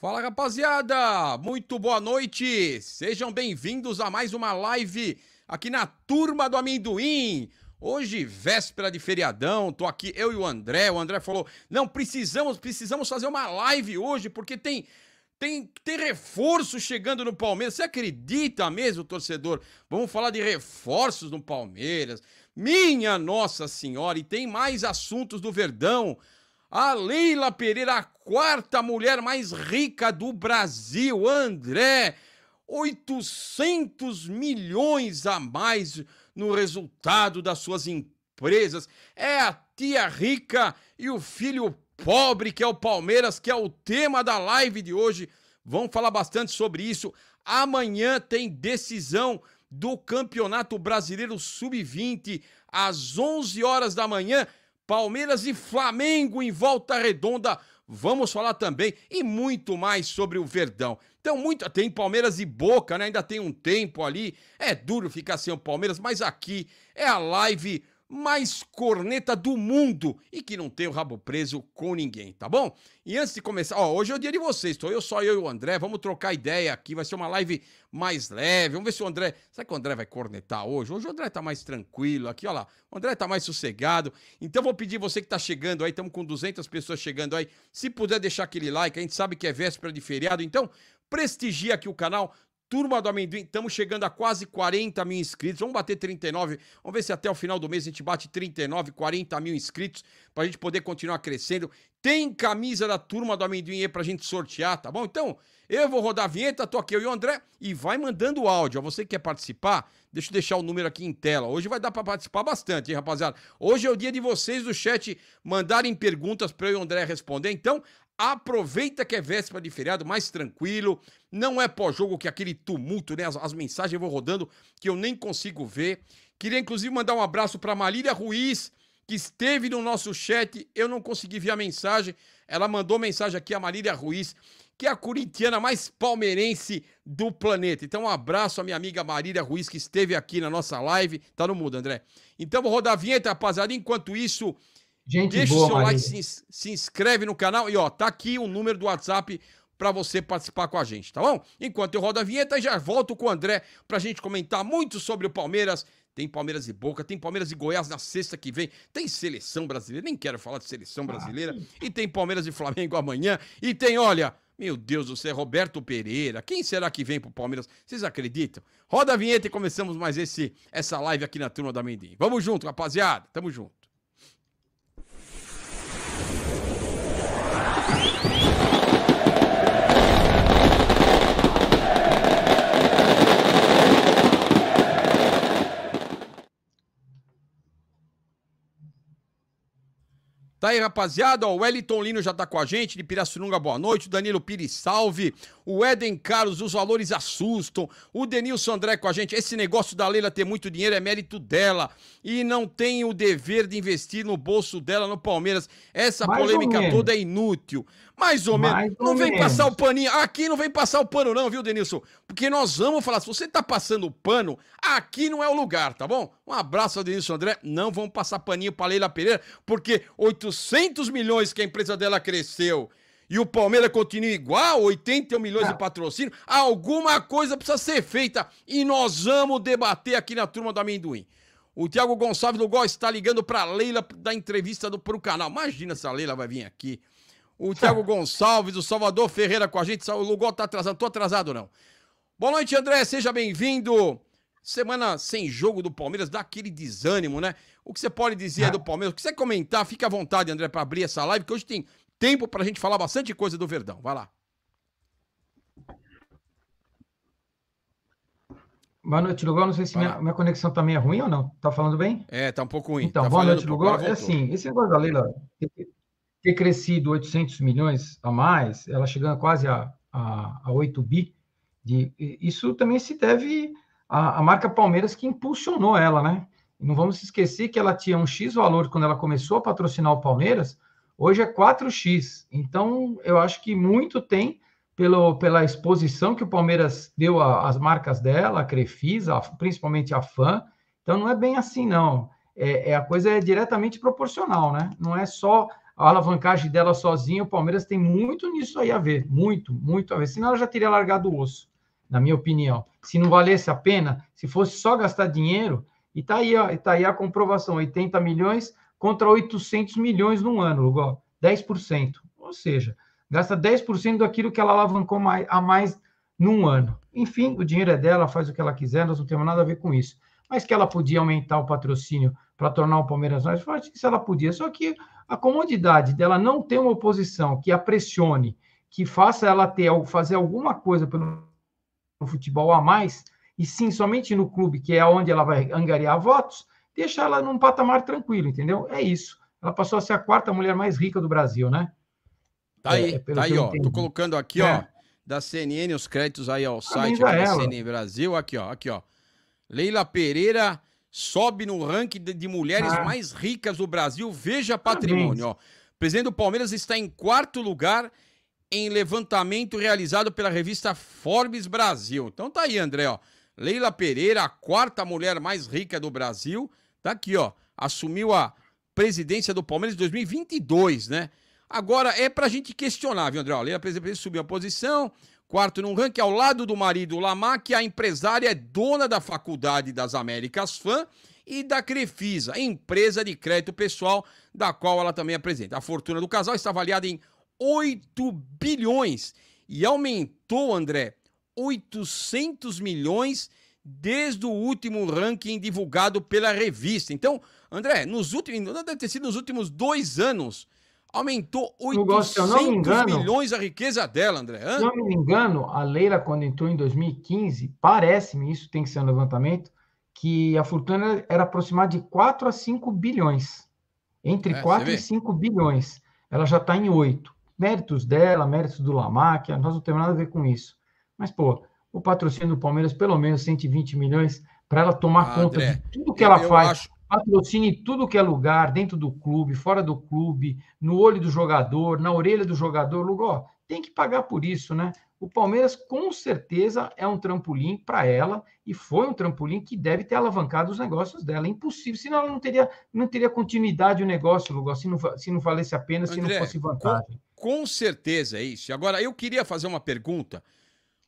Fala rapaziada, muito boa noite. Sejam bem-vindos a mais uma live aqui na turma do amendoim. Hoje, véspera de feriadão, tô aqui eu e o André. O André falou: "Não, precisamos, precisamos fazer uma live hoje porque tem tem, tem reforço chegando no Palmeiras. Você acredita mesmo, torcedor? Vamos falar de reforços no Palmeiras. Minha Nossa Senhora, e tem mais assuntos do Verdão. A Leila Pereira, a quarta mulher mais rica do Brasil. André, 800 milhões a mais no resultado das suas empresas. É a tia rica e o filho pobre, que é o Palmeiras, que é o tema da live de hoje. Vamos falar bastante sobre isso. Amanhã tem decisão do Campeonato Brasileiro Sub-20 às 11 horas da manhã Palmeiras e Flamengo em volta redonda. Vamos falar também e muito mais sobre o Verdão. Então, muito tem Palmeiras e Boca, né? Ainda tem um tempo ali. É duro ficar sem o Palmeiras, mas aqui é a live mais corneta do mundo e que não tem o rabo preso com ninguém, tá bom? E antes de começar, ó, hoje é o dia de vocês, estou eu só eu e o André, vamos trocar ideia aqui, vai ser uma live mais leve, vamos ver se o André, será que o André vai cornetar hoje? Hoje o André tá mais tranquilo aqui, ó lá, o André tá mais sossegado, então vou pedir você que tá chegando aí, estamos com 200 pessoas chegando aí, se puder deixar aquele like, a gente sabe que é véspera de feriado, então prestigia aqui o canal, Turma do Amendoim, estamos chegando a quase 40 mil inscritos. Vamos bater 39. Vamos ver se até o final do mês a gente bate 39, 40 mil inscritos para a gente poder continuar crescendo. Tem camisa da Turma do Amendoim aí para a gente sortear, tá bom? Então, eu vou rodar a vinheta, tô aqui eu e o André e vai mandando o áudio. você que quer participar, deixa eu deixar o número aqui em tela. Hoje vai dar para participar bastante, hein, rapaziada? Hoje é o dia de vocês do chat mandarem perguntas para eu e o André responder. Então, Aproveita que é véspera de feriado, mais tranquilo. Não é pós-jogo que é aquele tumulto, né? As, as mensagens vão rodando que eu nem consigo ver. Queria inclusive mandar um abraço para Marília Ruiz, que esteve no nosso chat. Eu não consegui ver a mensagem. Ela mandou mensagem aqui a Marília Ruiz, que é a corintiana mais palmeirense do planeta. Então, um abraço à minha amiga Marília Ruiz, que esteve aqui na nossa live. Tá no mudo, André. Então, vou rodar a vinheta, rapaziada. Enquanto isso, Gente Deixa boa, o seu like, se, se, inscreve no canal e ó, tá aqui o número do WhatsApp para você participar com a gente, tá bom? Enquanto eu rodo a vinheta, já volto com o André pra gente comentar muito sobre o Palmeiras. Tem Palmeiras e Boca, tem Palmeiras e Goiás na sexta que vem, tem seleção brasileira, nem quero falar de seleção ah, brasileira, ah, e tem Palmeiras e Flamengo amanhã, e tem, olha, meu Deus do céu, Roberto Pereira. Quem será que vem pro Palmeiras? Vocês acreditam? Roda a vinheta e começamos mais esse essa live aqui na turma da Mendim. Vamos junto, rapaziada. Tamo junto. Tá aí, rapaziada. Ó, o Wellington Lino já tá com a gente, de Pirassununga, boa noite. O Danilo Pires, salve. O Eden Carlos, os valores assustam. O Denilson André com a gente. Esse negócio da Leila ter muito dinheiro é mérito dela. E não tem o dever de investir no bolso dela no Palmeiras. Essa Mais polêmica toda é inútil. Mais ou menos. Mais ou não vem menos. passar o paninho. Aqui não vem passar o pano, não, viu, Denilson? Porque nós vamos falar. Se você tá passando o pano, aqui não é o lugar, tá bom? Um abraço ao Denilson André. Não vão passar paninho para Leila Pereira, porque 800 milhões que a empresa dela cresceu e o Palmeiras continua igual, 81 milhões de ah. patrocínio, alguma coisa precisa ser feita e nós vamos debater aqui na turma do amendoim. O Thiago Gonçalves do Gol está ligando para Leila da entrevista do, o canal. Imagina se a Leila vai vir aqui. O Thiago Gonçalves, o Salvador Ferreira com a gente. O Lugol está atrasado. Tô atrasado, não. Boa noite, André. Seja bem-vindo. Semana sem jogo do Palmeiras, dá aquele desânimo, né? O que você pode dizer ah. do Palmeiras? O que você comentar, Fica à vontade, André, para abrir essa live, que hoje tem tempo para a gente falar bastante coisa do Verdão. Vai lá. Boa noite, Lugol. Não sei se minha, minha, conexão também tá é ruim ou não. Tá falando bem? É, tá um pouco ruim. Então, tá boa noite, Lugol. É assim, esse negócio da Leila ter, ter, crescido 800 milhões a mais, ela chegando quase a, a, a 8 bi, de, isso também se deve a, a marca Palmeiras que impulsionou ela, né? Não vamos esquecer que ela tinha um X valor quando ela começou a patrocinar o Palmeiras, hoje é 4X. Então, eu acho que muito tem pelo, pela exposição que o Palmeiras deu às marcas dela, a Crefisa, a, principalmente a fã. Então, não é bem assim, não. É, é, A coisa é diretamente proporcional, né? Não é só a alavancagem dela sozinha, o Palmeiras tem muito nisso aí a ver, muito, muito a ver. Senão ela já teria largado o osso, na minha opinião se não valesse a pena, se fosse só gastar dinheiro, e tá aí, tá aí a comprovação, 80 milhões contra 800 milhões num ano, igual 10%. Ou seja, gasta 10% daquilo que ela alavancou mais, a mais num ano. Enfim, o dinheiro é dela, faz o que ela quiser, nós não temos nada a ver com isso. Mas que ela podia aumentar o patrocínio para tornar o Palmeiras mais forte, se ela podia. Só que a comodidade dela não ter uma oposição que a pressione, que faça ela ter fazer alguma coisa pelo no futebol a mais, e sim somente no clube, que é onde ela vai angariar votos, deixa ela num patamar tranquilo, entendeu? É isso. Ela passou a ser a quarta mulher mais rica do Brasil, né? Tá aí, é, é tá aí, ó. Entendi. Tô colocando aqui, é. ó, da CNN, os créditos aí ao site da CNN Brasil. Aqui, ó, aqui, ó. Leila Pereira sobe no ranking de, de mulheres ah. mais ricas do Brasil. Veja patrimônio, Parabéns. ó. O presidente do Palmeiras está em quarto lugar em levantamento realizado pela revista Forbes Brasil. Então tá aí, André, ó. Leila Pereira, a quarta mulher mais rica do Brasil, tá aqui, ó. Assumiu a presidência do Palmeiras em 2022, né? Agora é pra gente questionar, viu, André? Ó, Leila Pereira subiu a posição, quarto num ranking, ao lado do marido Lamar, que é a empresária é dona da Faculdade das Américas FAM e da Crefisa, empresa de crédito pessoal, da qual ela também é presidente. A fortuna do casal está avaliada em 8 bilhões e aumentou, André, 800 milhões desde o último ranking divulgado pela revista. Então, André, nos últimos, deve ter sido nos últimos dois anos, aumentou 800 engano, milhões a riqueza dela, André. Hã? Se eu não me engano, a Leila, quando entrou em 2015, parece-me, isso tem que ser um levantamento, que a fortuna era aproximada de 4 a 5 bilhões. Entre é, 4 e 5 bilhões. Ela já está em 8 méritos dela, méritos do que nós não temos nada a ver com isso. Mas, pô, o patrocínio do Palmeiras, pelo menos 120 milhões, para ela tomar ah, conta de tudo que ela eu faz. Acho... Patrocine tudo que é lugar, dentro do clube, fora do clube, no olho do jogador, na orelha do jogador. lugar. tem que pagar por isso, né? O Palmeiras, com certeza, é um trampolim para ela e foi um trampolim que deve ter alavancado os negócios dela. É impossível, senão ela não teria, não teria continuidade o negócio, Lugó, se não, se não valesse a pena, André, se não fosse vantagem. Com certeza é isso. Agora, eu queria fazer uma pergunta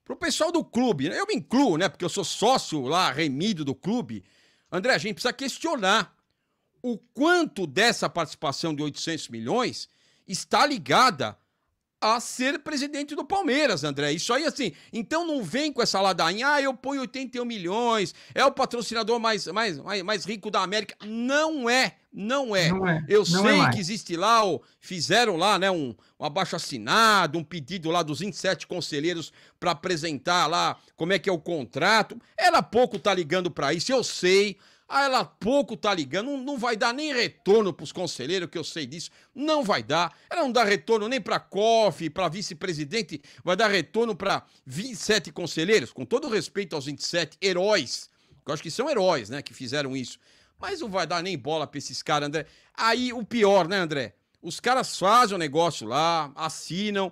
pro pessoal do clube. Né? Eu me incluo, né? Porque eu sou sócio lá, remido do clube. André, a gente precisa questionar o quanto dessa participação de 800 milhões está ligada a ser presidente do Palmeiras, André. Isso aí, assim, então não vem com essa ladainha, ah, eu ponho 81 milhões, é o patrocinador mais, mais, mais, mais rico da América. Não é. Não é. Não é. Eu não é sei é que existe lá, fizeram lá, né, um, um abaixo assinado, um pedido lá dos 27 conselheiros para apresentar lá como é que é o contrato. Ela pouco tá ligando para isso, eu sei. Ah, ela pouco tá ligando, não, não vai dar nem retorno para os conselheiros, que eu sei disso, não vai dar. Ela não dá retorno nem para COF, para vice-presidente, vai dar retorno para 27 conselheiros, com todo respeito aos 27 heróis, que eu acho que são heróis, né, que fizeram isso mas não vai dar nem bola pra esses caras, André. Aí o pior, né, André? Os caras fazem o negócio lá, assinam.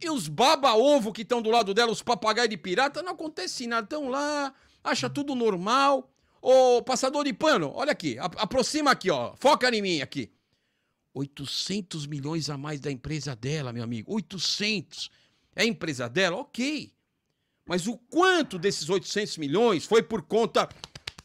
E os baba-ovo que estão do lado dela, os papagaios de pirata, não acontece nada. Estão lá, acha tudo normal. Ô, passador de pano, olha aqui, aproxima aqui, ó. Foca em mim aqui. 800 milhões a mais da empresa dela, meu amigo. 800. É a empresa dela? Ok. Mas o quanto desses 800 milhões foi por conta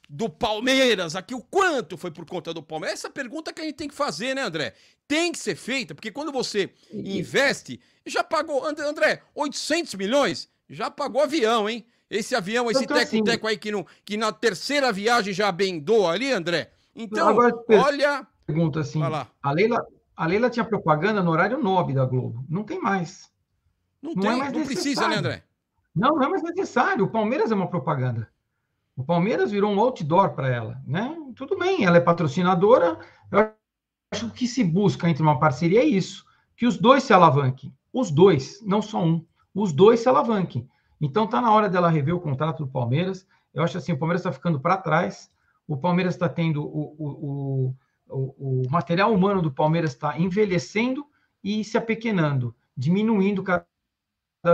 do Palmeiras, aqui o quanto foi por conta do Palmeiras? Essa pergunta que a gente tem que fazer, né, André? Tem que ser feita, porque quando você investe, já pagou, André, 800 milhões, já pagou avião, hein? Esse avião, esse assim. teco-teco aí que, no, que na terceira viagem já abendou ali, André. Então, Agora, olha... Pergunta assim, a Leila, a Leila tinha propaganda no horário nobre da Globo, não tem mais. Não, não é tem, é mais não necessário. precisa, né, André? Não, não é mais necessário, o Palmeiras é uma propaganda. O Palmeiras virou um outdoor para ela, né? Tudo bem, ela é patrocinadora. Eu acho que se busca entre uma parceria é isso, que os dois se alavanquem, os dois, não só um, os dois se alavanquem. Então tá na hora dela rever o contrato do Palmeiras. Eu acho assim, o Palmeiras está ficando para trás. O Palmeiras está tendo o, o, o, o, material humano do Palmeiras está envelhecendo e se apequenando, diminuindo cada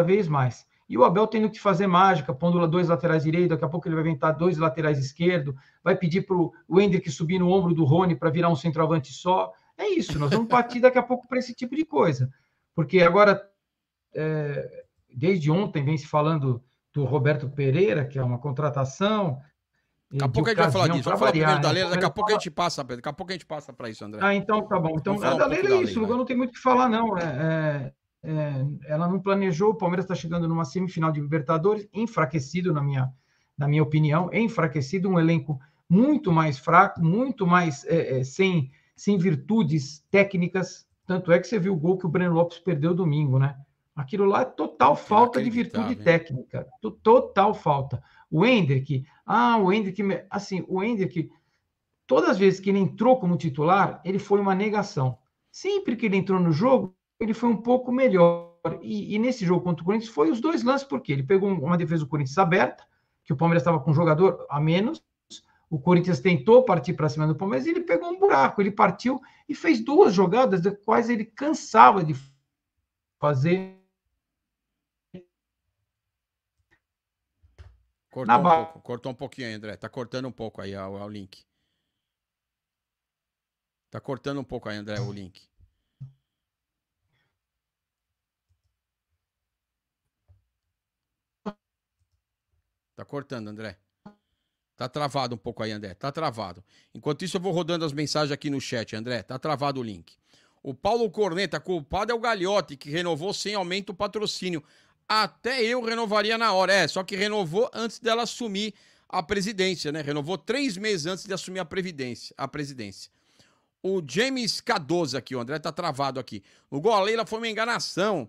vez mais. E o Abel tendo que fazer mágica, pondo dois laterais direito, daqui a pouco ele vai inventar dois laterais esquerdo, vai pedir para o Hendrick subir no ombro do Rony para virar um centroavante só. É isso, nós vamos partir daqui a pouco para esse tipo de coisa. Porque agora, é, desde ontem, vem se falando do Roberto Pereira, que é uma contratação. Daqui a pouco a gente vai falar disso. Vamos falar primeiro da né? Leila, daqui a pouco a gente passa, Daqui a pouco a gente passa para isso, André. Ah, então tá bom. Então, então a da Leila é isso, eu não tenho muito o que falar, não. Né? é é, ela não planejou. O Palmeiras está chegando numa semifinal de Libertadores, enfraquecido, na minha, na minha opinião, enfraquecido, um elenco muito mais fraco, muito mais é, é, sem, sem virtudes técnicas. Tanto é que você viu o gol que o Breno Lopes perdeu domingo, né? Aquilo lá é total falta de virtude técnica, total falta. O Hendrick, ah, o Hendrick, assim, o Hendrick, todas as vezes que ele entrou como titular, ele foi uma negação. Sempre que ele entrou no jogo, ele foi um pouco melhor. E, e, nesse jogo contra o Corinthians foi os dois lances, porque ele pegou uma defesa do Corinthians aberta, que o Palmeiras estava com um jogador a menos, o Corinthians tentou partir para cima do Palmeiras e ele pegou um buraco, ele partiu e fez duas jogadas das quais ele cansava de fazer. Cortou, um, pouco, cortou um pouquinho, André. Tá cortando um pouco aí o link. Tá cortando um pouco aí, André, o link. Tá cortando, André. Tá travado um pouco aí, André. Tá travado. Enquanto isso, eu vou rodando as mensagens aqui no chat, André. Tá travado o link. O Paulo Corneta, culpado é o Gagliotti, que renovou sem aumento o patrocínio. Até eu renovaria na hora. É, só que renovou antes dela assumir a presidência, né? Renovou três meses antes de assumir a, previdência, a presidência. O James Cardoso aqui, o André tá travado aqui. O gol Leila foi uma enganação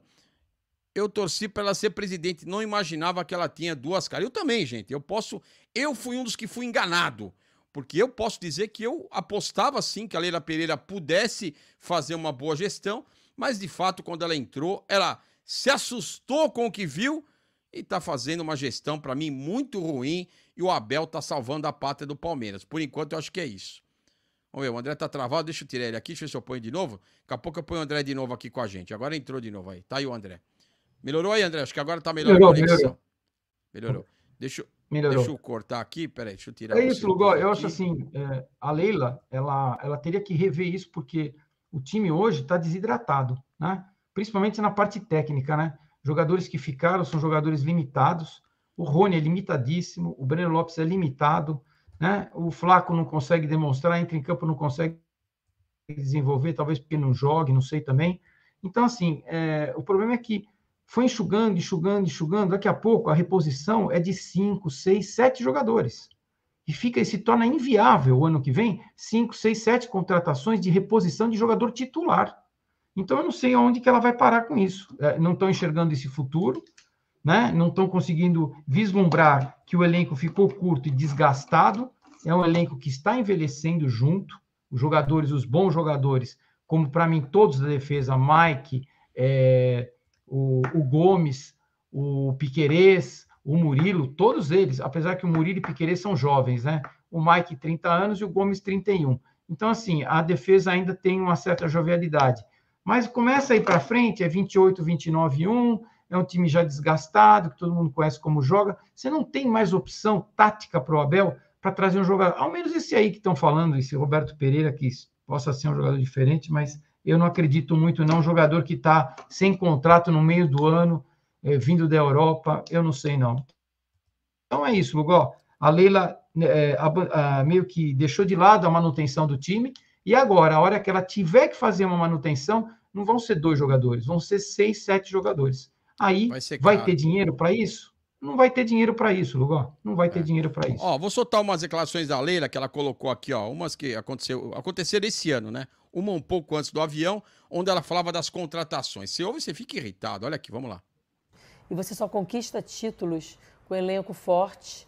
eu torci para ela ser presidente, não imaginava que ela tinha duas caras. Eu também, gente. Eu posso, eu fui um dos que fui enganado, porque eu posso dizer que eu apostava sim que a Leila Pereira pudesse fazer uma boa gestão, mas de fato quando ela entrou, ela se assustou com o que viu e está fazendo uma gestão para mim muito ruim e o Abel está salvando a pátria do Palmeiras. Por enquanto eu acho que é isso. Vamos ver, o André tá travado, deixa eu tirar ele aqui, deixa eu ver se eu ponho de novo. Daqui a pouco eu ponho o André de novo aqui com a gente. Agora entrou de novo aí. Tá aí o André. Melhorou aí, André? Acho que agora tá melhor melhorou, a conexão. Melhorou. melhorou. Deixa, melhorou. deixa eu cortar aqui, peraí, deixa eu tirar. É isso, Lugol. Eu acho assim, é, a Leila, ela, ela teria que rever isso, porque o time hoje está desidratado, né? Principalmente na parte técnica, né? Jogadores que ficaram são jogadores limitados. O Rony é limitadíssimo, o Breno Lopes é limitado, né? O Flaco não consegue demonstrar, entra em campo não consegue desenvolver, talvez porque não jogue, não sei também. Então, assim, é, o problema é que foi enxugando, enxugando, enxugando. Daqui a pouco a reposição é de 5, 6, 7 jogadores. E fica e se torna inviável o ano que vem 5, 6, 7 contratações de reposição de jogador titular. Então eu não sei aonde que ela vai parar com isso. É, não estão enxergando esse futuro, né? não estão conseguindo vislumbrar que o elenco ficou curto e desgastado. É um elenco que está envelhecendo junto. Os jogadores, os bons jogadores, como para mim todos da defesa, Mike, é, o, o Gomes, o Piquerez, o Murilo, todos eles, apesar que o Murilo e Piquerez são jovens, né? O Mike, 30 anos, e o Gomes, 31. Então, assim, a defesa ainda tem uma certa jovialidade. Mas começa aí para frente, é 28, 29, 1, é um time já desgastado, que todo mundo conhece como joga. Você não tem mais opção tática para o Abel para trazer um jogador, ao menos esse aí que estão falando, esse Roberto Pereira, que possa ser um jogador diferente, mas eu não acredito muito, não. Jogador que está sem contrato no meio do ano, é, vindo da Europa, eu não sei, não. Então é isso, Lugó. A Leila né, é, a, a, meio que deixou de lado a manutenção do time, e agora, a hora que ela tiver que fazer uma manutenção, não vão ser dois jogadores, vão ser seis, sete jogadores. Aí vai, vai ter dinheiro para isso? Não vai ter dinheiro para isso, Lugó. Não vai ter é. dinheiro para isso. Ó, vou soltar umas declarações da Leila que ela colocou aqui, ó, umas que aconteceu, aconteceram esse ano, né? uma um pouco antes do avião, onde ela falava das contratações. Você ouve, você fica irritado. Olha aqui, vamos lá. E você só conquista títulos com elenco forte.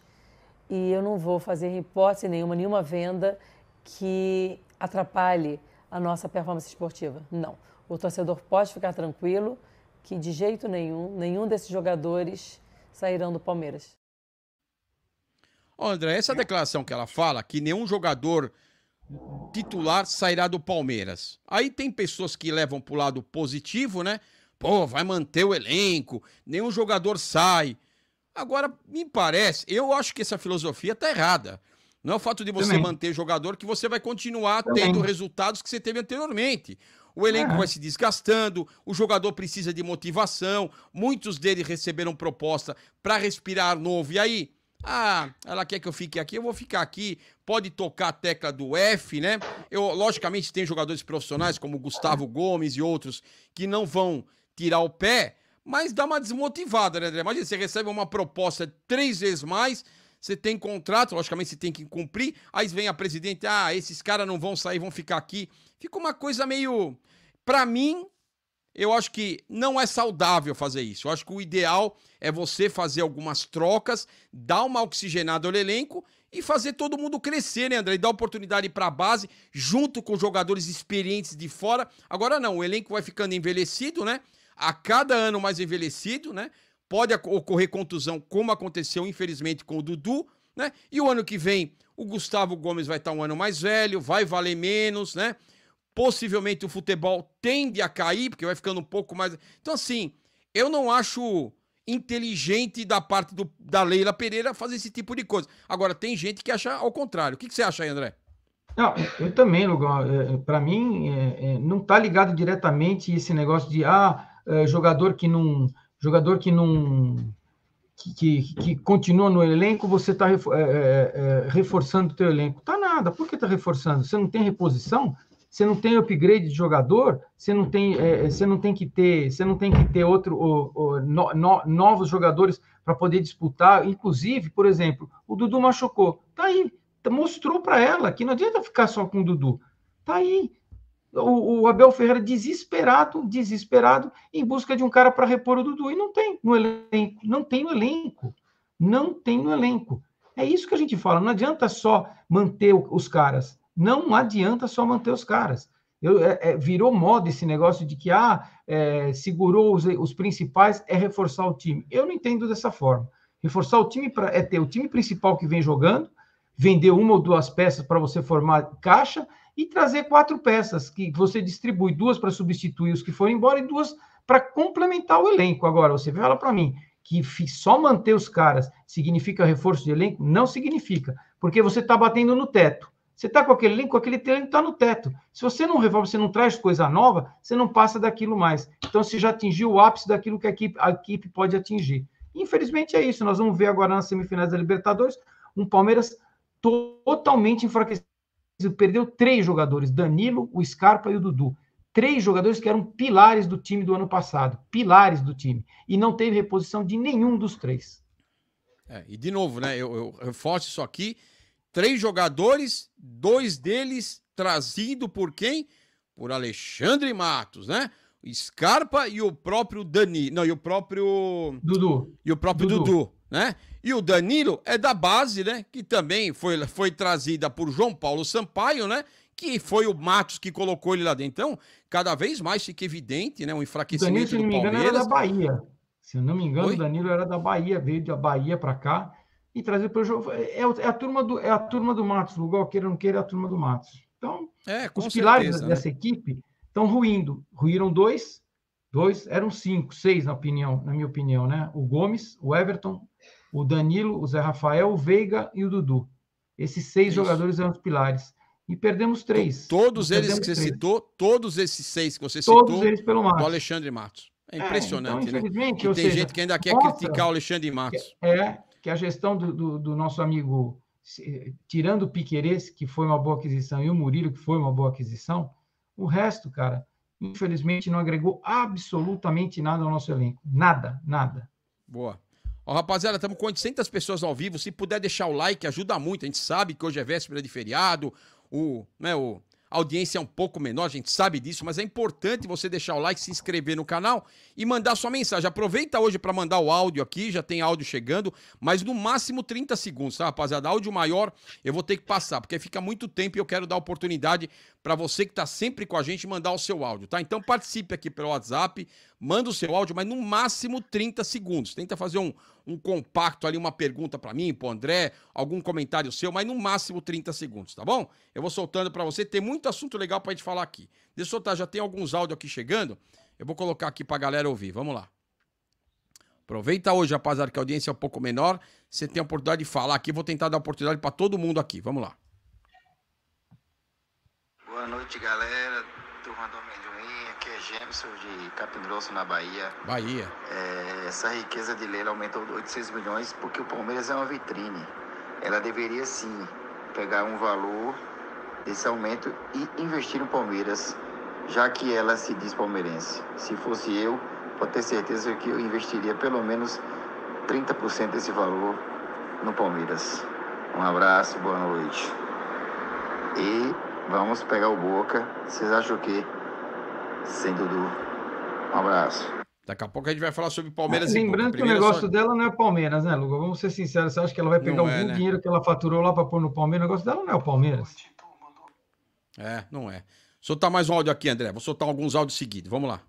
E eu não vou fazer em hipótese nenhuma, nenhuma venda que atrapalhe a nossa performance esportiva. Não. O torcedor pode ficar tranquilo que de jeito nenhum, nenhum desses jogadores sairão do Palmeiras. André, essa declaração que ela fala, que nenhum jogador titular sairá do Palmeiras. Aí tem pessoas que levam pro lado positivo, né? Pô, vai manter o elenco, nenhum jogador sai. Agora, me parece, eu acho que essa filosofia tá errada. Não é o fato de você Também. manter jogador que você vai continuar Também. tendo resultados que você teve anteriormente. O elenco é. vai se desgastando, o jogador precisa de motivação, muitos deles receberam proposta para respirar novo. E aí, ah, ela quer que eu fique aqui, eu vou ficar aqui pode tocar a tecla do F, né? Eu, logicamente, tem jogadores profissionais como Gustavo Gomes e outros que não vão tirar o pé, mas dá uma desmotivada, né, André? Imagina, você recebe uma proposta três vezes mais, você tem contrato, logicamente você tem que cumprir, aí vem a presidente, ah, esses caras não vão sair, vão ficar aqui. Fica uma coisa meio. Para mim, eu acho que não é saudável fazer isso. Eu acho que o ideal é você fazer algumas trocas, dar uma oxigenada ao elenco e fazer todo mundo crescer, né, André? E dar oportunidade para a base, junto com jogadores experientes de fora. Agora não, o elenco vai ficando envelhecido, né? A cada ano mais envelhecido, né? Pode ocorrer contusão, como aconteceu, infelizmente, com o Dudu, né? E o ano que vem, o Gustavo Gomes vai estar tá um ano mais velho, vai valer menos, né? Possivelmente o futebol tende a cair, porque vai ficando um pouco mais. Então, assim, eu não acho inteligente da parte do, da Leila Pereira fazer esse tipo de coisa. Agora, tem gente que acha ao contrário. O que, que você acha aí, André? Não, eu também, Lugão. É, é Para mim, é, é, não está ligado diretamente esse negócio de ah, é, jogador que não. Jogador que não. Que, que, que continua no elenco, você está é, reforçando o teu elenco. Tá nada. Por que está reforçando? Você não tem reposição? Você não tem upgrade de jogador, você não tem, é, é, você não tem que ter, você não tem que ter outro ou, ou, no, no, novos jogadores para poder disputar. Inclusive, por exemplo, o Dudu machucou. Tá aí, tá, mostrou para ela que não adianta ficar só com o Dudu. Tá aí. O, o Abel Ferreira desesperado, desesperado, em busca de um cara para repor o Dudu. E não tem no elenco, não tem no elenco. Não tem no elenco. É isso que a gente fala. Não adianta só manter os caras. Não adianta só manter os caras. Eu, é, é, virou moda esse negócio de que ah, é, segurou os, os, principais é reforçar o time. Eu não entendo dessa forma. Reforçar o time pra, é ter o time principal que vem jogando, vender uma ou duas peças para você formar caixa e trazer quatro peças que você distribui, duas para substituir os que foram embora e duas para complementar o elenco. Agora, você fala para mim que só manter os caras significa reforço de elenco? Não significa, porque você está batendo no teto. Você está com aquele com aquele elenco está no teto. Se você não reforma, você não traz coisa nova, você não passa daquilo mais. Então você já atingiu o ápice daquilo que a equipe, a equipe pode atingir. Infelizmente é isso. Nós vamos ver agora nas semifinais da Libertadores um Palmeiras totalmente enfraquecido. Perdeu três jogadores: Danilo, o Scarpa e o Dudu. Três jogadores que eram pilares do time do ano passado, pilares do time. E não teve reposição de nenhum dos três. É, e de novo, né? Eu, eu reforço isso aqui. Três jogadores, dois deles trazido por quem? Por Alexandre Matos, né? Scarpa e o próprio Dani, não, e o próprio Dudu. E o próprio Dudu, Dudu né? E o Danilo é da base, né? Que também foi, foi trazida por João Paulo Sampaio, né? Que foi o Matos que colocou ele lá dentro. Então, cada vez mais fica evidente, né? Um enfraquecimento Danilo, se não me engano, era da Bahia. Se eu não me engano, o Danilo era da Bahia, veio da Bahia para cá e trazer para o jogo. É, é, é, a turma do, é a turma do Matos, o Gal queira ou não queira, é a turma do Matos. Então, é, os pilares né? dessa equipe estão ruindo. Ruíram dois, dois, eram cinco, seis, na opinião, na minha opinião, né? O Gomes, o Everton, o Danilo, o Zé Rafael, o Veiga e o Dudu. Esses seis Isso. jogadores eram os pilares. E perdemos três. todos eles que você três. citou, todos esses seis que você todos citou, eles pelo Matos. do Alexandre Matos. É, é impressionante, é, então, né? tem seja, gente que ainda quer mostra, criticar o Alexandre Matos. É, que a gestão do, do, do nosso amigo, tirando o Piquerez, que foi uma boa aquisição, e o Murilo, que foi uma boa aquisição, o resto, cara, infelizmente não agregou absolutamente nada ao nosso elenco. Nada, nada. Boa. Ó, rapaziada, estamos com 800 pessoas ao vivo. Se puder deixar o like, ajuda muito. A gente sabe que hoje é véspera de feriado. O, né, o, a audiência é um pouco menor, a gente sabe disso, mas é importante você deixar o like, se inscrever no canal e mandar sua mensagem. Aproveita hoje para mandar o áudio aqui, já tem áudio chegando, mas no máximo 30 segundos, tá, rapaziada? Áudio maior eu vou ter que passar, porque fica muito tempo e eu quero dar oportunidade para você que está sempre com a gente mandar o seu áudio, tá? Então participe aqui pelo WhatsApp, manda o seu áudio, mas no máximo 30 segundos. Tenta fazer um, um compacto ali, uma pergunta para mim, pro André, algum comentário seu, mas no máximo 30 segundos, tá bom? Eu vou soltando para você, tem muito assunto legal pra gente falar aqui. Deixa eu soltar, já tem alguns áudios aqui chegando. Eu vou colocar aqui pra galera ouvir, vamos lá. Aproveita hoje, rapaziada, que a audiência é um pouco menor. Você tem a oportunidade de falar aqui. Vou tentar dar oportunidade para todo mundo aqui. Vamos lá. Boa noite, galera. Jameson de Capim Grosso, na Bahia. Bahia. É, essa riqueza de Leila aumentou 800 milhões porque o Palmeiras é uma vitrine. Ela deveria sim pegar um valor desse aumento e investir no Palmeiras, já que ela se diz palmeirense. Se fosse eu, pode ter certeza que eu investiria pelo menos 30% desse valor no Palmeiras. Um abraço, boa noite. E vamos pegar o Boca. Vocês acham quê? Sem Dudu. Um abraço. Daqui a pouco a gente vai falar sobre Palmeiras. lembrando que o é negócio só... dela não é Palmeiras, né, Luga? Vamos ser sinceros, você acha que ela vai pegar não algum é, né? dinheiro que ela faturou lá para pôr no Palmeiras? O negócio dela não é o Palmeiras. É, não é. Soltar mais um áudio aqui, André. Vou soltar alguns áudios seguidos. Vamos lá.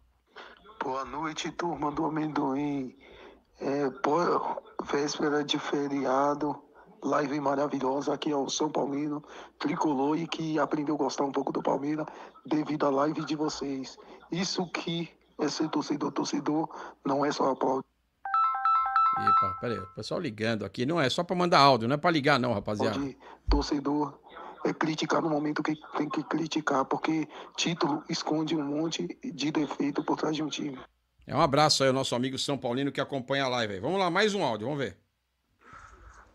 Boa noite, turma do amendoim. É, pô, véspera de feriado live maravilhosa que é o São Paulino tricolor e que aprendeu a gostar um pouco do Palmeiras devido à live de vocês. Isso que é ser torcedor, torcedor, não é só aplaudir. Epa, peraí, o pessoal ligando aqui, não é só para mandar áudio, não é para ligar não, rapaziada. torcedor é criticar no momento que tem que criticar, porque título esconde um monte de defeito por trás de um time. É um abraço aí ao nosso amigo São Paulino que acompanha a live aí. Vamos lá, mais um áudio, vamos ver.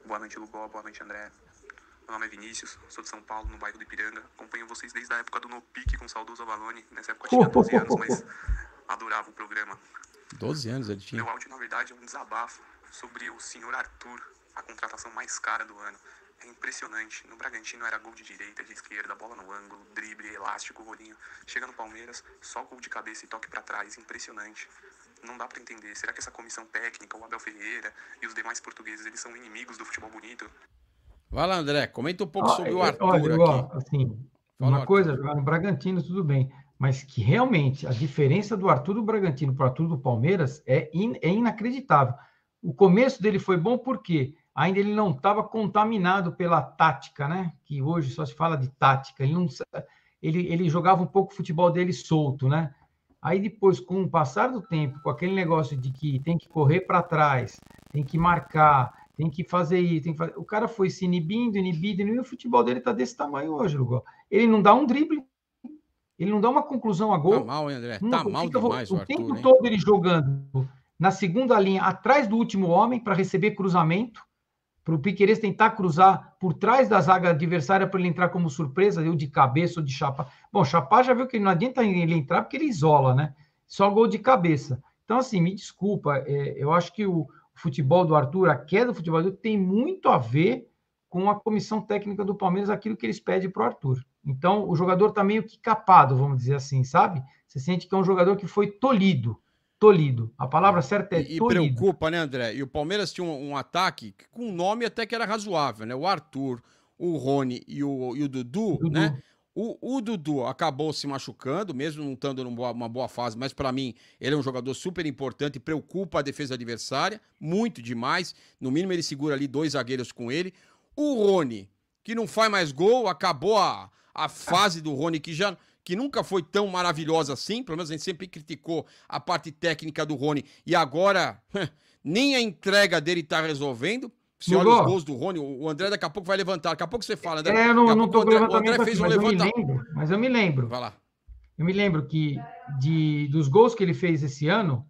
Boa noite, Lugó. Boa noite, André. Meu nome é Vinícius, sou de São Paulo, no bairro do Ipiranga. Acompanho vocês desde a época do No Pique com o saudoso Avalone. Nessa época eu tinha 12 anos, mas adorava o programa. 12 anos ele é tinha. Meu áudio, na verdade, é um desabafo sobre o senhor Arthur, a contratação mais cara do ano. É impressionante. No Bragantino era gol de direita, de esquerda, bola no ângulo, drible, elástico, rolinho. Chega no Palmeiras, só gol de cabeça e toque para trás. Impressionante não dá para entender. Será que essa comissão técnica, o Abel Ferreira e os demais portugueses, eles são inimigos do futebol bonito? Vai lá, André, comenta um pouco ah, sobre o é, Arthur olha, ó, assim, Fala, uma Arthur. coisa, jogar no Bragantino tudo bem, mas que realmente a diferença do Arthur do Bragantino para o Arthur do Palmeiras é, in, é inacreditável. O começo dele foi bom porque ainda ele não estava contaminado pela tática, né? Que hoje só se fala de tática. Ele, não, ele, ele jogava um pouco o futebol dele solto, né? Aí depois, com o passar do tempo, com aquele negócio de que tem que correr para trás, tem que marcar, tem que fazer isso, tem que fazer... O cara foi se inibindo, inibido, inibindo, e o futebol dele está desse tamanho hoje, Lugol. Ele não dá um drible, ele não dá uma conclusão a gol. Tá mal, hein, André? Não, tá mal demais o, o Arthur, tempo hein? todo ele jogando na segunda linha, atrás do último homem, para receber cruzamento, para o Piqueires tentar cruzar por trás da zaga adversária para ele entrar como surpresa, ou de cabeça ou de chapa. Bom, chapa já viu que não adianta ele entrar porque ele isola, né? Só gol de cabeça. Então, assim, me desculpa, é, eu acho que o futebol do Arthur, a queda do futebol do Arthur, tem muito a ver com a comissão técnica do Palmeiras, aquilo que eles pedem para o Arthur. Então, o jogador está meio que capado, vamos dizer assim, sabe? Você sente que é um jogador que foi tolhido tolhido. A palavra é. certa é e, E preocupa, né, André? E o Palmeiras tinha um, um ataque que, com um nome até que era razoável, né? O Arthur, o Rony e o, e o Dudu, Dudu, né? O, o, Dudu acabou se machucando, mesmo não estando numa boa, boa fase, mas para mim ele é um jogador super importante, preocupa a defesa adversária, muito demais. No mínimo ele segura ali dois zagueiros com ele. O Rony, que não faz mais gol, acabou a, a fase do Rony que já que nunca foi tão maravilhosa assim, pelo menos a gente sempre criticou a parte técnica do Rony, e agora nem a entrega dele está resolvendo. Você olha os gols do Rony, o André daqui a pouco vai levantar. Daqui a pouco você fala, André. É, eu não, não tô André, o André fez um levantamento. mas eu me lembro. Vai lá. Eu me lembro que de, dos gols que ele fez esse ano,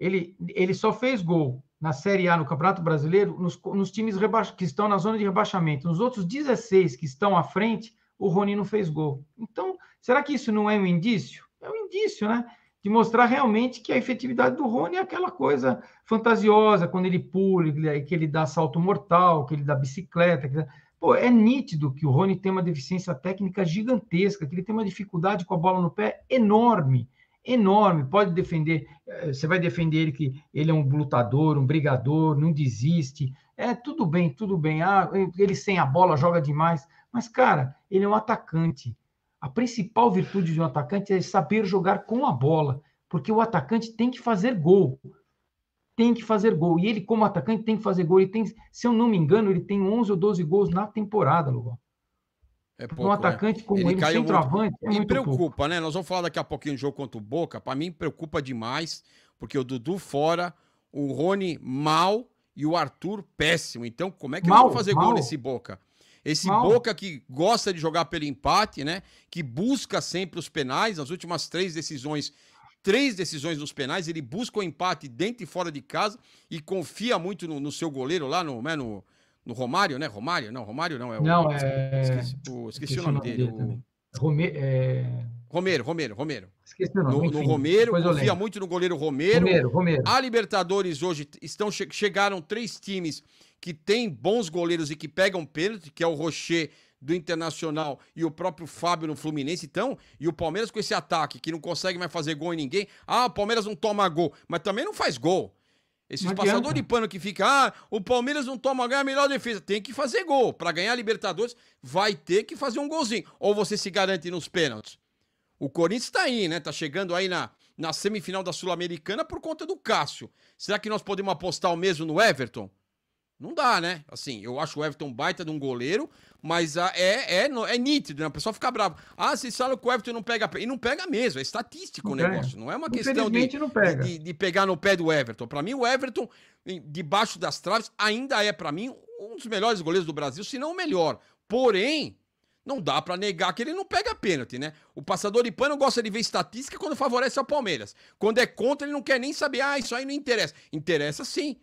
ele, ele só fez gol na Série A no Campeonato Brasileiro nos, nos times que estão na zona de rebaixamento. Nos outros 16 que estão à frente, o Rony não fez gol. Então, será que isso não é um indício? É um indício, né? De mostrar realmente que a efetividade do Rony é aquela coisa fantasiosa, quando ele pula, que ele dá salto mortal, que ele dá bicicleta. Que... Pô, é nítido que o Rony tem uma deficiência técnica gigantesca, que ele tem uma dificuldade com a bola no pé enorme enorme, pode defender, eh, você vai defender ele que ele é um lutador, um brigador, não desiste. É, tudo bem, tudo bem. Ah, ele sem a bola joga demais, mas, cara, ele é um atacante. A principal virtude de um atacante é saber jogar com a bola, porque o atacante tem que fazer gol. Tem que fazer gol. E ele, como atacante, tem que fazer gol. Ele tem, se eu não me engano, ele tem 11 ou 12 gols na temporada, Lugão. É pouco, um é. atacante né? como ele, ele centroavante. Muito... É me preocupa, pouco. né? Nós vamos falar daqui a pouquinho do jogo contra o Boca. Para mim, preocupa demais, porque o Dudu fora, o Rony mal e o Arthur péssimo. Então, como é que mal, vai vão fazer mal. gol nesse Boca? Esse Mal. Boca que gosta de jogar pelo empate, né? Que busca sempre os penais. as últimas três decisões, três decisões nos penais, ele busca o empate dentro e fora de casa e confia muito no, no seu goleiro lá no, né, no, no, Romário, né? Romário? Não, Romário não. É o, não, é... Esqueci, o, esqueci, esqueci o nome, dele. dele o... Rome... É... Romero, Romero, Romero. Esqueci o nome. No, no Romero, confia muito no goleiro Romero. Romero, Romero. A Libertadores hoje estão, chegaram três times que tem bons goleiros e que pegam pênalti, que é o Rocher do Internacional e o próprio Fábio no Fluminense, então, e o Palmeiras com esse ataque que não consegue mais fazer gol em ninguém. Ah, o Palmeiras não toma gol, mas também não faz gol. Esses passador de pano que fica, ah, o Palmeiras não toma ganha é a melhor defesa. Tem que fazer gol. Para ganhar a Libertadores, vai ter que fazer um golzinho. Ou você se garante nos pênaltis. O Corinthians está aí, né? Tá chegando aí na, na semifinal da Sul-Americana por conta do Cássio. Será que nós podemos apostar o mesmo no Everton? Não dá, né? Assim, eu acho o Everton baita de um goleiro, mas ah, é, é, é nítido, né? O pessoal fica bravo Ah, vocês falam que o Everton não pega E não pega mesmo, é estatístico não o negócio. Pega. Não é uma questão de, de, de, pegar no pé do Everton. Para mim, o Everton, debaixo das traves, ainda é, para mim, um dos melhores goleiros do Brasil, se não o melhor. Porém, não dá para negar que ele não pega pênalti, né? O passador de pano gosta de ver estatística quando favorece ao Palmeiras. Quando é contra, ele não quer nem saber, ah, isso aí não interessa. Interessa sim.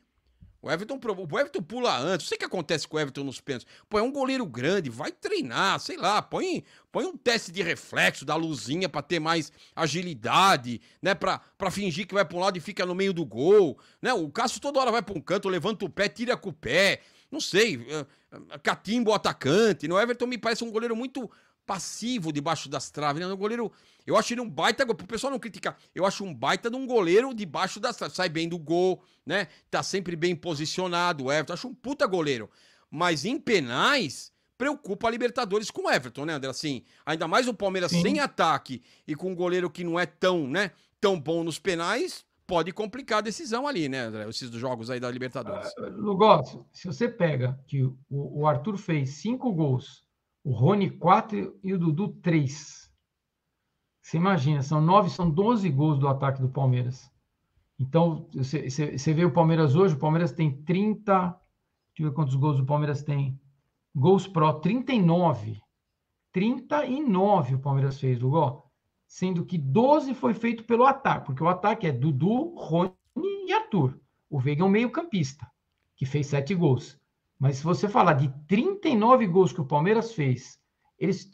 O Everton, o Everton pula antes. Não sei o que acontece com o Everton nos pênaltis. Pô, é um goleiro grande, vai treinar, sei lá, põe, põe um teste de reflexo da luzinha para ter mais agilidade, né? Pra, fingir que vai pra um lado e fica no meio do gol, né? O Cássio toda hora vai pra um canto, levanta o pé, tira com o pé. Não sei, eh, eh, catimbo atacante. Né? O Everton me parece um goleiro muito passivo debaixo das traves. Né? O goleiro. Eu acho ele um baita. Pro pessoal não criticar. Eu acho um baita de um goleiro debaixo das traves. Sai bem do gol, né? Tá sempre bem posicionado. O Everton. Acho um puta goleiro. Mas em penais. Preocupa a Libertadores com o Everton, né, André? Assim, ainda mais o Palmeiras Sim. sem ataque e com um goleiro que não é tão, né, tão bom nos penais, pode complicar a decisão ali, né, André? Esses jogos aí da Libertadores. Uh, ah, Lugosi, se você pega que o, o Arthur fez cinco gols o Rony 4 e o Dudu 3. Você imagina, são 9, são 12 gols do ataque do Palmeiras. Então, você, vê o Palmeiras hoje, o Palmeiras tem 30. Deixa eu ver quantos gols o Palmeiras tem. Gols pró, 39. 39 o Palmeiras fez, Hugo. Sendo que 12 foi feito pelo ataque, porque o ataque é Dudu, Rony e Arthur. O Veiga é um meio-campista, que fez 7 gols. Mas se você falar de 39 gols que o Palmeiras fez, eles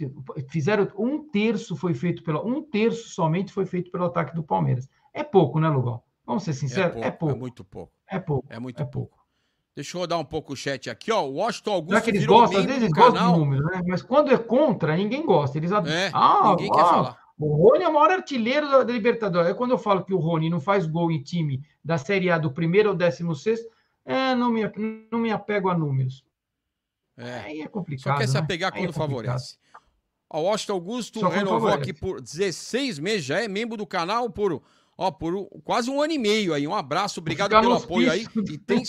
fizeram um terço foi feito pelo um terço somente foi feito pelo ataque do Palmeiras. É pouco, né, Lugão? Vamos ser sinceros, é, é pouco. É, pouco. é muito pouco. É pouco. É muito é pouco. pouco. Deixa eu rodar um pouco o chat aqui, ó. O Washington Augusto. Já que eles gostam, às vezes eles gostam de número, né? Mas quando é contra, ninguém gosta. Eles ad... é, ah, ninguém ah, quer falar. O Rony é o maior artilheiro da, da Libertadores. É quando eu falo que o Rony não faz gol em time da Série A do primeiro ao décimo sexto, é, não me, não me apego a números. É. Aí é complicado. Só quer se né? apegar né? quando é favorece. O Washington Augusto Só renovou aqui por 16 meses, já é membro do canal por, ó, por quase um ano e meio aí. Um abraço, obrigado pelo apoio aí. E tem.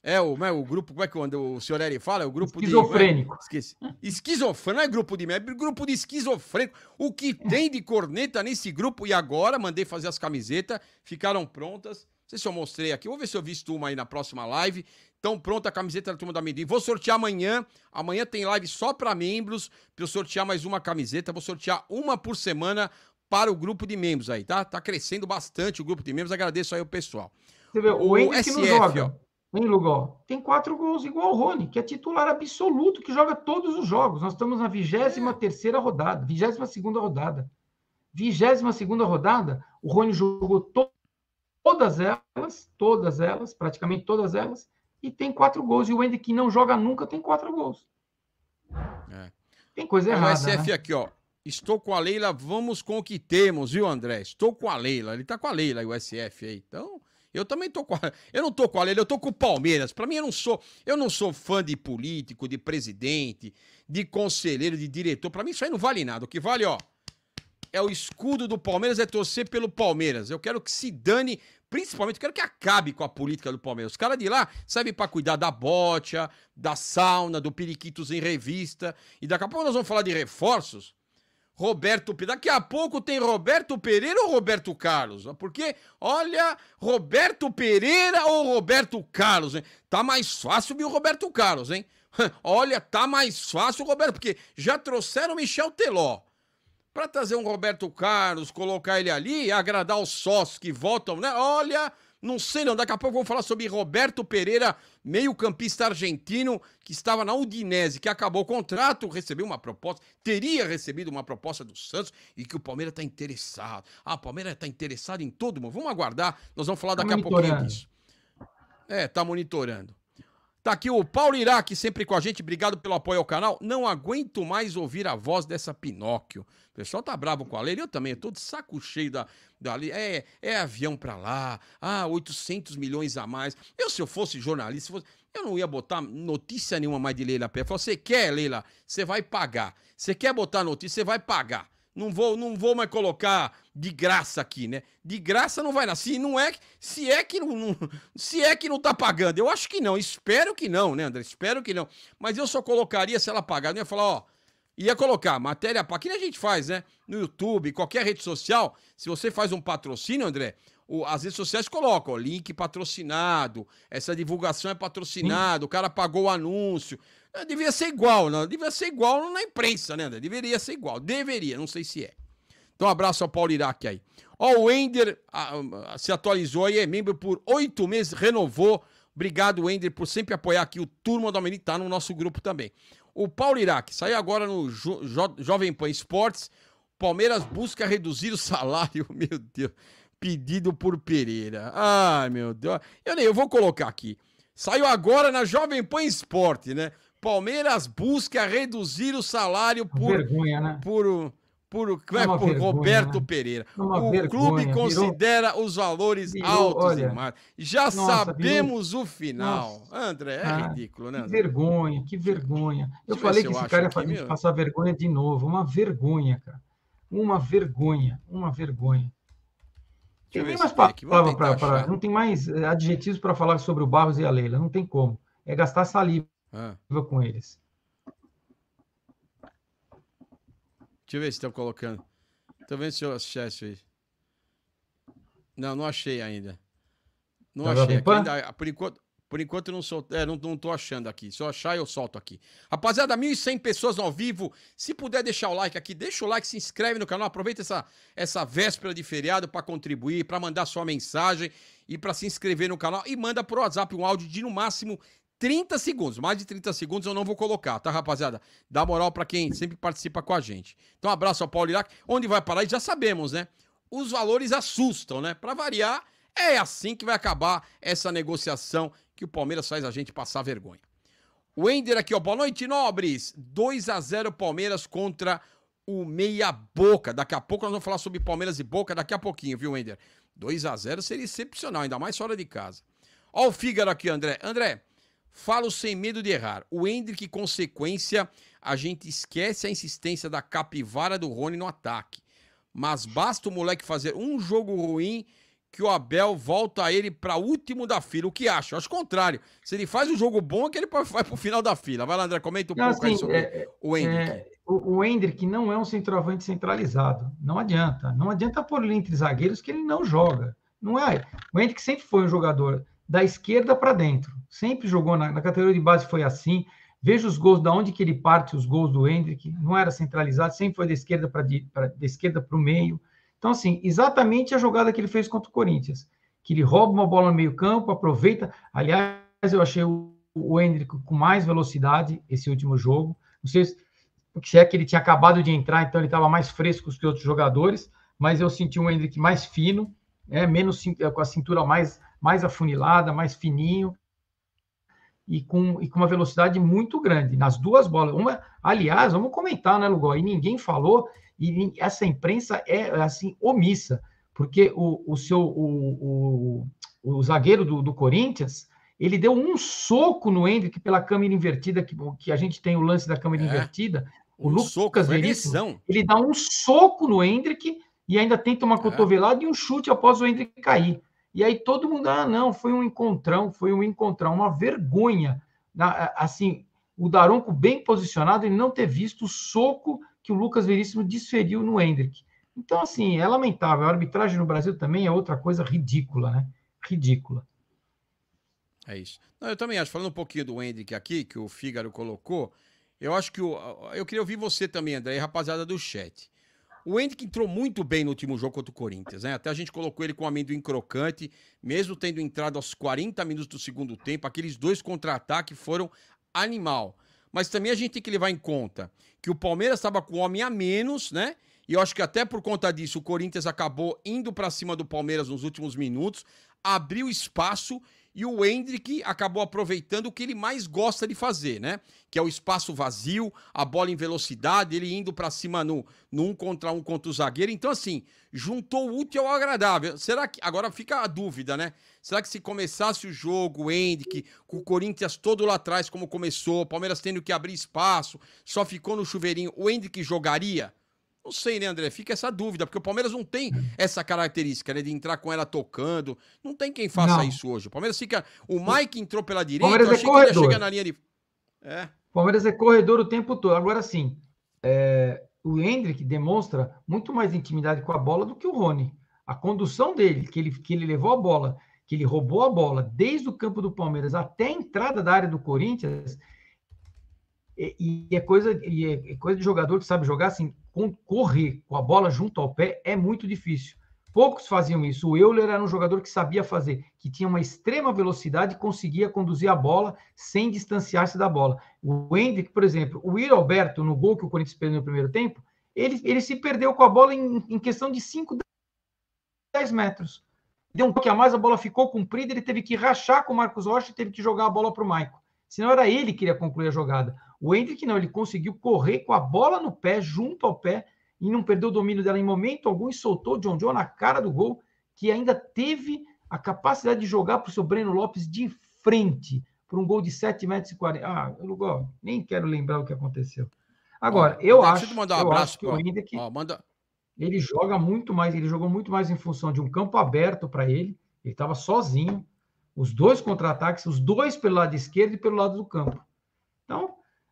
É o, é o grupo, como é que o senhor Eri fala? É o grupo Esquizofrênico. De, é, né? esqueci. Esquizofrênico, não é grupo de membro é grupo de esquizofrênico. O que tem de corneta nesse grupo? E agora, mandei fazer as camisetas, ficaram prontas. Não sei se eu mostrei aqui. Vou ver se eu visto uma aí na próxima live. Então, pronta a camiseta da Turma da e Vou sortear amanhã. Amanhã tem live só para membros, para eu sortear mais uma camiseta. Vou sortear uma por semana para o grupo de membros aí, tá? Tá crescendo bastante o grupo de membros. Agradeço aí o pessoal. Você vê, o, o Endes SF, que não joga, hein, Lugol? Tem quatro gols igual o Rony, que é titular absoluto, que joga todos os jogos. Nós estamos na 23 rodada, 22 segunda rodada. 22 segunda rodada, o Rony jogou todos todas elas, todas elas, praticamente todas elas, e tem quatro gols. E o Andy que não joga nunca tem quatro gols. É. Tem coisa errada. O SF né? aqui, ó. Estou com a Leila, vamos com o que temos, viu, André? Estou com a Leila. Ele tá com a Leila, o SF aí. Então, eu também tô com a... Eu não tô com a Leila, eu tô com o Palmeiras. Para mim, eu não sou. Eu não sou fã de político, de presidente, de conselheiro, de diretor. Para mim, isso aí não vale nada. O que vale, ó é o escudo do Palmeiras, é torcer pelo Palmeiras. Eu quero que se dane, principalmente, eu quero que acabe com a política do Palmeiras. Os caras de lá sabem para cuidar da bocha, da sauna, do periquitos em revista. E daqui a pouco nós vamos falar de reforços. Roberto Pereira. Daqui a pouco tem Roberto Pereira ou Roberto Carlos? Porque, olha, Roberto Pereira ou Roberto Carlos, hein? Tá mais fácil vir o Roberto Carlos, hein? olha, tá mais fácil o Roberto, porque já trouxeram Michel Teló. Para trazer um Roberto Carlos, colocar ele ali e agradar os sócios que votam, né? Olha, não sei não, daqui a pouco vamos falar sobre Roberto Pereira, meio-campista argentino, que estava na Udinese, que acabou o contrato, recebeu uma proposta, teria recebido uma proposta do Santos e que o Palmeiras está interessado. Ah, o Palmeiras está interessado em todo mundo. Vamos aguardar, nós vamos falar tá daqui a tá pouquinho disso. É, tá monitorando. Tá aqui o Paulo Iraque sempre com a gente. Obrigado pelo apoio ao canal. Não aguento mais ouvir a voz dessa Pinóquio. O pessoal tá bravo com a Leila. Eu também. Eu tô de saco cheio da, dali. É, é avião para lá. Ah, 800 milhões a mais. Eu, se eu fosse jornalista, se fosse, eu não ia botar notícia nenhuma mais de Leila Pé. Você quer, Leila? Você vai pagar. Você quer botar notícia? Você vai pagar. Não vou, não vou mais colocar de graça aqui, né? De graça não vai nascer. Se não é, se é que não, não, se é que não tá pagando. Eu acho que não, espero que não, né, André? Espero que não. Mas eu só colocaria se ela pagar, eu ia falar, ó, ia colocar matéria, que a gente faz, né? No YouTube, qualquer rede social, se você faz um patrocínio, André, as redes sociais colocam, ó, link patrocinado, essa divulgação é patrocinada, o cara pagou o anúncio. Devia ser igual, não? devia ser igual na imprensa, né, André? Deveria ser igual, deveria, não sei se é. Então, um abraço ao Paulo Iraque aí. Ó, o Ender a, ah, a, ah, se atualizou aí, é membro por oito meses, renovou. Obrigado, Ender, por sempre apoiar aqui o Turma do América, tá no nosso grupo também. O Paulo Iraque saiu agora no jo, jo, Jovem Pan Esportes. Palmeiras busca reduzir o salário, meu Deus. Pedido por Pereira. Ai, meu Deus. Eu nem, eu vou colocar aqui. Saiu agora na Jovem Pan Esporte, né? Palmeiras busca reduzir o salário por. Vergonha, né? por por, é, é, por vergonha, Roberto né? Pereira. o vergonha, clube considera os valores virou, altos olha, demais. Já nossa, sabemos virou, o final. Nossa, André, é ah, ridículo, né? Que vergonha, que vergonha. Eu Deixa falei que esse cara ia passar vergonha de novo. Uma vergonha, cara. Uma vergonha, uma vergonha. Tem mais palavra Não tem mais eh, adjetivos para falar sobre o Barros e a Leila. Não tem como. É gastar saliva ah. Vou com eles. Deixa eu ver se estão colocando. Tô vendo se eu isso aí. Não, não achei ainda. Não tá achei. Ainda, por enquanto, por enquanto não, sol... É, não, não tô achando aqui. Se eu achar, eu solto aqui. Rapaziada, 1.100 pessoas ao vivo. Se puder deixar o like aqui, deixa o like, se inscreve no canal. Aproveita essa, essa véspera de feriado para contribuir, para mandar sua mensagem e para se inscrever no canal. E manda por WhatsApp um áudio de no máximo 30 segundos. Mais de 30 segundos eu não vou colocar, tá, rapaziada? Dá moral para quem sempre participa com a gente. Então, abraço ao Paulo Iraque. Onde vai parar? E já sabemos, né? Os valores assustam, né? Para variar, é assim que vai acabar essa negociação que o Palmeiras faz a gente passar vergonha. O Ender aqui, ó. Boa noite, nobres. 2 a 0 Palmeiras contra o Meia Boca. Daqui a pouco nós vamos falar sobre Palmeiras e Boca daqui a pouquinho, viu, Ender? 2 a 0 seria excepcional, ainda mais fora de casa. Ó o Fígaro aqui, André. André, Falo sem medo de errar. O Hendrick, consequência, a gente esquece a insistência da capivara do Rony no ataque. Mas basta o moleque fazer um jogo ruim que o Abel volta a ele para último da fila. O que acha? Acho o contrário. Se ele faz um jogo bom, é que ele vai para o final da fila. Vai lá, André, comenta um não, pouco assim, aí sobre é, o Hendrick. É, o, o Hendrick não é um centroavante centralizado. Não adianta. Não adianta pôr ele entre zagueiros que ele não joga. Não é. O Hendrick sempre foi um jogador da esquerda para dentro. Sempre jogou na, na, categoria de base, foi assim. Veja os gols, da onde que ele parte, os gols do Hendrick, não era centralizado, sempre foi da esquerda para da esquerda para o meio. Então, assim, exatamente a jogada que ele fez contra o Corinthians, que ele rouba uma bola no meio-campo, aproveita. Aliás, eu achei o, o Hendrick com mais velocidade esse último jogo. Não sei se, se é que ele tinha acabado de entrar, então ele estava mais fresco que outros jogadores, mas eu senti um Hendrick mais fino, né, menos com a cintura mais mais afunilada, mais fininho e com, e com uma velocidade muito grande nas duas bolas. Uma, aliás, vamos comentar, né, Lugol? E ninguém falou, e essa imprensa é, é assim omissa, porque o, o seu o, o, o zagueiro do, do Corinthians ele deu um soco no Hendrick pela câmera invertida, que, que a gente tem o lance da câmera é, invertida. O um Lucas soco, Veríssimo, ele dá um soco no Hendrick e ainda tenta uma é. cotovelada e um chute após o Hendrick cair. E aí todo mundo, ah, não, foi um encontrão, foi um encontrão, uma vergonha. Assim, o Daronco bem posicionado e não ter visto o soco que o Lucas Veríssimo desferiu no Hendrick. Então, assim, é lamentável. A arbitragem no Brasil também é outra coisa ridícula, né? Ridícula. É isso. Não, eu também acho, falando um pouquinho do Hendrick aqui, que o Fígaro colocou, eu acho que o, eu queria ouvir você também, André, rapaziada do chat. O Henrique entrou muito bem no último jogo contra o Corinthians, né? Até a gente colocou ele com um amendoim crocante, mesmo tendo entrado aos 40 minutos do segundo tempo, aqueles dois contra-ataques foram animal. Mas também a gente tem que levar em conta que o Palmeiras estava com homem a menos, né? E eu acho que até por conta disso o Corinthians acabou indo para cima do Palmeiras nos últimos minutos, abriu espaço e o Hendrick acabou aproveitando o que ele mais gosta de fazer, né? Que é o espaço vazio, a bola em velocidade, ele indo para cima no, no um contra um contra o zagueiro. Então, assim, juntou o útil ao agradável. Será que. Agora fica a dúvida, né? Será que se começasse o jogo, o Hendrick, com o Corinthians todo lá atrás, como começou, o Palmeiras tendo que abrir espaço, só ficou no chuveirinho, o Hendrick jogaria? Não sei, né, André? Fica essa dúvida, porque o Palmeiras não tem essa característica, né? De entrar com ela tocando. Não tem quem faça não. isso hoje. O Palmeiras fica. O Mike entrou pela direita, Palmeiras é achei é corredor. chega na linha de. É. O Palmeiras é corredor o tempo todo. Agora sim, é... o Hendrick demonstra muito mais intimidade com a bola do que o Rony. A condução dele, que ele, que ele levou a bola, que ele roubou a bola desde o campo do Palmeiras até a entrada da área do Corinthians, e, e, é coisa e é, é coisa de jogador que sabe jogar assim correr com a bola junto ao pé é muito difícil. Poucos faziam isso. O Euler era um jogador que sabia fazer, que tinha uma extrema velocidade e conseguia conduzir a bola sem distanciar-se da bola. O Hendrick, por exemplo, o Iro Alberto, no gol que o Corinthians perdeu no primeiro tempo, ele, ele se perdeu com a bola em, em questão de 5, 10 metros. Deu um toque a mais, a bola ficou comprida, ele teve que rachar com o Marcos Rocha e teve que jogar a bola para o Maico. Senão era ele que iria concluir a jogada. O Hendrick não, ele conseguiu correr com a bola no pé, junto ao pé, e não perdeu o domínio dela em momento algum e soltou o John John na cara do gol, que ainda teve a capacidade de jogar para o seu Breno Lopes de frente, para um gol de 7 metros e 40. Ah, eu nem quero lembrar o que aconteceu. Agora, eu, eu acho, mandar um eu abraço, acho que ó, o Hendrick, ó, manda... ele joga muito mais, ele jogou muito mais em função de um campo aberto para ele, ele estava sozinho, os dois contra-ataques, os dois pelo lado esquerdo e pelo lado do campo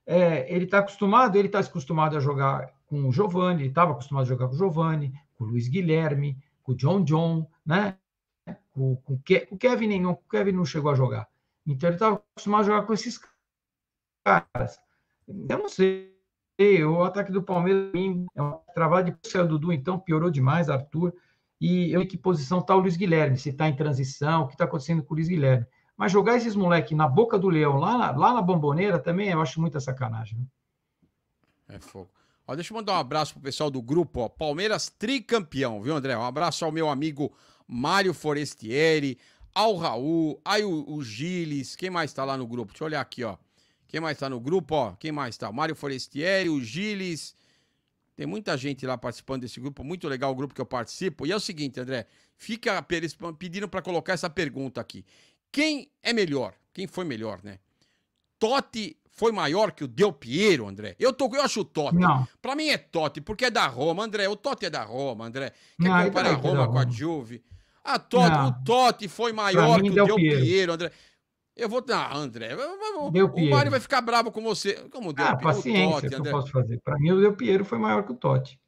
é, ele está acostumado, ele está acostumado a jogar com o Giovani, ele estava acostumado a jogar com o Giovani, com o Luiz Guilherme, com o John John, né? Com, com, Ke o Kevin nenhum, o Kevin não chegou a jogar. Então ele estava acostumado a jogar com esses caras. Eu não sei. O ataque do Palmeiras é um travado de saiu Dudu, então piorou demais, Arthur. E eu em que posição está o Luiz Guilherme, se está em transição, o que está acontecendo com o Luiz Guilherme. Mas jogar esses moleque na boca do leão, lá na, lá na bomboneira, também eu acho muita sacanagem. É fogo. Ó, deixa eu mandar um abraço pro pessoal do grupo, ó. Palmeiras tricampeão, viu, André? Um abraço ao meu amigo Mário Forestieri, ao Raul, aí o, o Giles, quem mais tá lá no grupo? Deixa eu olhar aqui, ó. Quem mais tá no grupo, ó? Quem mais tá? Mário Forestieri, o Giles. Tem muita gente lá participando desse grupo, muito legal o grupo que eu participo. E é o seguinte, André, fica pedindo para colocar essa pergunta aqui. Quem é melhor? Quem foi melhor, né? Totti foi maior que o Del Piero, André. Eu, tô, eu acho o Totti. Não. Pra mim é Totti, porque é da Roma, André. O Totti é da Roma, André. Quer não, comparar é a Roma, com a Juve? A Totti, o Totti foi maior que o Del, Piero. Piero, André. Eu vou. Ah, André, o, o Mário vai ficar bravo com você. Como deu ah, Piero, paciência, o Totti, André. eu posso fazer. Para mim, o Del Piero foi maior que o Totti.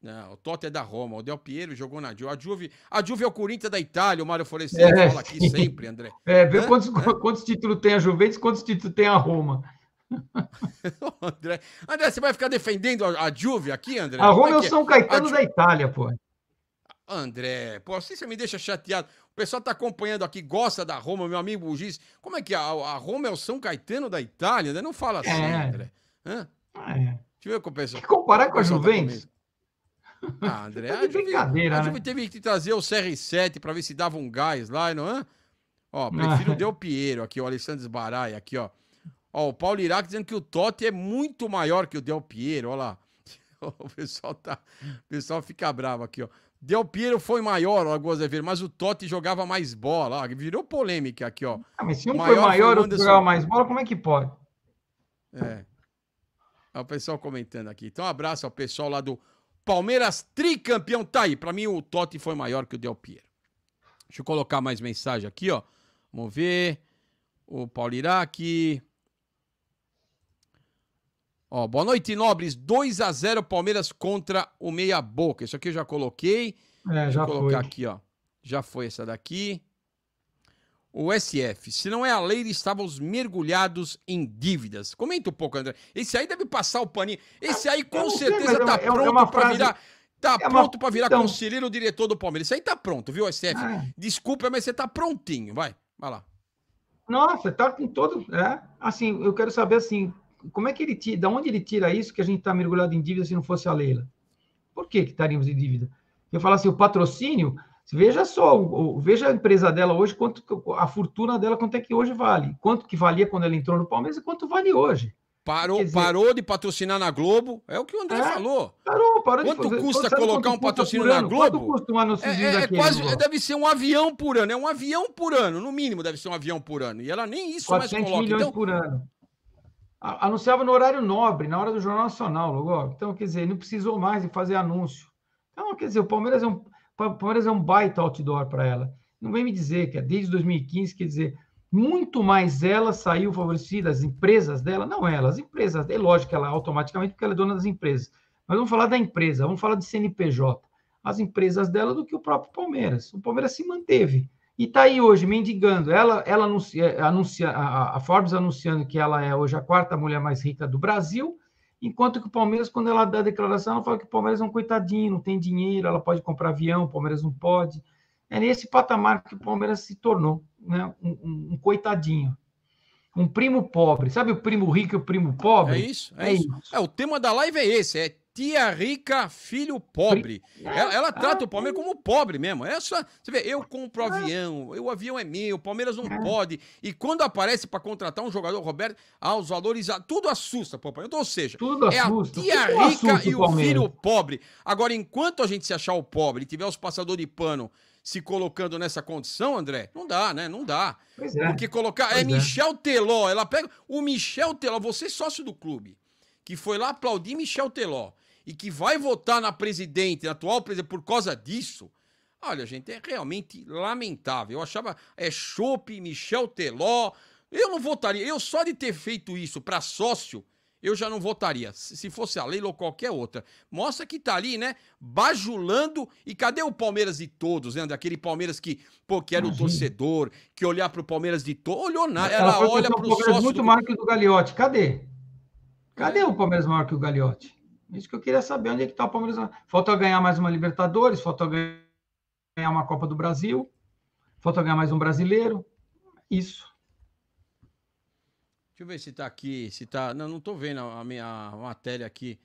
Não, o Totti é da Roma, o Del Piero jogou na Juve. A Juve, a Juve é o Corinthians da Itália, o Mário Florescente é, fala aqui sempre, André. É, vê quantos, quantos títulos tem a Juventus, quantos títulos tem a Roma. André, André, você vai ficar defendendo a, a Juve aqui, André? A Roma é, é o é? São Caetano Ju... da Itália, pô. André, pô, assim você me deixa chateado. O pessoal tá acompanhando aqui, gosta da Roma, meu amigo Giz. Como é que a, a Roma é o São Caetano da Itália? Né? Não fala assim, é. André. Hã? Ah, é. Deixa eu ver com o pessoal. Que comparar com a tá Juventus? Tá ah, André, tá a, a Juve né? teve que trazer o CR7 para ver se dava um gás lá, não é? Ó, prefiro o ah. Del Piero aqui, o Alessandro Sbarai aqui, ó. Ó, o Paulo Irac dizendo que o Totti é muito maior que o Del Piero, ó lá. O pessoal, tá, o pessoal fica bravo aqui, ó. Del Piero foi maior, Goza Verde, mas o Totti jogava mais bola. Ó, ah, virou polêmica aqui, ó. Ah, mas se um maior foi maior, foi o outro jogava mais bola, como é que pode? É. Ó, o pessoal comentando aqui. Então, um abraço ao pessoal lá do Palmeiras tricampeão tá aí. Para mim o Totti foi maior que o Del Piero. Deixa eu colocar mais mensagem aqui, ó. Vamos ver. O Paulo Iraque. Ó, boa noite, nobres. 2 a 0 Palmeiras contra o Meia Boca. Isso aqui eu já coloquei. É, já Vou colocar foi. aqui, ó. Já foi essa daqui o SF. Se não é a lei, estávamos mergulhados em dívidas. Comenta um pouco, André. Esse aí deve passar o paninho. Esse aí com sei, certeza está é, tá é pronto é para virar. Tá é pronto uma... para virar então... conselheiro diretor do Palmeiras. Isso aí tá pronto, viu, SF? Ah. Desculpa, mas você tá prontinho. Vai, vai lá. Nossa, tá com todo. É, assim, eu quero saber assim, como é que ele tira, da onde ele tira isso que a gente está mergulhado em dívida se não fosse a Leila? Por que, que estaríamos em dívida? Eu falo assim, o patrocínio Veja só, veja a empresa dela hoje, quanto a fortuna dela, quanto é que hoje vale. Quanto que valia quando ela entrou no Palmeiras e quanto vale hoje. Parou, dizer, parou de patrocinar na Globo, é o que o André é, falou. Parou, parou quanto de fazer, custa colocar um patrocínio na Globo? Quanto custa um anúncio é, é, é daquele? Quase, deve ser um avião por ano, é um avião por ano, no mínimo deve ser um avião por ano. E ela nem isso mais coloca. milhões então... por ano. Anunciava no horário nobre, na hora do Jornal Nacional, logo. Então, quer dizer, não precisou mais de fazer anúncio. Então, quer dizer, o Palmeiras é um Palmeiras é um baita outdoor para ela. Não vem me dizer que é desde 2015, quer dizer, muito mais ela saiu favorecida, as empresas dela, não ela, é, as empresas, é lógico que ela automaticamente, porque ela é dona das empresas. Mas vamos falar da empresa, vamos falar de CNPJ. As empresas dela do que o próprio Palmeiras. O Palmeiras se manteve. E está aí hoje, mendigando. Ela, ela anuncia, anuncia a, a Forbes anunciando que ela é hoje a quarta mulher mais rica do Brasil Enquanto que o Palmeiras, quando ela dá a declaração, ela fala que o Palmeiras é um coitadinho, não tem dinheiro, ela pode comprar avião, o Palmeiras não pode. É nesse patamar que o Palmeiras se tornou, né? Um, um, um coitadinho. Um primo pobre. Sabe o primo rico e o primo pobre? É isso. É, é isso. isso. É, o tema da live é esse: é tia rica, filho pobre. Ela, ela, trata o Palmeiras como pobre mesmo. É só, você vê, eu compro avião, o avião é meu, o Palmeiras não pode. E quando aparece para contratar um jogador, Roberto, há ah, os valores, ah, tudo assusta, papai. Então, ou seja, tudo é assusta. a tia tudo rica e o Palmeiras. filho pobre. Agora, enquanto a gente se achar o pobre e tiver os passadores de pano se colocando nessa condição, André, não dá, né? Não dá. Pois é. Porque colocar. É pois é Michel Teló, ela pega. O Michel Teló, você é sócio do clube, que foi lá aplaudir Michel Teló e que vai votar na presidente, na atual presidente, por causa disso, olha, gente, é realmente lamentável. Eu achava, é Chope, Michel Teló, eu não votaria. Eu só de ter feito isso para sócio, eu já não votaria. Se fosse a Leila ou qualquer outra. Mostra que tá ali, né? Bajulando. E cadê o Palmeiras de todos, né? Daquele Palmeiras que, pô, que era o torcedor, que olhar pro Palmeiras de todos. Olhou nada. Ela, Ela olha pro Palmeiras sócio. muito do... maior que o do Gagliotti. Cadê? Cadê o Palmeiras maior que o Gagliotti? Isso que eu queria saber, onde é que está o Palmeiras? Falta ganhar mais uma Libertadores, falta ganhar uma Copa do Brasil, falta ganhar mais um brasileiro. Isso. Deixa eu ver se está aqui, se tá. Não, não estou vendo a minha matéria aqui.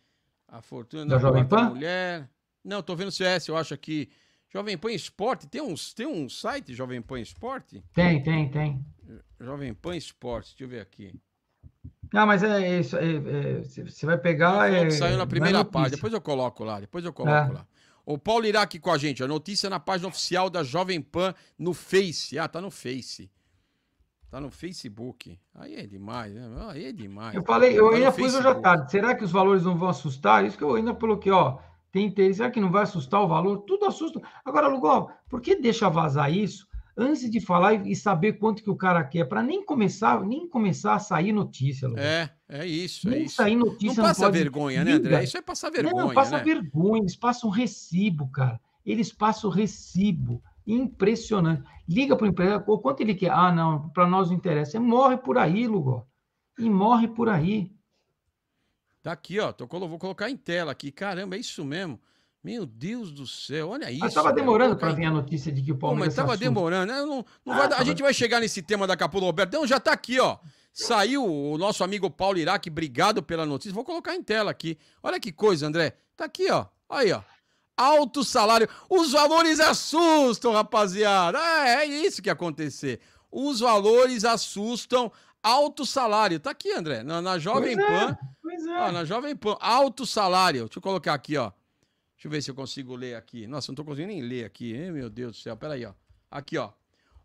A fortuna da Jovem Pan? Mulher. Não, estou vendo o CS, eu acho aqui. Jovem Pan Esporte, tem uns, tem um site Jovem Pan Esporte? Tem, tem, tem. Jovem Pan Esporte, deixa eu ver aqui. Ah, mas é isso. É, é você é, vai pegar. É, saiu na é primeira página. Depois eu coloco lá. Depois eu coloco é. lá. O Paulo irá aqui com a gente. A notícia na página oficial da Jovem Pan no Face. Ah, tá no Face. Tá no Facebook. Aí é demais, né? Ah, aí é demais. Eu falei, eu tá ainda fiz hoje à tarde. Será que os valores não vão assustar? Isso que eu ainda coloquei, ó. Tem interesse. Será que não vai assustar o valor? Tudo assusta. Agora, Lugol, por que deixa vazar isso? antes de falar e saber quanto que o cara quer, para nem começar, nem começar a sair notícia. Logo. É, é isso. É nem é isso. sair notícia. Não passa não vergonha, né, André? Isso é passar vergonha. Não, passa né? vergonha, eles passam recibo, cara. Eles passam recibo. Impressionante. Liga para o empresário, quanto ele quer? Ah, não, para nós não interessa. ele morre por aí, Lugo. E morre por aí. Tá aqui, ó. Tô, vou colocar em tela aqui. Caramba, é isso mesmo. Meu Deus do céu, olha isso. Mas tava demorando para vir a notícia de que o Palmeiras. estava mas tava demorando. Né? Não, não, não ah, vai, tava... A gente vai chegar nesse tema da Capulo Roberto. então já tá aqui, ó. Saiu o nosso amigo Paulo Iraque, obrigado pela notícia. Vou colocar em tela aqui. Olha que coisa, André. Tá aqui, ó. Aí, ó. Alto salário. Os valores assustam, rapaziada. É, é isso que acontecer. Os valores assustam. Alto salário. Tá aqui, André. Na, na Jovem pois é, Pan. É, pois é. Ó, na Jovem Pan. Alto salário. Deixa eu colocar aqui, ó. Deixa eu ver se eu consigo ler aqui. Nossa, não estou conseguindo nem ler aqui, hein? Meu Deus do céu. Peraí, ó. Aqui, ó.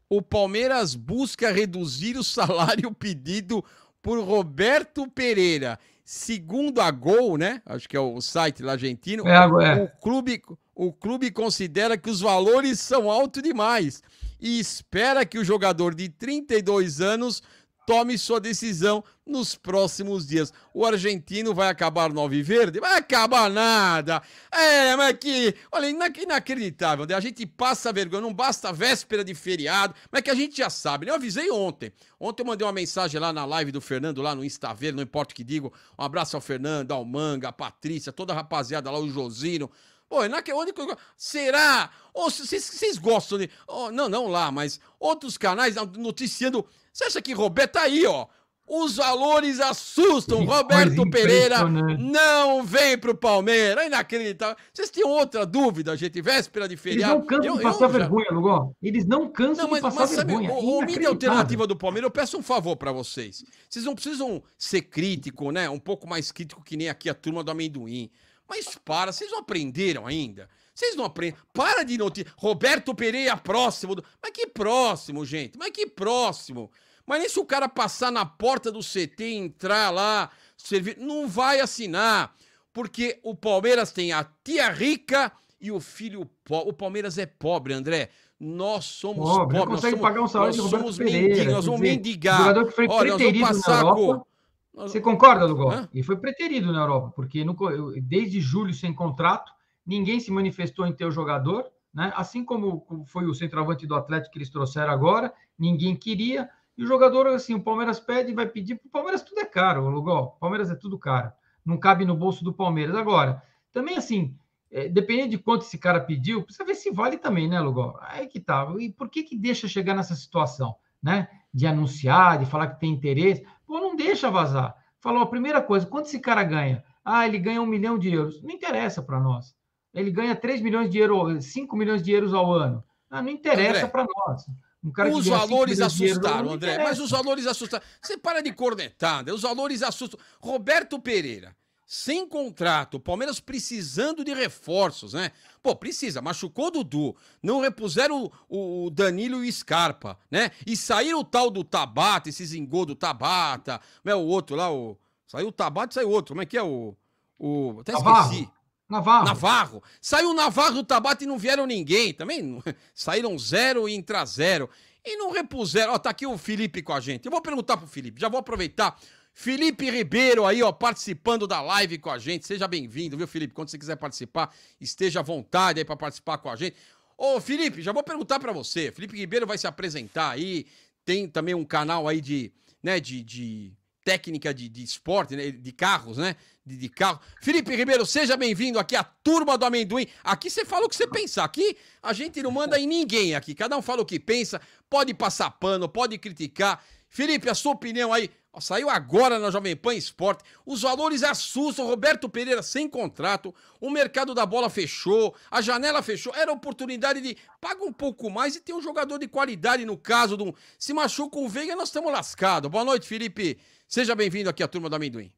O Palmeiras busca reduzir o salário pedido por Roberto Pereira. Segundo a Gol, né? Acho que é o site lá argentino. É, é. O, clube, o clube considera que os valores são altos demais e espera que o jogador de 32 anos tome sua decisão nos próximos dias. O argentino vai acabar no verde? Vai acabar nada. É, mas que, olha, inacreditável, né? A gente passa vergonha, não basta véspera de feriado, mas que a gente já sabe. Né? Eu avisei ontem. Ontem eu mandei uma mensagem lá na live do Fernando, lá no Instaver, não importa o que digo. Um abraço ao Fernando, ao Manga, a Patrícia, toda a rapaziada lá, o Josino. Pô, na que onde será? Ou oh, vocês gostam de oh, não, não lá, mas outros canais ah, noticiando você acha que Roberto tá aí, ó? Os valores assustam. Que Roberto Pereira não vem pro Palmeiras. É inacreditável. Vocês tinham outra dúvida, gente? Véspera de feriado. Eles não cansam eu, de passar vergonha, Lugó. Eles não cansam não, mas, de passar mas, vergonha. o, é o mídia alternativa do Palmeiras, eu peço um favor para vocês. Vocês não precisam ser crítico, né? Um pouco mais crítico que nem aqui a turma do amendoim. Mas para, vocês não aprenderam ainda? Vocês não aprendem. Para de notícia. Roberto Pereira próximo. Do... Mas que próximo, gente. Mas que próximo. Mas nem se o cara passar na porta do CT, e entrar lá, servir, não vai assinar. Porque o Palmeiras tem a tia rica e o filho pobre. O Palmeiras é pobre, André. Nós somos pobre, pobres. Nós somos, pagar um salário nós de somos mendigos, nós vamos dizer, mendigar. Jogador que foi Olha, nós na Europa, com... Você concorda, Lugo? Ele foi preterido na Europa, porque no, desde julho sem contrato, ninguém se manifestou em ter o jogador, né? assim como foi o centroavante do Atlético que eles trouxeram agora, ninguém queria. E o jogador, assim, o Palmeiras pede, vai pedir. Para o Palmeiras tudo é caro, Lugol. Palmeiras é tudo caro. Não cabe no bolso do Palmeiras. Agora, também assim, é, dependendo de quanto esse cara pediu, precisa ver se vale também, né, Lugol? Aí que tá. E por que que deixa chegar nessa situação, né? De anunciar, de falar que tem interesse. Pô, não deixa vazar. Falou, a primeira coisa, quanto esse cara ganha? Ah, ele ganha um milhão de euros. Não interessa para nós. Ele ganha 3 milhões de euros, 5 milhões de euros ao ano. Ah, não interessa para nós. Um os valores assustaram, André, é. mas os valores assustaram. Você para de cornetada, os valores assustam. Roberto Pereira, sem contrato, o Palmeiras precisando de reforços, né? Pô, precisa, machucou Dudu, não repuseram o, o Danilo e o Scarpa, né? E saiu o tal do Tabata, esse zingou do Tabata, é o outro lá, o... saiu o Tabata e saiu outro, como é que é o... o... até esqueci. Navarro. Navarro. Saiu Navarro, Tabata e não vieram ninguém. Também saíram zero e entra zero. E não repuseram. Ó, tá aqui o Felipe com a gente. Eu vou perguntar pro Felipe, já vou aproveitar. Felipe Ribeiro aí, ó, participando da live com a gente. Seja bem-vindo, viu, Felipe? Quando você quiser participar, esteja à vontade aí para participar com a gente. Ô, Felipe, já vou perguntar para você. Felipe Ribeiro vai se apresentar aí. Tem também um canal aí de, né, de, de técnica de, de esporte, né? de carros, né? De, de carro. Felipe Ribeiro, seja bem-vindo aqui à turma do amendoim. Aqui você fala o que você pensar. Aqui a gente não manda em ninguém aqui. Cada um fala o que pensa, pode passar pano, pode criticar. Felipe, a sua opinião aí. Ó, saiu agora na Jovem Pan Esporte. Os valores assustam. Roberto Pereira sem contrato. O mercado da bola fechou. A janela fechou. Era oportunidade de paga um pouco mais e ter um jogador de qualidade. No caso do. Se machuca o Veiga, nós estamos lascados. Boa noite, Felipe. Seja bem-vindo aqui à turma do Amendoim.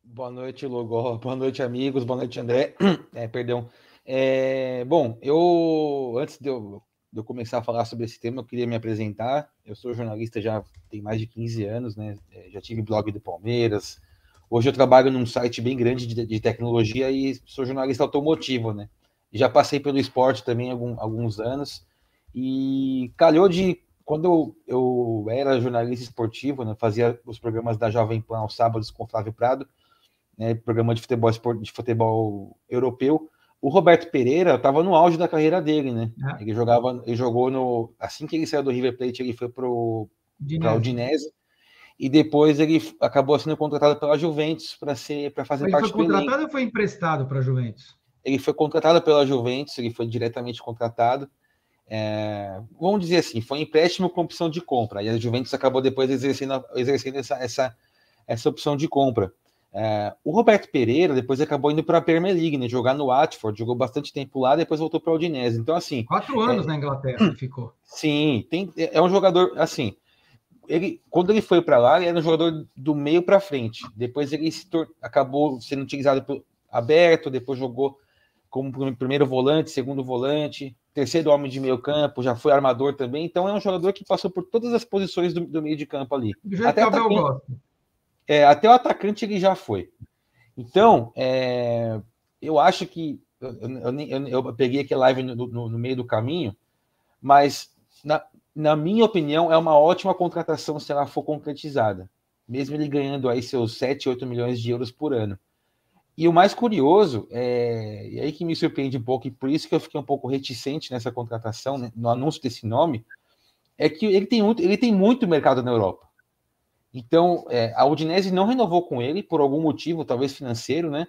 Boa noite, Logo. Boa noite, amigos. Boa noite, André. É, perdão. É, bom, eu antes de eu, de eu, começar a falar sobre esse tema, eu queria me apresentar. Eu sou jornalista já tem mais de 15 anos, né? É, já tive blog do Palmeiras. Hoje eu trabalho num site bem grande de, de tecnologia e sou jornalista automotivo, né? Já passei pelo esporte também algum, alguns anos e calhou de quando eu, era jornalista esportivo, né, fazia os programas da Jovem Pan aos sábados com o Flávio Prado, né, programa de futebol, de futebol europeu, o Roberto Pereira estava no auge da carreira dele, né? Ah. Ele jogava, ele jogou no. Assim que ele saiu do River Plate, ele foi para o Udinese. E depois ele acabou sendo contratado pela Juventus para ser para fazer ele parte do. Ele foi contratado ou foi emprestado para a Juventus? Ele foi contratado pela Juventus, ele foi diretamente contratado. É, vamos dizer assim, foi empréstimo com opção de compra, e a Juventus acabou depois exercendo, exercendo essa, essa, essa opção de compra. É, o Roberto Pereira depois acabou indo para a Premier League, né, jogar no Watford, jogou bastante tempo lá, depois voltou para o Udinese. Então, assim. Quatro anos é, na Inglaterra ficou. Sim, tem, é, é um jogador, assim. Ele, quando ele foi para lá, ele era um jogador do meio para frente. Depois ele se acabou sendo utilizado aberto, depois jogou como primeiro volante, segundo volante, terceiro homem de meio campo, já foi armador também, então é um jogador que passou por todas as posições do, do meio de campo ali. Até, atacante, é, até o atacante ele já foi. Então, é, eu acho que eu, eu, eu, peguei aqui a live no, no, no, meio do caminho, mas na, na, minha opinião é uma ótima contratação se ela for concretizada, mesmo ele ganhando aí seus 7, 8 milhões de euros por ano. E o mais curioso, é, e aí que me surpreende um pouco, e por isso que eu fiquei um pouco reticente nessa contratação, né, no anúncio desse nome, é que ele tem muito, ele tem muito mercado na Europa. Então, é, a Udinese não renovou com ele, por algum motivo, talvez financeiro, né?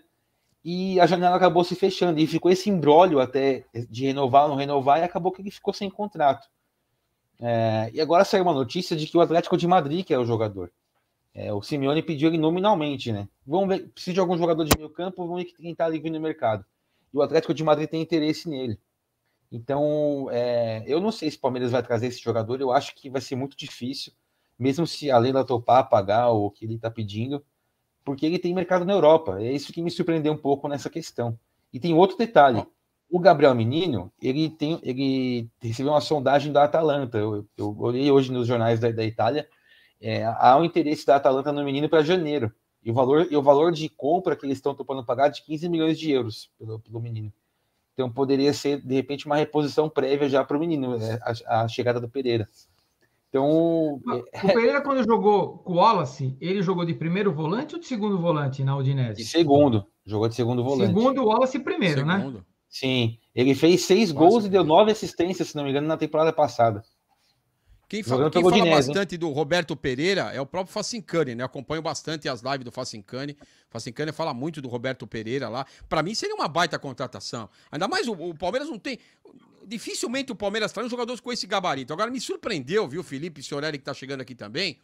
E a janela acabou se fechando, e ficou esse embrólio até de renovar ou não renovar, e acabou que ele ficou sem contrato. É, e agora saiu uma notícia de que o Atlético de Madrid quer é o jogador. É, o Simeone pediu ele nominalmente, né? Vamos ver, precisa de algum jogador de meio campo, vamos ver quem está livre no mercado. E o Atlético de Madrid tem interesse nele. Então, é, eu não sei se o Palmeiras vai trazer esse jogador, eu acho que vai ser muito difícil, mesmo se a Leila topar pagar o que ele está pedindo, porque ele tem mercado na Europa. É isso que me surpreendeu um pouco nessa questão. E tem outro detalhe. O Gabriel Menino, ele tem, ele recebeu uma sondagem da Atalanta. Eu, eu olhei hoje nos jornais da, da Itália é, há um interesse da Atalanta no menino para janeiro. E o, valor, e o valor de compra que eles estão topando pagar é de 15 milhões de euros pelo, pelo menino. Então poderia ser, de repente, uma reposição prévia já para o menino, né? a, a, chegada do Pereira. Então. É, o Pereira, quando jogou com o Wallace, ele jogou de primeiro volante ou de segundo volante na Udinese? De segundo. Jogou de segundo volante. Segundo o Wallace primeiro, né? segundo. né? Sim. Ele fez seis Nossa, gols e deu nove assistências, se não me engano, na temporada passada. Quem fala, quem fala bastante do Roberto Pereira é o próprio Facincani, né? Eu acompanho bastante as lives do Facincani. Facincani fala muito do Roberto Pereira lá. Para mim seria uma baita contratação. Ainda mais o, o, Palmeiras não tem. Dificilmente o Palmeiras traz jogadores com esse gabarito. Agora me surpreendeu, viu, Felipe Sorelli, que tá chegando aqui também.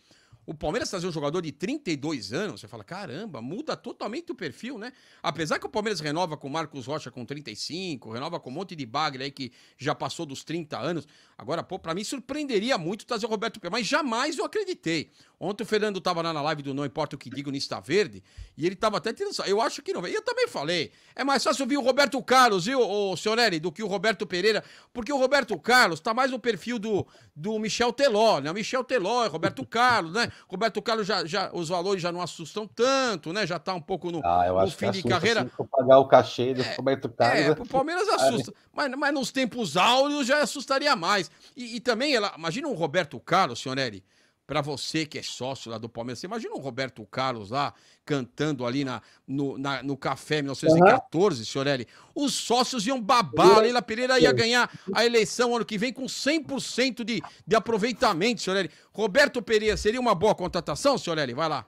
O Palmeiras trazer um jogador de 32 anos, você fala, caramba, muda totalmente o perfil, né? Apesar que o Palmeiras renova com o Marcos Rocha com 35, renova com um monte de bagre aí que já passou dos 30 anos. Agora, pô, pra mim surpreenderia muito trazer o Roberto Pereira, mas jamais eu acreditei. Ontem o Fernando tava lá na live do Não Importa o que Digo no Insta Verde, e ele tava até tirando. Eu acho que não. E eu também falei, é mais fácil vir o Roberto Carlos, viu, o Sionelli, do que o Roberto Pereira, porque o Roberto Carlos tá mais no perfil do, do Michel Teló, né? O Michel Teló, é Roberto Carlos, né? Roberto Carlos já, já os valores já não assustam tanto, né? Já está um pouco no, ah, eu no acho fim que de carreira. Assim, pagar o cachê do é, Roberto Carlos. É, o Palmeiras assusta. Mas, mas nos tempos áureos já assustaria mais. E, e também, ela, imagina o Roberto Carlos, senhor Nery, para você que é sócio lá do Palmeiras. Você imagina o Roberto Carlos lá cantando ali na, no, na, no café 1914, uhum. Fiorelli. Os sócios iam babar. A Leila Pereira ia ganhar a eleição ano que vem com 100% de, de aproveitamento, Fiorelli. Roberto Pereira seria uma boa contratação, Fiorelli? Vai lá.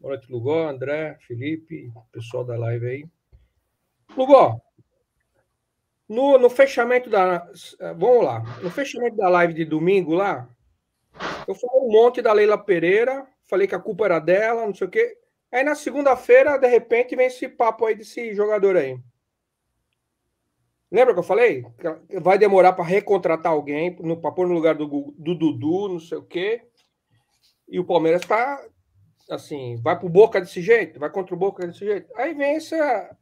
Boa noite, Lugó, André, Felipe, pessoal da live aí. Lugó, no, no fechamento da. Vamos lá. No fechamento da live de domingo lá, eu falei um monte da Leila Pereira, falei que a culpa era dela, não sei o quê. Aí na segunda-feira, de repente, vem esse papo aí desse jogador aí. Lembra que eu falei? Vai demorar para recontratar alguém, para pôr no lugar do, do, Dudu, não sei o quê. E o Palmeiras está assim, vai pro Boca desse jeito, vai contra o Boca desse jeito. Aí vem essa.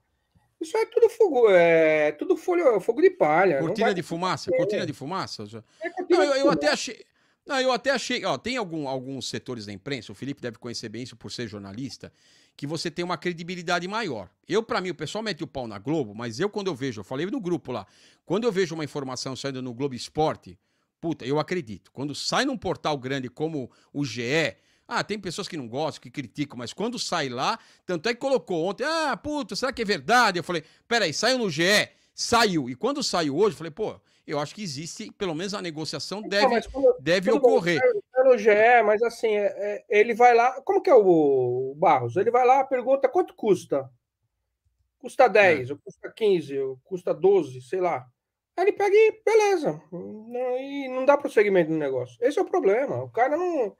Isso é tudo fogo, é tudo folho, fogo de palha. Cortina vai... de fumaça, cortina de fumaça. É cortina não, de eu, fumaça. eu até achei. Não, eu até achei. Ó, tem algum, alguns setores da imprensa, o Felipe deve conhecer bem isso por ser jornalista, que você tem uma credibilidade maior. Eu, para mim, o pessoal mete o pau na Globo, mas eu, quando eu vejo, eu falei no grupo lá, quando eu vejo uma informação saindo no Globo Esporte, puta, eu acredito. Quando sai num portal grande como o GE, ah, tem pessoas que não gostam, que criticam, mas quando sai lá, tanto é que colocou ontem, ah, puta, será que é verdade? Eu falei, peraí, saiu no GE, saiu. E quando saiu hoje, eu falei, pô, eu acho que existe, pelo menos a negociação então, deve, deve ocorrer. É GE, mas assim, é, é, ele vai lá. Como que é o, o Barros? Ele vai lá, pergunta quanto custa? Custa 10, é. ou custa 15, ou custa 12, sei lá. Aí ele pega e beleza. Não, e não dá prosseguimento no negócio. Esse é o problema. O cara não.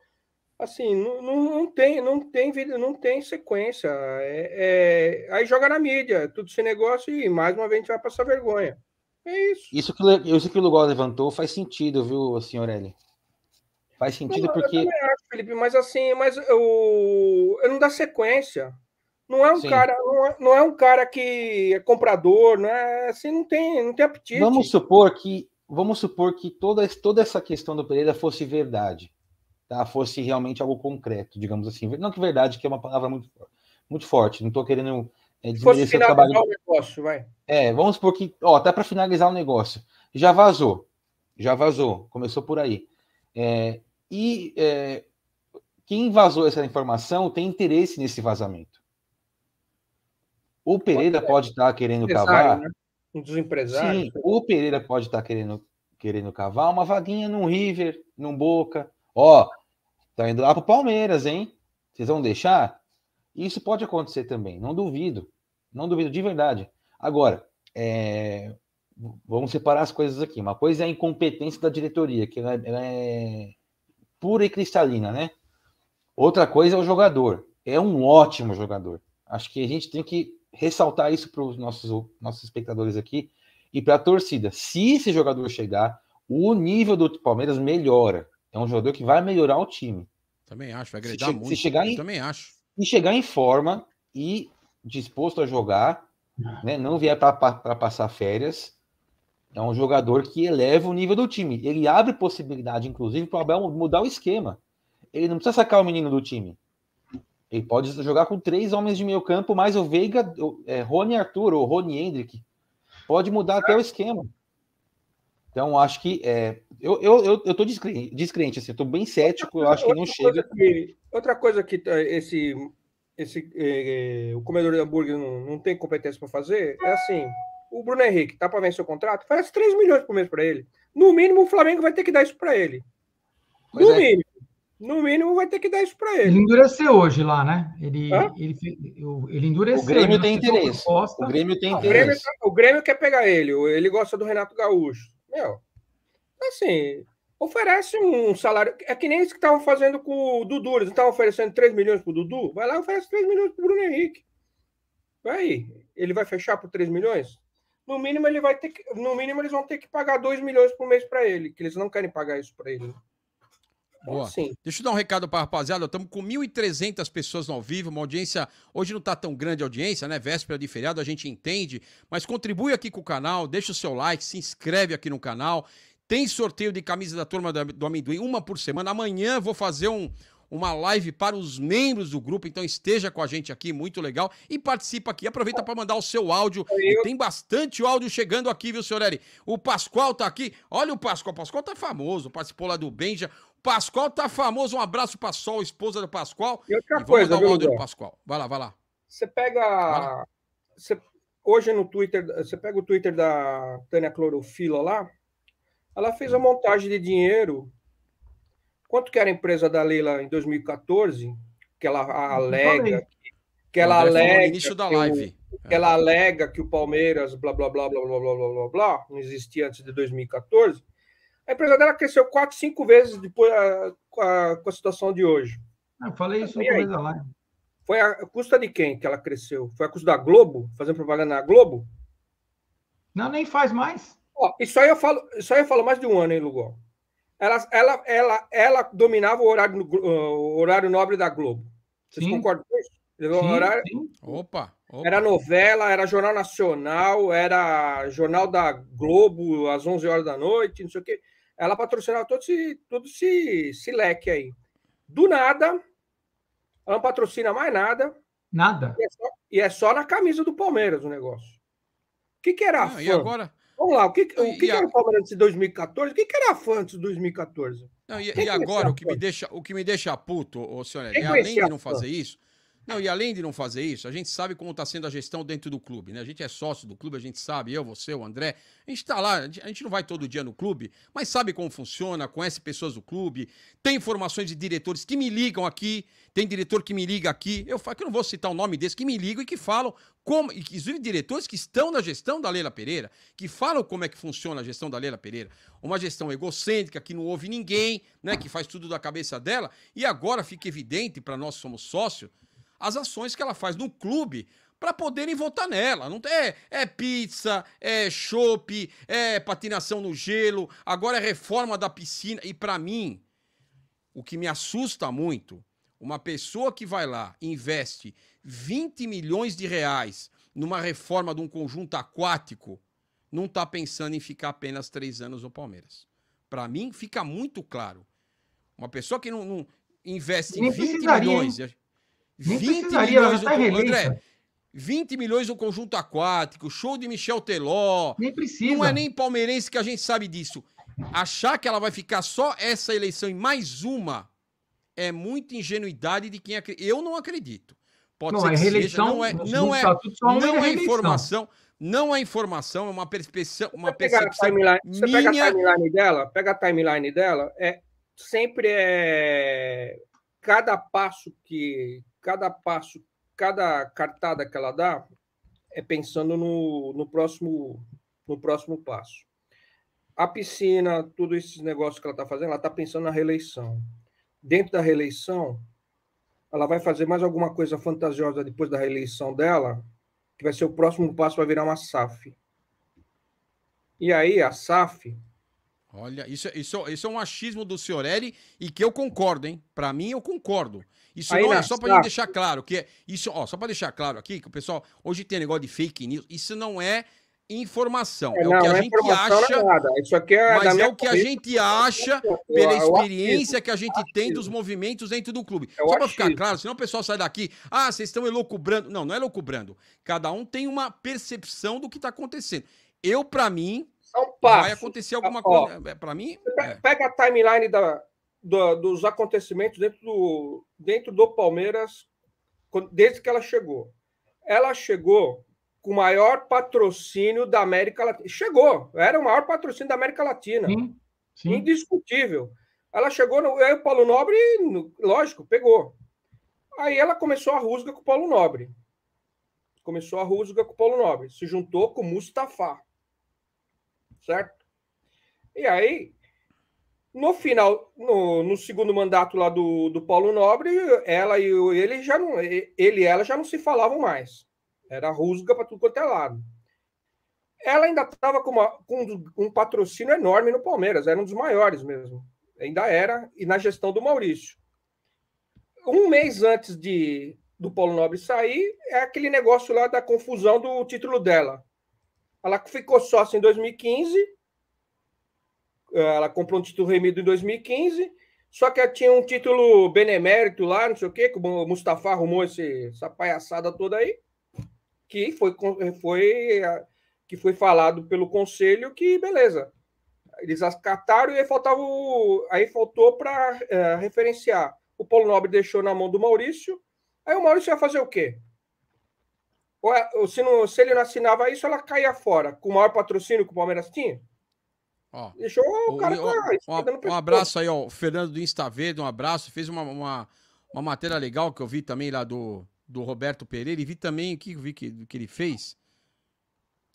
Assim, não, não, não tem, não tem vida, não tem sequência. É, é, aí joga na mídia, é tudo esse negócio e mais uma vez a gente vai passar vergonha. É isso. Isso que, isso que o Lugol levantou faz sentido, viu, senhor assim, L Faz sentido não, porque. Eu acho, Felipe, mas assim, mas eu, eu não dá sequência. Não é um Sim. cara, não é, não é, um cara que é comprador, não é assim, não tem, não tem apetite. Vamos supor que, vamos supor que toda, toda essa questão do Pereira fosse verdade, tá? Fosse realmente algo concreto, digamos assim. Não que verdade, que é uma palavra muito, muito forte. Não estou querendo é diminuir seu trabalho. O negócio, vai. É, vamos supor que, ó, até para finalizar o negócio. Já vazou. Já vazou. Começou por aí. É, e é, quem vazou essa informação tem interesse nesse vazamento. O Pereira pode, pode tá estar querendo cavar. Né? Um dos empresários. Sim, o Pereira pode estar tá querendo, querendo cavar uma vaguinha num River, num Boca. Ó, tá indo lá pro Palmeiras, hein? Vocês vão deixar? Isso pode acontecer também, não duvido. Não duvido de verdade. Agora, é... vamos separar as coisas aqui. Uma coisa é a incompetência da diretoria, que ela, ela é pura e cristalina, né? Outra coisa é o jogador. É um ótimo jogador. Acho que a gente tem que ressaltar isso para os nossos, nossos espectadores aqui e para a torcida. Se esse jogador chegar, o nível do Palmeiras melhora. É um jogador que vai melhorar o time. Também acho, vai agregar muito. Se chegar em, também acho. E chegar em forma e disposto a jogar, né? não vier para passar férias. É um jogador que eleva o nível do time. Ele abre possibilidade, inclusive, para o Abel mudar o esquema. Ele não precisa sacar o menino do time. Ele pode jogar com três homens de meio campo, mais o Veiga, é, Rony Arthur ou Rony Hendrick. Pode mudar até o esquema. Então, acho que. É, eu, eu, eu, eu descrente, descrente assim, Estou bem cético, eu acho que não outra chega. Coisa que, outra coisa que é, esse esse, eh, eh, o comedor de hambúrguer não, não tem competência para fazer, é assim: o Bruno Henrique tá para vencer o contrato? faz 3 milhões por mês para ele. No mínimo, o Flamengo vai ter que dar isso para ele. no é. mínimo. No mínimo, vai ter que dar isso para ele. Ele endureceu hoje lá, né? Ele, ele, ele endureceu. O Grêmio tem interesse. O Grêmio tem tá, interesse. O Grêmio, o Grêmio, quer pegar ele. Ele gosta do Renato Gaúcho. Meu, assim, Oferece um salário. É que nem isso que estavam fazendo com o Dudu. Eles estavam oferecendo 3 milhões para o Dudu. Vai lá e oferece 3 milhões para o Bruno Henrique. Vai aí. Ele vai fechar por 3 milhões? No mínimo, ele vai ter que, no mínimo, eles vão ter que pagar 2 milhões por mês para ele, que eles não querem pagar isso para ele. Né? Então, Boa. Sim. Deixa eu dar um recado para a rapaziada. Estamos com 1.300 pessoas ao vivo, uma audiência. Hoje não está tão grande a audiência, né? Véspera de feriado, a gente entende. Mas contribui aqui com o canal, deixa o seu like, se inscreve aqui no canal. Tem sorteio de camisa da turma do amendoim, uma por semana. Amanhã vou fazer um, uma live para os membros do grupo, então esteja com a gente aqui, muito legal. E participa aqui, aproveita para mandar o seu áudio. E tem bastante áudio chegando aqui, viu, senhor Eri? O Pascoal tá aqui. Olha o Pascoal, o Pascoal tá famoso, participou lá do Benja. Pascoal tá famoso, um abraço para Sol, esposa do Pascoal. E outra e coisa, viu, áudio do Pascoal. Vai lá, vai lá. Você pega Você... hoje no Twitter, você pega o Twitter da Tânia Clorofila lá, ela fez a montagem de dinheiro. Quanto que era a empresa da Leila em 2014? Que ela alega. Que, que ela alega. Início da live. Que ela alega que o Palmeiras, blá, blá, blá, blá, blá, blá, blá, blá, blá, não existia antes de 2014. A empresa dela cresceu quatro, cinco vezes depois a, com, a, com a situação de hoje. Ah, eu falei isso no da live. Foi a custa de quem que ela cresceu? Foi a custa da Globo? Fazendo propaganda na Globo? Não, nem faz mais. Ó, isso aí eu falo, isso aí eu falo mais de um ano, hein, Lugol? Ela, ela, ela, ela dominava o horário, o horário nobre da Globo. Vocês sim. concordam com isso? Sim, horário... sim. Opa, opa, Era novela, era Jornal Nacional, era Jornal da Globo às 11 horas da noite, não sei o quê. Ela patrocinava todo esse, todo esse, esse leque aí. Do nada, ela não patrocina mais nada. Nada. E é só, e é só na camisa do Palmeiras o negócio. O que, que era não, fã? E agora, Vamos lá, o que, o que a... era o Palmeiras de 2014? O que, que era a fã antes de 2014? Não, e, e agora, o que, me deixa, o que me deixa puto, ô, senhor, é, além de não fazer isso, não, e além de não fazer isso, a gente sabe como está sendo a gestão dentro do clube, né? A gente é sócio do clube, a gente sabe, eu, você, o André. A gente está lá, a gente não vai todo dia no clube, mas sabe como funciona, conhece pessoas do clube, tem informações de diretores que me ligam aqui, tem diretor que me liga aqui. Eu falo que eu não vou citar o nome desse, que me ligam e que falam como. Inclusive, diretores que estão na gestão da Leila Pereira, que falam como é que funciona a gestão da Leila Pereira. Uma gestão egocêntrica, que não ouve ninguém, né? Que faz tudo da cabeça dela. E agora fica evidente para nós que somos sócios as ações que ela faz no clube para poderem votar nela. Não é, é pizza, é chope, é patinação no gelo, agora é reforma da piscina. E para mim, o que me assusta muito, uma pessoa que vai lá, investe 20 milhões de reais numa reforma de um conjunto aquático, não está pensando em ficar apenas três anos no Palmeiras. Para mim, fica muito claro. Uma pessoa que não, não investe Nem 20 milhões. 20 tá milhões do... André, 20 milhões no conjunto aquático, show de Michel Teló. Nem precisa. Não é nem palmeirense que a gente sabe disso. Achar que ela vai ficar só essa eleição e mais uma é muita ingenuidade de quem acredita. Eu não acredito. Pode não, ser é reeleição, seja. não é, não é, tá não é, é informação. Não é informação, é uma percepção. Uma você percepção timeline, você minha... pega a timeline dela, pega a timeline dela, é sempre é cada passo que, cada passo, cada cartada que ela dá é pensando no, no, próximo, no próximo passo. A piscina, tudo esses negócios que ela está fazendo, ela está pensando na reeleição. Dentro da reeleição, ela vai fazer mais alguma coisa fantasiosa depois da reeleição dela, que vai ser o próximo passo para virar uma SAF. E aí a SAF Olha, isso, é, isso, é, isso é um achismo do Ciorelli e que eu concordo, hein? Para mim, eu concordo. Isso Aí, não, é só para tá. deixar claro que é, isso, ó, só para deixar claro aqui que o pessoal hoje tem negócio de fake news. Isso não é informação, é, não, é o que a é gente acha. Nada. Isso aqui é mas é o que a gente acha pela experiência que a gente tem dos movimentos dentro do clube. Eu só para ficar claro, senão o pessoal sai daqui, ah, vocês estão elocubrando. Não, não é elocubrando. Cada um tem uma percepção do que está acontecendo. Eu, para mim, é um passo. Vai acontecer alguma coisa. É, Para mim. É. Pega a timeline da, da, dos acontecimentos dentro do, dentro do Palmeiras desde que ela chegou. Ela chegou com o maior patrocínio da América Latina. Chegou, era o maior patrocínio da América Latina. Sim, sim. Indiscutível. Ela chegou, no, aí o Paulo Nobre, lógico, pegou. Aí ela começou a rusga com o Paulo Nobre. Começou a rusga com o Paulo Nobre. Se juntou com o Mustafa certo? E aí, no final, no, no, segundo mandato lá do, do Paulo Nobre, ela e ele já não, ele e ela já não se falavam mais. Era rusga para tudo quanto é lado. Ela ainda estava com, uma, com um, patrocínio enorme no Palmeiras, era um dos maiores mesmo. Ainda era, e na gestão do Maurício. Um mês antes de do Paulo Nobre sair, é aquele negócio lá da confusão do título dela. Ela ficou sócia em 2015, eh, ela comprou um título remido em 2015, só que ela tinha um título benemérito lá, não sei o quê, que o Mustafa arrumou esse, essa palhaçada toda aí, que foi, foi, eh, que foi falado pelo conselho que, beleza, eles acataram e aí, faltava o, aí faltou para é, eh, referenciar. O Polo Nobre deixou na mão do Maurício, aí o Maurício ia fazer o quê? É, ou, se, não, se ele não assinava isso, ela caía fora. Com o maior patrocínio que o Palmeiras tinha? Ó, Deixou o, o cara. Tá tá o, um, abraço aí, ó. O Fernando do Instaverde, um abraço. Fez uma, uma, uma, matéria legal que eu vi também lá do, do Roberto Pereira. E vi também o que, vi que, que ele fez.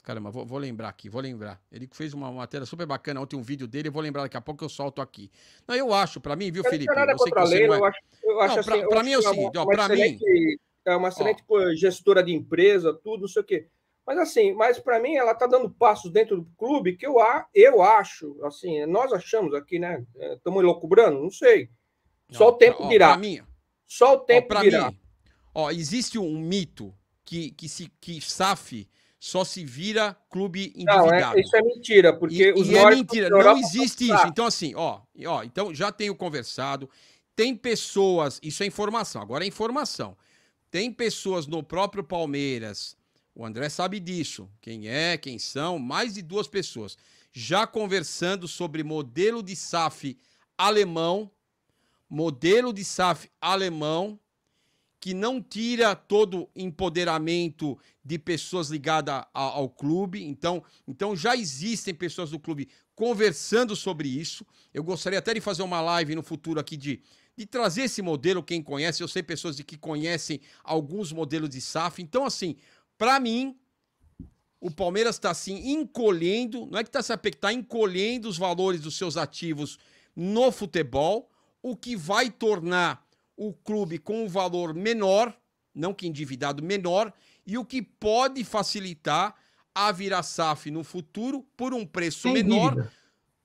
Caramba, vou, vou, lembrar aqui, vou lembrar. Ele fez uma matéria super bacana ontem, um vídeo dele, vou lembrar daqui a pouco, eu solto aqui. Não, eu acho, pra mim, viu, Felipe? Eu, não sei que você não é... eu acho, eu acho não, assim, pra mim é o é seguinte, ó, pra mim é uma excelente oh. gestora de empresa, tudo, não sei o quê. Mas assim, mas para mim ela está dando passos dentro do clube que eu, a, eu acho, assim, nós achamos aqui, né? Estamos é, loucubrando, não sei. Só o tempo ó, dirá. Mim, Só o tempo ó, dirá. Mim, ó, existe um mito que, que se que SAF só se vira clube endividado. Não, é, isso é mentira, porque e, os e é mentira, não existe isso. Então assim, ó, ó, então já tenho conversado, tem pessoas, isso é informação, agora é informação. Tem pessoas no próprio Palmeiras, o André sabe disso, quem é, quem são, mais de duas pessoas, já conversando sobre modelo de SAF alemão, modelo de SAF alemão, que não tira todo empoderamento de pessoas ligadas ao clube. Então, então já existem pessoas do clube conversando sobre isso. Eu gostaria até de fazer uma live no futuro aqui de, de trazer esse modelo, quem conhece, eu sei pessoas de que conhecem alguns modelos de SAF. Então, assim, para mim, o Palmeiras está assim encolhendo, não é que está se apertando, está encolhendo os valores dos seus ativos no futebol, o que vai tornar o clube com um valor menor, não que endividado menor, e o que pode facilitar a virar SAF no futuro por um preço sem menor, dívida.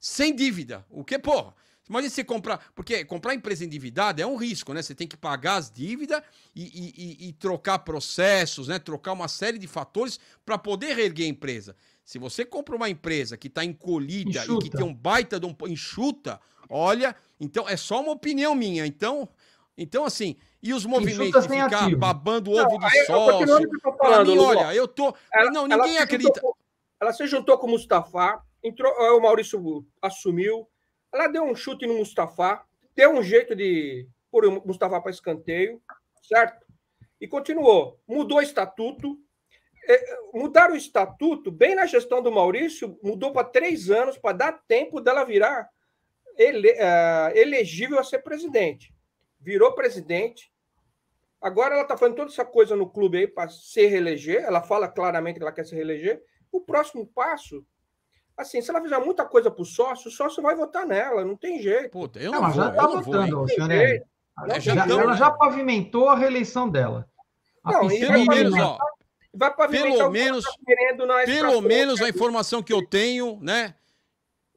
sem dívida. O que, porra? Imagina você comprar, porque comprar empresa endividada é um risco, né? Você tem que pagar as dívidas e, e, e trocar processos, né? Trocar uma série de fatores para poder reerguer a empresa. Se você compra uma empresa que está encolhida enxuta. e que tem um baita de um enxuta, olha, então é só uma opinião minha. Então, então assim, e os movimentos de ficar ativo. babando o ovo de sócio. Para mim, olha, eu tô. Ela, não, ninguém ela acredita. Se ela se juntou com o Mustafa, entrou, o Maurício assumiu, ela deu um chute no Mustafa, deu um jeito de pôr o Mustafa para escanteio, certo? E continuou. Mudou o estatuto. É, mudaram o estatuto bem na gestão do Maurício, mudou para três anos para dar tempo dela virar ele, é, elegível a ser presidente. Virou presidente. Agora ela está fazendo toda essa coisa no clube aí para se reeleger. Ela fala claramente que ela quer se reeleger. O próximo passo assim, se ela fizer muita coisa pro sócio, o sócio vai votar nela, não tem jeito. Puta, eu não, não vou, tá é já tá votando, Xanelli. Ela né? já pavimentou a reeleição dela. A não, e vai menos, ó, vai pelo menos, tá pelo menos a informação que eu tenho, né?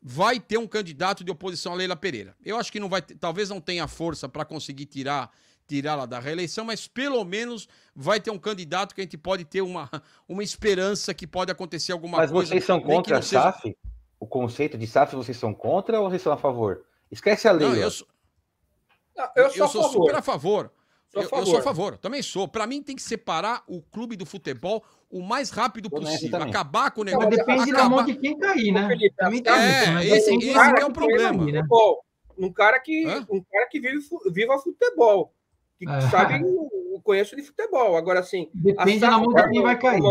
Vai ter um candidato de oposição à Leila Pereira. Eu acho que não vai, talvez não tenha força para conseguir tirar tirá-la da reeleição, mas pelo menos vai ter um candidato que a gente pode ter uma, uma esperança que pode acontecer alguma mas coisa. Mas vocês são contra a seja... SAF? O conceito de SAF vocês são contra ou vocês são a favor? Esquece a lei. Não, eu sou, Não, eu sou, eu sou super a favor. eu, eu, sou a favor, também sou. Para mim tem que separar o clube do futebol o mais rápido né, possível. Acabar com o negócio. depende acabar... da mão de quem cair, tá né? Felipe, tá é, isso, né? esse, esse é o um problema. né? Um cara que, um cara que vive, viva futebol que é. sabem o conheço de futebol. Agora, assim. Depende da mão de quem vai cair.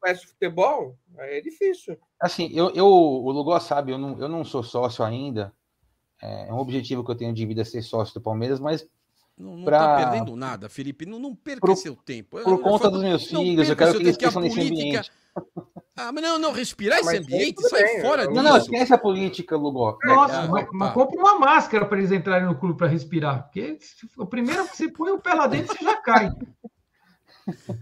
conhece futebol, é difícil. Assim, eu, eu o Lugó sabe, eu não, eu não sou sócio ainda. É, é um objetivo que eu tenho de vida ser sócio do Palmeiras, mas não, não pra... tá perdendo nada, Felipe. Não, não perca seu tempo. Por conta falo, dos meus filhos, eu quero que eles cresçam nesse ambiente. Ah, mas não, não, respirar ah, esse ambiente, sai é bem. fora disso. Não, não, esquece a política, Lugó. É, Nossa, ah, mas, mas tá. compra uma máscara para eles entrarem no clube para respirar, porque o primeiro que você põe o pé lá dentro, você já cai. É...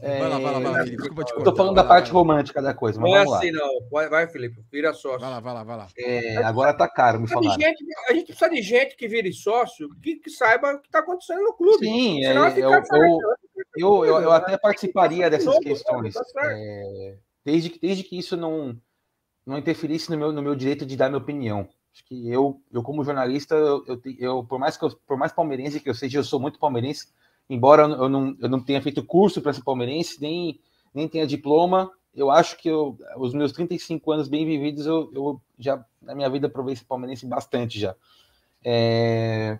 Vai lá, vai lá, vai lá, Felipe. Desculpa te cortar. Tô falando da lá, parte romântica da coisa, mas não é assim, não. Vai, vai, Felipe, vira sócio. Vai lá, vai lá, vai lá. É, é agora tá caro, me falaram. Gente, a gente precisa de gente que vire sócio, que, que saiba o que tá acontecendo no clube. Sim, é, eu, eu, eu, eu, até participaria dessas questões. Tá desde que, desde que isso não, não interferisse no meu, no meu direito de dar minha opinião. Acho que eu, eu como jornalista, eu, eu, por mais que eu, por mais palmeirense que eu seja, eu sou muito palmeirense, embora eu não, eu não tenha feito curso para ser palmeirense, nem, nem tenha diploma, eu acho que eu, os meus 35 anos bem vividos, eu, eu já, na minha vida, provei ser palmeirense bastante já. É,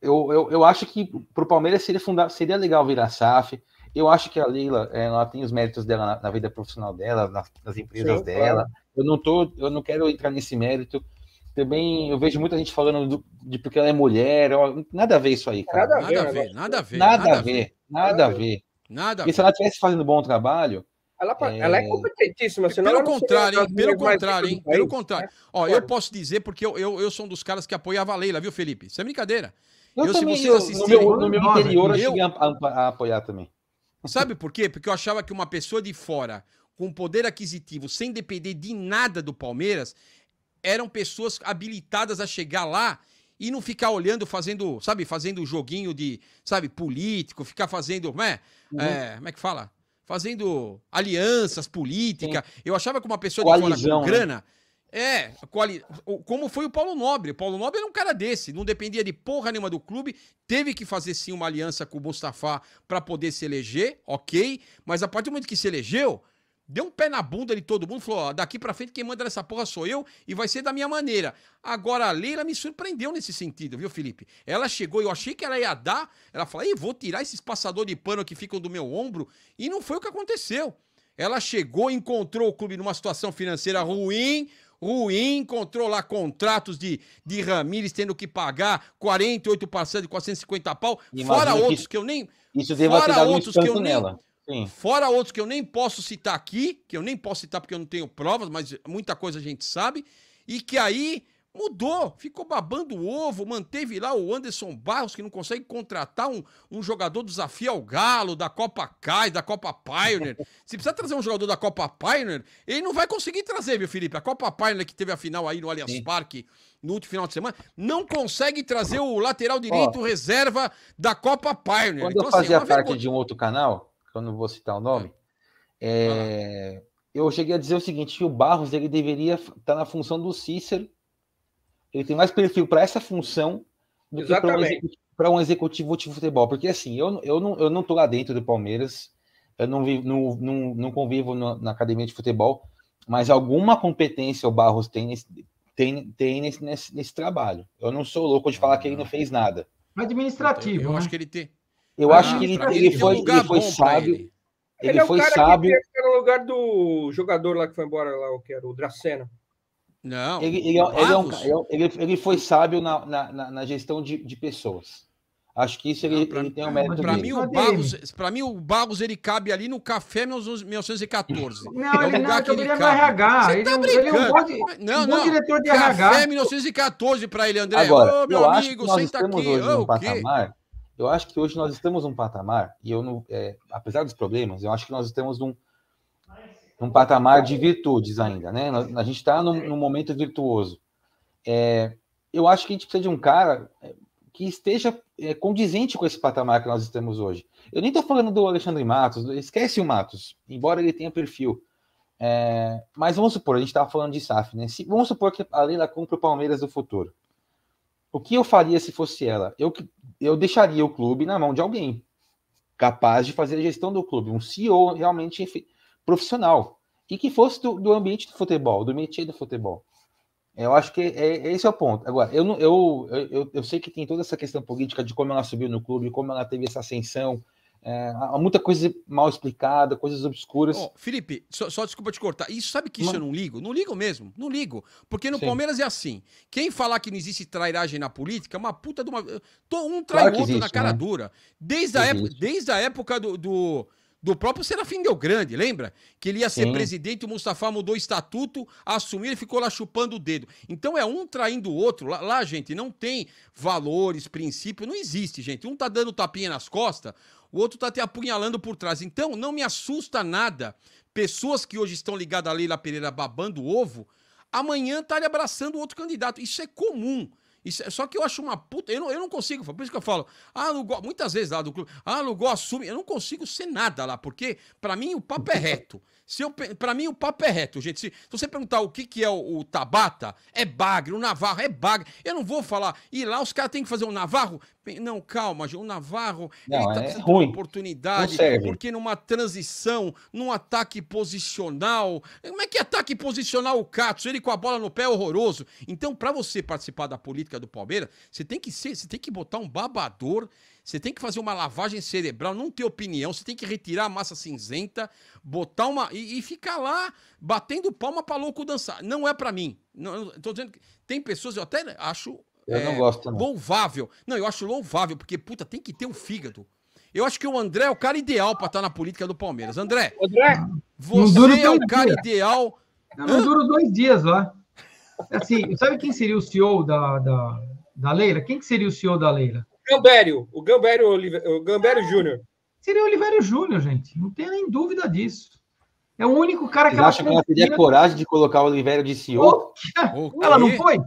eu, eu, eu acho que para o Palmeiras seria, funda seria legal virar SAF, eu acho que a Leila, ela tem os méritos dela na, na vida profissional dela, nas, nas empresas Sim, dela. Claro. Eu não tô, eu não quero entrar nesse mérito. Também eu vejo muita gente falando do, de porque ela é mulher, ó, nada a ver isso aí, cara. Nada a ver, nada a ver, nada a ver, nada, a ver. nada a ver. Nada. E se ela estivesse fazendo bom trabalho, ela é... ela é, competentíssima, é senão pelo contrário, hein, pelo contrário, hein, pelo contrário. Né? Ó, claro. eu posso dizer porque eu, eu, eu sou um dos caras que apoiava a Leila, viu, Felipe? Isso é brincadeira. Eu, eu também, se vocês assistirem, no meu, no meu interior, eu, eu cheguei a, a, a apoiar também. Sabe por quê? Porque eu achava que uma pessoa de fora, com poder aquisitivo, sem depender de nada do Palmeiras, eram pessoas habilitadas a chegar lá e não ficar olhando, fazendo, sabe, fazendo joguinho de, sabe, político, ficar fazendo, como é? Né, uhum. é como é que fala? Fazendo alianças políticas. Eu achava que uma pessoa Coalizão, de fora com né? grana. Né? É, quali... como foi o Paulo Nobre. O Paulo Nobre era um cara desse, não dependia de porra nenhuma do clube, teve que fazer sim uma aliança com o Mustafa para poder se eleger, ok, mas a partir do momento que se elegeu, deu um pé na bunda de todo mundo, falou: ó, daqui para frente quem manda nessa porra sou eu e vai ser da minha maneira. Agora a Leila me surpreendeu nesse sentido, viu, Felipe? Ela chegou, eu achei que ela ia dar, ela falou: vou tirar esses passador de pano que ficam do meu ombro, e não foi o que aconteceu. Ela chegou, encontrou o clube numa situação financeira ruim, ruim, encontrou lá contratos de, de Ramires tendo que pagar 48 parcelas de 450 pau, Imagina fora que outros que eu nem. Isso deva fora ter outros um que eu nela. nem. Sim. Fora outros que eu nem posso citar aqui, que eu nem posso citar porque eu não tenho provas, mas muita coisa a gente sabe, e que aí Mudou, ficou babando o ovo, manteve lá o Anderson Barros, que não consegue contratar um, um jogador do Desafio ao Galo, da Copa Cais, da Copa Pioneer. Se precisar trazer um jogador da Copa Pioneer, ele não vai conseguir trazer, meu Felipe. A Copa Pioneer, que teve a final aí no Allianz Parque no último final de semana, não consegue trazer o lateral direito Ó, reserva da Copa Pioneer. Quando então, eu fazia assim, é parte de um outro canal, que eu não vou citar o nome, é, ah. eu cheguei a dizer o seguinte, que o Barros ele deveria estar tá na função do Cícero, ele tem mais perfil para essa função do Exatamente. que para um, executivo de futebol. Porque assim, eu, eu não eu não estou lá dentro do Palmeiras, eu não, vivo, não, não, não convivo no, na academia de futebol, mas alguma competência o Barros tem nesse, tem, tem nesse, nesse, nesse trabalho. Eu não sou louco de falar que ele não ah. fez nada. Administrativo. Eu, eu né? acho que ele tem. Eu ah, acho que ele, ele, ele foi, um ele foi sábio. Ele. ele, ele é foi sábio. no lugar do jogador lá que foi embora, lá, o que era o Dracena. Não. Ele, ele, ele, é um, ele, é ele, foi sábio na, na, na gestão de, de, pessoas. Acho que isso ele, não, pra, ele tem um mérito para mim, o Barros, para mim, o Barros ele cabe ali no Café 1914. Não, é ele não, que ele cabe. RH. Você tá ele, tá é brincando. ele é um bom, não, um bom não, diretor de Café RH. Café 1914 para ele, André. Agora, oh, meu eu amigo, acho que nós tá senta aqui. Hoje oh, num patamar, eu acho que hoje nós estamos num patamar, e eu não, é, apesar dos problemas, eu acho que nós estamos num, num patamar é. de virtudes ainda, né? A gente está num, é. num, momento virtuoso. É, eu acho que a gente precisa de um cara é, que esteja é, condizente com esse patamar que nós estamos hoje. Eu nem estou falando do Alexandre Matos, esquece o Matos, embora ele tenha perfil. É, mas vamos supor, a gente estava falando de SAF, né? Se, vamos supor que a Leila compra o Palmeiras do futuro. O que eu faria se fosse ela? Eu, eu deixaria o clube na mão de alguém capaz de fazer a gestão do clube, um CEO realmente profissional e que fosse do, do ambiente do futebol, do métier do futebol. Eu acho que é, é, esse é o ponto. Agora, eu, eu, eu, eu sei que tem toda essa questão política de como ela subiu no clube, como ela teve essa ascensão. É, há muita coisa mal explicada, coisas obscuras. Oh, Felipe, só, só, desculpa te cortar. Isso sabe que isso Mas... eu não ligo? Não ligo mesmo, não ligo. Porque no Sim. Palmeiras é assim. Quem falar que não existe trairagem na política, é uma puta de uma. Um trai claro o outro existe, na cara né? dura. Desde a, época, desde a época do, do do próprio Serafim Del Grande, lembra? Que ele ia ser Sim. presidente, o Mustafa mudou o estatuto, assumiu, e ficou lá chupando o dedo. Então é um traindo o outro. Lá, lá gente, não tem valores, princípios, não existe, gente. Um tá dando tapinha nas costas, o outro tá te apunhalando por trás. Então não me assusta nada. Pessoas que hoje estão ligadas à Leila Pereira babando o ovo, amanhã tá lhe abraçando outro candidato. Isso é comum. Isso, é, só que eu acho uma puta. Eu não, eu não consigo, por isso que eu falo. Ah, muitas vezes lá do clube. Ah, Lugo assume. Eu não consigo ser nada lá, porque para mim o papo é reto. Se eu, pra mim o papo é reto, gente. Se, se você perguntar o que, que é o, o, Tabata, é bagre. O Navarro é bagre. Eu não vou falar. E lá os caras têm que fazer o um Navarro não, calma, o Navarro não, ele tá é precisando ruim. de oportunidade, porque numa transição, num ataque posicional. Como é que é ataque posicional o Cato? Ele com a bola no pé é horroroso. Então, para você participar da política do Palmeiras, você tem que ser, você tem que botar um babador. Você tem que fazer uma lavagem cerebral, não ter opinião, você tem que retirar a massa cinzenta, botar uma. e, e ficar lá batendo palma pra louco dançar. Não é para mim. Não, tô dizendo que tem pessoas, eu até acho eu é, não gosto. Não. Louvável. Não, eu acho louvável, porque, puta, tem que ter um fígado. Eu acho que o André é o cara ideal para estar tá na política do Palmeiras. André, André você é o cara dia. ideal. Não, não duro dois dias lá. Assim, sabe quem seria o CEO da, da, da Leila? Quem que seria o CEO da Leila? Gambério, o Gambério, o Gambério Júnior. Seria o Oliveira Júnior, gente. Não tem nem dúvida disso. É o único cara que Vocês ela acha que ela teria coragem de colocar o Oliveira de CEO? Oh, ela não foi?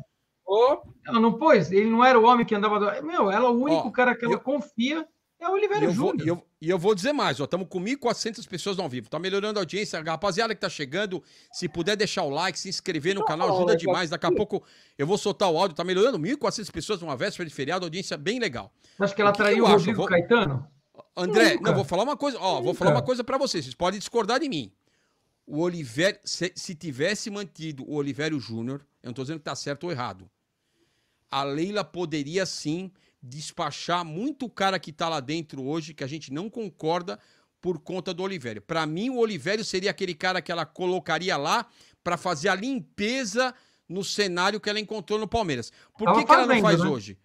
Ela não pôs, ele não era o homem que andava. Do... Meu, ela, é o único cara que eu... ela confia é o Oliveira Júnior. E eu, e eu vou dizer mais, estamos com 1.400 pessoas ao vivo. está melhorando a audiência. A rapaziada que está chegando, se puder deixar o like, se inscrever no então canal, ajuda demais. Daqui a pouco eu vou soltar o áudio. está melhorando 1.400 pessoas numa véspera de feriado, audiência bem legal. Acho que ela traiu o, Rodrigo vou... Caetano. André, Nunca. não, vou falar uma coisa, ó, Nunca. vou falar uma coisa para vocês. Vocês podem discordar de mim. O Oliveira, se, se tivesse mantido o Oliveira Júnior, eu não estou dizendo que tá certo ou errado a Leila poderia sim despachar muito cara que está lá dentro hoje, que a gente não concorda por conta do Oliveira. Para mim, o Oliveira seria aquele cara que ela colocaria lá para fazer a limpeza no cenário que ela encontrou no Palmeiras. Por que, que, ela não faz né? hoje?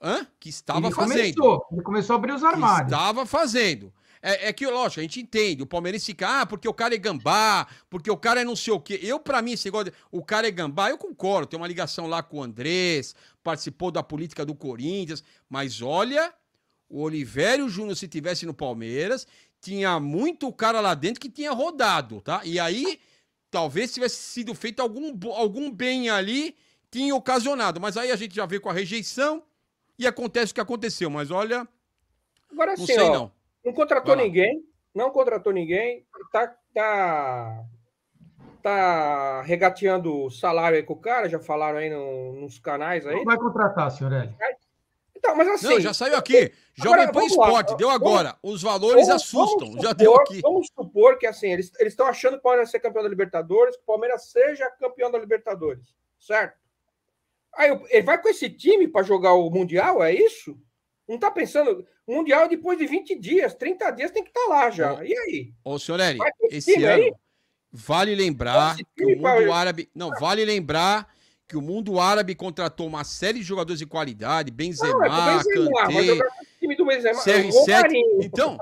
Hã? Que estava ele fazendo. Começou, ele começou a abrir os armários. Que estava fazendo. É, é, que, lógico, a gente entende. O Palmeiras fica, ah, porque o cara é gambá, porque o cara é não sei o quê. Eu, para mim, esse de, o cara é gambá, eu concordo. Tem uma ligação lá com o Andrés, participou da política do Corinthians. Mas olha, o Oliveira Júnior, se tivesse no Palmeiras, tinha muito cara lá dentro que tinha rodado, tá? E aí, talvez tivesse sido feito algum, algum bem ali, tinha ocasionado. Mas aí a gente já vê com a rejeição e acontece o que aconteceu. Mas olha. Agora não sei, ó, não. Não contratou ninguém, não contratou ninguém, tá, tá, tá regateando o salário aí com o cara, já falaram aí no, nos canais aí. Não vai contratar, senhor Hélio. Então, mas assim. Não, já saiu aqui. Jovem Pan Esporte, deu agora. Os valores vamos, assustam. Vamos supor, já deu aqui. Vamos supor que assim, eles estão achando que o Palmeiras ser campeão da Libertadores, que o Palmeiras seja campeão da Libertadores, certo? Aí ele vai com esse time para jogar o Mundial, é isso? Não tá pensando. Mundial depois de 20 dias, 30 dias tem que estar tá lá já. Ô, e aí? Ô, senhor Eri, esse ano, vale lembrar que o mundo árabe. Não, vale lembrar que o mundo árabe contratou uma série de jogadores de qualidade, Benzema, não, é Benzema Kanté, Benzema, CR7. É então,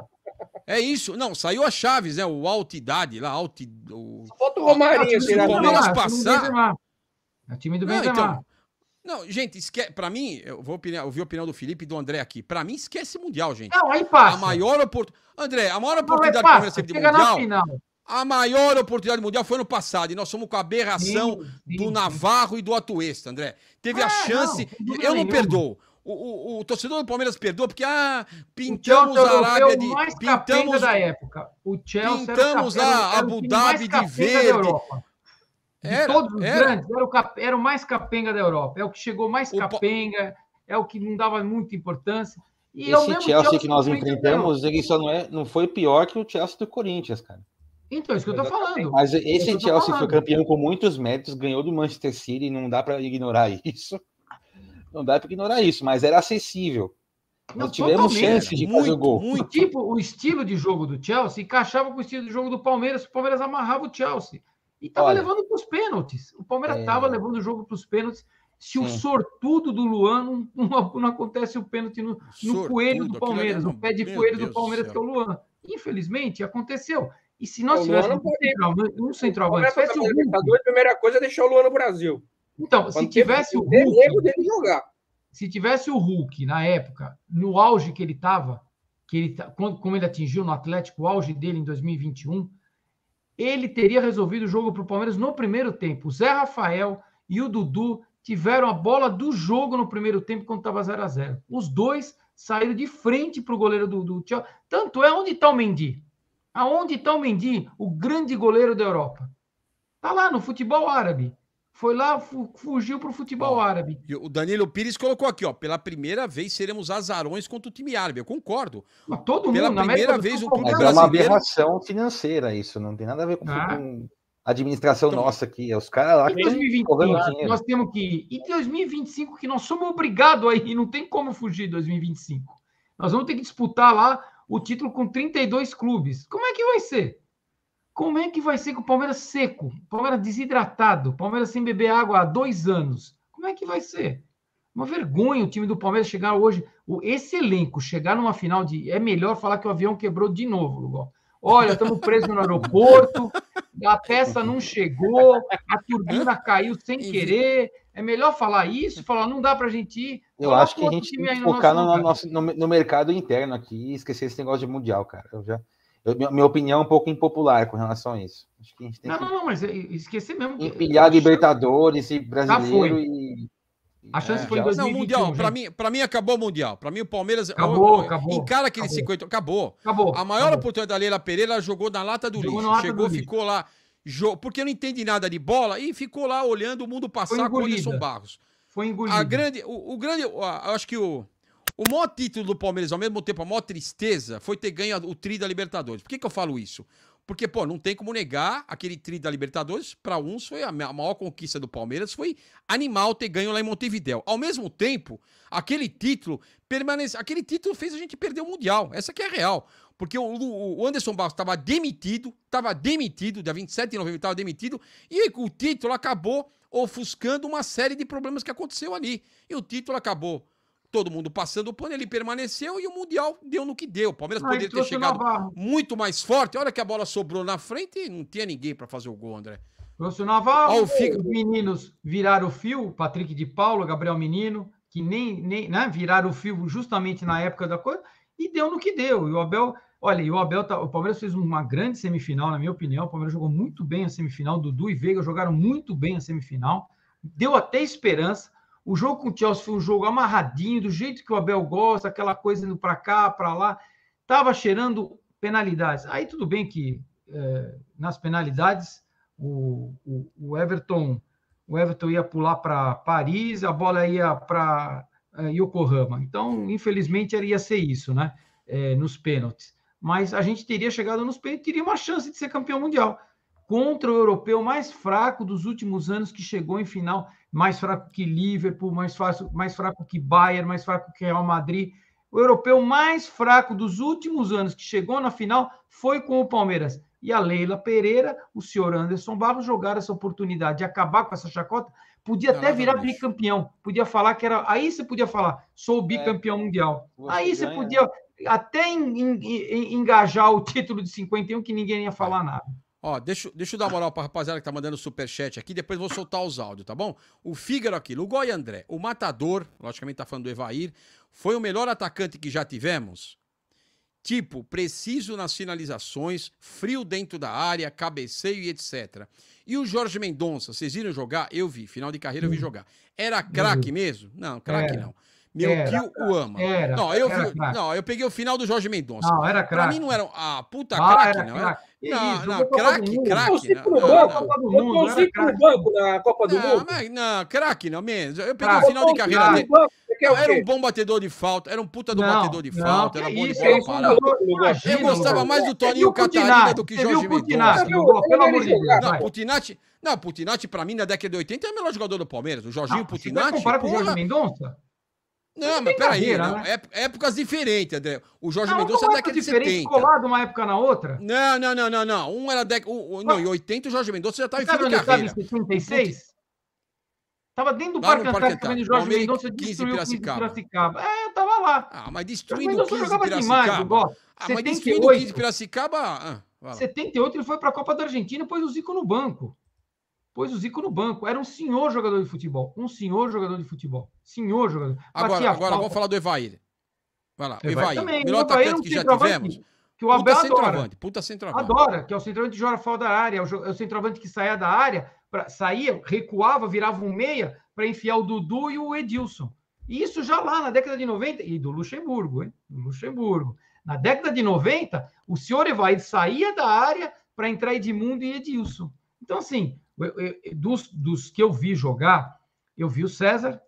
é isso. Não, saiu a Chaves, né? O Altidade lá, Alt... O... Só falta o Romarinho. Se o Palmeiras passar... É o time do Benzema. É não, então, não, gente, esque... para mim, eu vou opinar, ouvir a opinião do Felipe e do André aqui. Para mim, esquece Mundial, gente. Não, aí passa. A maior oportunidade. André, a maior oportunidade do Palmeiras teve de Mundial. A maior oportunidade mundial foi no passado, e nós fomos com a aberração sim, sim, do Navarro e do Atuesta, André. Teve a é, chance. Não, eu não nenhum. perdoo. O, o, o, torcedor do Palmeiras perdoa porque ah, pintamos a Arábia de mais pintamos da época. O Chelsea pintamos a Abu Dhabi de verde. De era, todos os era. grandes, era o, cap, era o mais capenga da Europa. É o que chegou mais o capenga, é o que não dava muita importância. E Esse Chelsea, Chelsea que nós enfrentamos, ele só não, é, não foi pior que o Chelsea do Corinthians, cara. Então, é isso que eu tô falando. Mas é esse Chelsea falando. foi campeão com muitos méritos, ganhou do Manchester City, não dá para ignorar isso. Não dá para ignorar isso, mas era acessível. Não, Nós tivemos chance de muito, fazer o gol. Muito. Tipo, o estilo de jogo do Chelsea encaixava com o estilo de jogo do Palmeiras, o Palmeiras amarrava o Chelsea. E estava levando para os pênaltis. O Palmeiras estava é... levando o jogo para os pênaltis. Se Sim. o sortudo do Luan não, não, não acontece o pênalti no, no coelho do é Palmeiras, no pé de Meu coelho Deus do Palmeiras, que é o Luan. Infelizmente, aconteceu. E se nós tivéssemos um né? centroavante. Se tivesse o Hulk, a primeira coisa é deixar o Luan no Brasil. Então, Quando se tivesse o Hulk. Erro dele jogar. Se tivesse o Hulk na época, no auge que ele estava, que ele, quando, como ele atingiu no Atlético, o auge dele em 2021, ele teria resolvido o jogo para o Palmeiras no primeiro tempo. O Zé Rafael e o Dudu tiveram a bola do jogo no primeiro tempo quando estava 0 a 0 Os dois saíram de frente para o goleiro do, do Chelsea. Tanto é onde está o Mendy. Aonde está o Mendy, o grande goleiro da Europa? Está lá no futebol árabe foi lá, fugiu para o futebol árabe. o Danilo Pires colocou aqui, ó, pela primeira vez seremos azarões contra o time árabe. Eu concordo. Mas todo pela mundo, primeira vez o clube brasileiro... é uma aberração financeira isso, não tem nada a ver com, ah. a administração então, nossa aqui, É os caras lá que 2025, nós temos que ir. E 2025 que nós somos obrigados aí, não tem como fugir 2025. Nós vamos ter que disputar lá o título com 32 clubes. Como é que vai ser? Como é que vai ser com o Palmeiras seco, Palmeiras desidratado, Palmeiras sem beber água há dois anos? Como é que vai ser? Uma vergonha o time do Palmeiras chegar hoje. Esse elenco chegar numa final de. É melhor falar que o avião quebrou de novo, Lugol. Olha, estamos presos no aeroporto, a peça não chegou, a turbina caiu sem querer. É melhor falar isso, falar não dá para a gente ir. Eu acho que a gente tem que focar no, no, nosso, no, no mercado interno aqui e esquecer esse negócio de mundial, cara. Eu já, eu, minha opinião é um pouco impopular com relação a isso. Acho que a gente tem não, que... não, não, mas é, esquecer mesmo. Empilhar Libertadores e brasileiro e. A chance é, foi em 2021. Não, Mundial, para mim, pra mim acabou o Mundial. Para mim o Palmeiras... Acabou, eu, acabou. Encara aquele acabou. 50... Acabou. acabou. A maior acabou. oportunidade da Leila Pereira, jogou na lata do jogou lixo. Chegou, do ficou lixo. lá... Jo... Porque não entende nada de bola e ficou lá olhando o mundo passar com o Anderson Barros. Foi engolido. A grande... O, o grande... acho que o... O maior título do Palmeiras, ao mesmo tempo, a maior tristeza foi ter ganho o tri da Libertadores. Por que, que eu falo isso? Porque, pô, não tem como negar aquele tri da Libertadores. Para uns, foi a maior conquista do Palmeiras. Foi animal ter ganho lá em Montevidéu. Ao mesmo tempo, aquele título permanece. Aquele título fez a gente perder o Mundial. Essa que é a real. Porque o, o Anderson Barros estava demitido, estava demitido, dia 27 de novembro estava demitido, e o título acabou ofuscando uma série de problemas que aconteceu ali. E o título acabou todo mundo passando o pano, ele permaneceu e o Mundial deu no que deu. O Palmeiras ah, poderia ter chegado muito mais forte. Olha que a bola sobrou na frente e não tinha ninguém para fazer o gol, André. Trouxe o Navarro, o os meninos viraram o fio, Patrick de Paulo, Gabriel Menino, que nem, nem né, viraram o fio justamente na época da coisa, e deu no que deu. E o Abel, olha, e o Abel, tá, o Palmeiras fez uma grande semifinal, na minha opinião. O Palmeiras jogou muito bem a semifinal, Dudu e Veiga jogaram muito bem a semifinal, deu até esperança. O jogo com o Chelsea foi um jogo amarradinho, do jeito que o Abel gosta, aquela coisa indo para cá, para lá. Estava cheirando penalidades. Aí tudo bem que é, nas penalidades o, o, o, Everton o Everton ia pular para Paris, a bola ia para eh, é, Yokohama. Então, infelizmente, ia ser isso, né? É, nos pênaltis. Mas a gente teria chegado nos pênaltis, teria uma chance de ser campeão mundial contra o europeu mais fraco dos últimos anos que chegou em final, mais fraco que Liverpool, mais, fácil, mais fraco que Bayern, mais fraco que Real Madrid. O europeu mais fraco dos últimos anos que chegou na final foi com o Palmeiras. E a Leila Pereira, o senhor Anderson Barros jogaram essa oportunidade de acabar com essa chacota. Podia até virar bicampeão, podia falar que era. Aí você podia falar, sou é. bicampeão é, mundial. Aí você ganha. podia até engajar o título de 51, que ninguém ia falar nada. Ó, deixa, deixa eu dar moral pra rapaziada que tá mandando superchat aqui, depois vou soltar os áudios, tá bom? O Fígaro aqui, Lugoi André, o Matador, logicamente tá falando do Evair, foi o melhor atacante que já tivemos? Tipo, preciso nas finalizações, frio dentro da área, cabeceio e etc. E o Jorge Mendonça, vocês viram jogar? Eu vi, final de carreira eu vi hum. jogar. Era craque uhum. mesmo? Não, craque é. não. Meu era, tio o ama. Era, não, eu vi, não, eu peguei o final do Jorge Mendonça. Não, era craque. Pra mim não era. Ah, puta, ah, craque, não. Craque. Era... Não, não, craque, craque. eu torci pro banco na Copa do Mundo. não, craque não, menos. Eu peguei ah, o final de carreira dele. Não, era um bom batedor de falta, era um puta do não, batedor de falta, não, era bom isso, de bola isso, parada. eu gostava mais do Toninho Catarina do que Jorge Mendonça. Pelo amor de Deus. Não, Putinati, Putinati pra mim na década de 80 é o melhor jogador do Palmeiras. O Jorginho Putinati. Você compara com o Jorge Mendonça? Não, mas peraí, né? épocas diferentes, André. O Jorge não, ah, Mendonça é, é década de 70. colado uma época na outra? Não, não, não, não, não. Um era década. Um, não, em 80 ah. o Jorge Mendonça já estava em fim de carreira. Estava em 76? Estava dentro do Parque Antártico também, o Jorge Mendonça destruiu 15 Piracicaba. É, eu tava lá. Ah, mas destruindo o 15 Piracicaba. Demais, ah, mas destruindo o 15 Piracicaba... Ah, 78 ah, ele foi para a Copa da Argentina e pôs o Zico no banco pôs o Zico no banco. Era um senhor jogador de futebol. Um senhor jogador de futebol. Senhor jogador. Agora, agora vamos falar do Evair. Vai lá, Evair. Evair. Também, Melhor é atacante que já tivemos. Que o Abel puta adora. Puta centroavante. Adora, que é o centroavante que joga fora da área. É o é centroavante que saía da área, pra, saía, recuava, virava um meia para enfiar o Dudu e o Edilson. E isso já lá na década de 90, e do Luxemburgo, hein? Do Luxemburgo. Na década de 90, o senhor Evair saía da área para entrar Edmundo e Edilson. Então, assim, dos, dos que eu vi jogar, eu vi o César.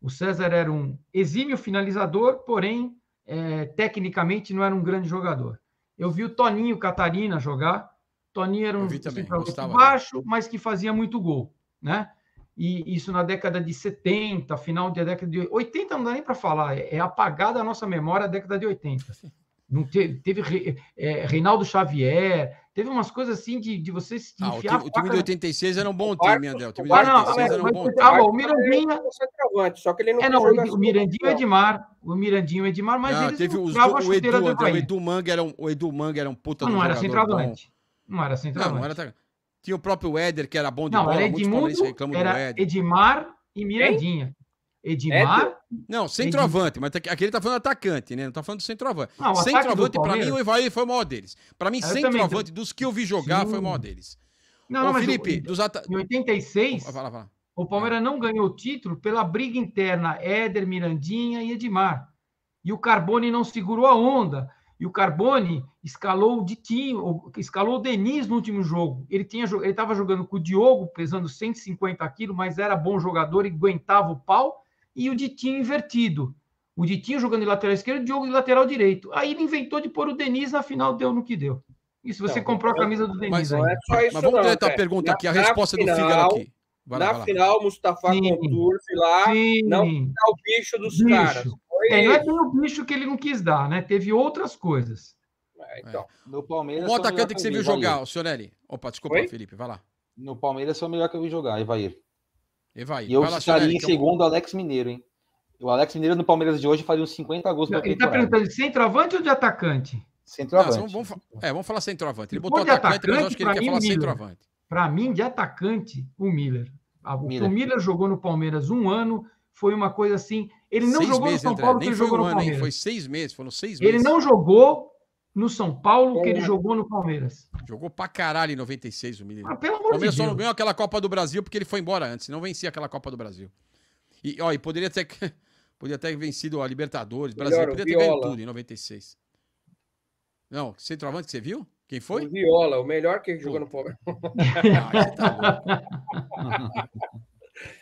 O César era um exímio finalizador, porém, é, tecnicamente, não era um grande jogador. Eu vi o Toninho Catarina jogar. Toninho era um centroavante baixo, mas que fazia muito gol, né? E isso na década de 70, final da década de 80, não dá nem para falar, é, é apagada a nossa memória a década de 80. Sim. Não teve, teve é, Reinaldo Xavier, teve umas coisas assim de, de você se ah, o, time, o time de 86 era um bom time, André. O time de 86 ah, não, era um bom time. Ah, bom, o Mirandinha. Só que ele não é, não, o Mirandinho é Edmar. O Mirandinho é Edmar, mas ah, teve os, o, Edu, André, o Edu Manga era um, o Edu Manga era um puta ah, não, não era centroavante. Não era centroavante. Não, não era Tinha o próprio Éder, que era bom de não, bola. Era Edmundo, era Edmar e Mirandinha. Edmar. É não, centroavante, mas mas aquele tá falando atacante, né? Não tá falando centroavante. Não, centroavante, para mim, o Evaí foi o maior deles. Para mim, é, eu centroavante, também... dos que eu vi jogar, Sim. foi o maior deles. Não, Ô, não, Felipe, mas at... em 86, fala, fala. o Palmeiras não ganhou o título pela briga interna Éder, Mirandinha e Edmar. E o Carbone não segurou a onda. E o Carbone escalou de time, escalou o Denis no último jogo. Ele tinha, ele estava jogando com o Diogo, pesando 150 quilos, mas era bom jogador e aguentava o pau e o Ditinho invertido. O Ditinho jogando de lateral esquerdo, o Diogo de lateral direito. Aí ele inventou de pôr o Denis na final, deu no que deu. E se você então, comprou a é camisa do Denis mas, aí. É mas vamos não, a pergunta aqui, a resposta final, do Figueiredo aqui. Vai na lá, final, lá. Mustafa sim, Conturf lá, sim. não dá o bicho dos bicho. caras. Foi é, não é bem o bicho que ele não quis dar, né? Teve outras coisas. É, é. então, No Palmeiras. O atacante que você viu jogar, o Sionelli. Opa, desculpa, Oi? Felipe, vai lá. No Palmeiras foi o melhor que eu vi jogar, Ivair. E vai. E eu vai estaria em é segundo Alex Mineiro, hein? O Alex Mineiro no Palmeiras de hoje faria uns 50 gols. Não, ele está perguntando de centroavante ou de atacante? Centroavante. Não, vamos, vamos, é, vamos falar centroavante. Ele botou atacante, atacante, mas eu acho que ele quer falar centroavante. Para mim, de atacante, o Miller. Ah, o Miller. o Miller jogou no Palmeiras um ano, foi uma coisa assim. Ele não seis jogou meses, no São Paulo, nem ele jogou um no ano, Palmeiras. Hein? Foi seis meses, foram seis meses. Ele não jogou no São Paulo que ele é. jogou no Palmeiras. Jogou pra caralho em 96 o menino Ah, pelo amor Palmeiras de não ganhou aquela Copa do Brasil porque ele foi embora antes, não vencia aquela Copa do Brasil. E, ó, e poderia ter, poderia ter vencido a Libertadores, Brasil, poderia ter ganho tudo em 96. Não, centroavante você viu? Quem foi? O Viola, o melhor que jogou no Palmeiras. Ah, você tá louco.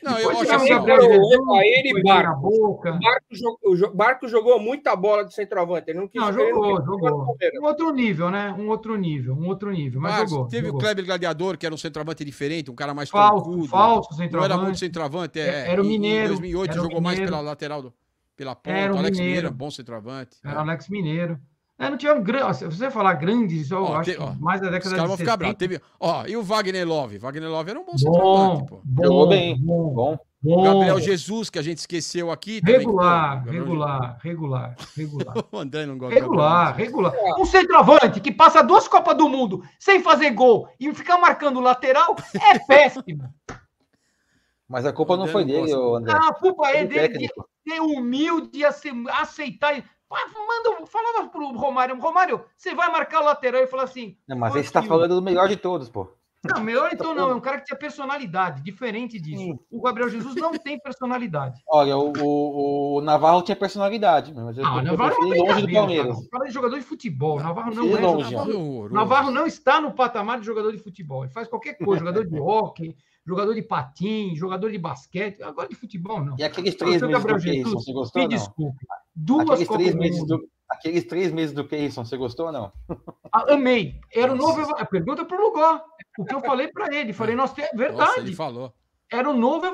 Não, eu acho que o Gabriel a ele Barco. Barco jogou, Barco jogou muita bola de centroavante. Ele não quis. Não, jogou, jogou. Um outro nível, né? Um outro nível, um outro nível. Mas, mas jogou. Teve jogou. o Kleber Gladiador, que era um centroavante diferente, um cara mais falso, contudo. Falso centroavante. Não era muito centroavante. É, é, era o Mineiro. Em 2008 jogou mineiro. mais pela lateral, do, pela ponta. Era o Alex Mineiro. Mineiro, bom centroavante. Era é. Alex Mineiro. É, não tinha grandes. Se você falar grandes, eu ó, acho te, ó, mais da década de 70. Ficar bravo. Teve, ó, e o Wagner Love? Wagner Love era um bom, bom centroavante, pô. Bom, Jogou bem. Bom. bom. bom. Gabriel Jesus, que a gente esqueceu aqui. Regular, também, regular, regular, regular, regular. o André não gosta regular, regular. Um centroavante que passa duas Copas do Mundo sem fazer gol e ficar marcando lateral é péssimo. Mas a culpa não foi não dele, André. Não, a culpa é, dele de ser humilde e aceitar. Manda, falava pro Romário, Romário, você vai marcar o lateral e falar assim. Não, mas você está falando do melhor de todos, pô. Não, melhor então não, é um cara que tinha personalidade, diferente disso. Sim. O Gabriel Jesus não tem personalidade. Olha, o, o, o Navarro tinha personalidade, mas eu, não, ah, eu Navarro não longe do Palmeiras. Fala de jogador de futebol, Navarro não é. Longe, Navarro, Navarro não está no patamar de jogador de futebol. Ele faz qualquer coisa, jogador de hockey, jogador de patins, jogador de basquete, agora de futebol não. E aqueles três meses Gabriel Jesus, Jesus, você gostou, me não? Duas aqueles Copas três do meses do, Aqueles três meses do Keyson, você gostou ou não? Ah, amei. Era o novo. Pergunta para o lugar. O que eu falei para ele. Falei, nossa, é verdade. Nossa, ele falou. Era o novo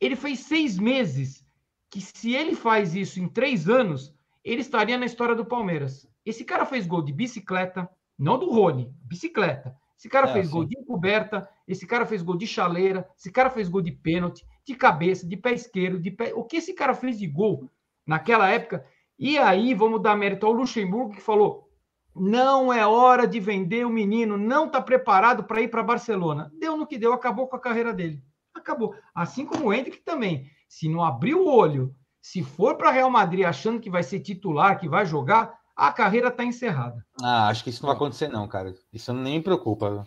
Ele fez seis meses. Que se ele faz isso em três anos, ele estaria na história do Palmeiras. Esse cara fez gol de bicicleta, não do Rony, bicicleta. Esse cara é, fez gol de encoberta, esse cara fez gol de chaleira, esse cara fez gol de pênalti, de cabeça, de pé esquerdo, de pé. O que esse cara fez de gol naquela época. E aí vamos dar mérito ao Luxemburgo, que falou: não é hora de vender o menino, não está preparado para ir para Barcelona. Deu no que deu, acabou com a carreira dele. Acabou. Assim como o Hendrick também. Se não abrir o olho, se for para Real Madrid achando que vai ser titular, que vai jogar, a carreira está encerrada. Ah, acho que isso não vai acontecer, não, cara. Isso nem me preocupa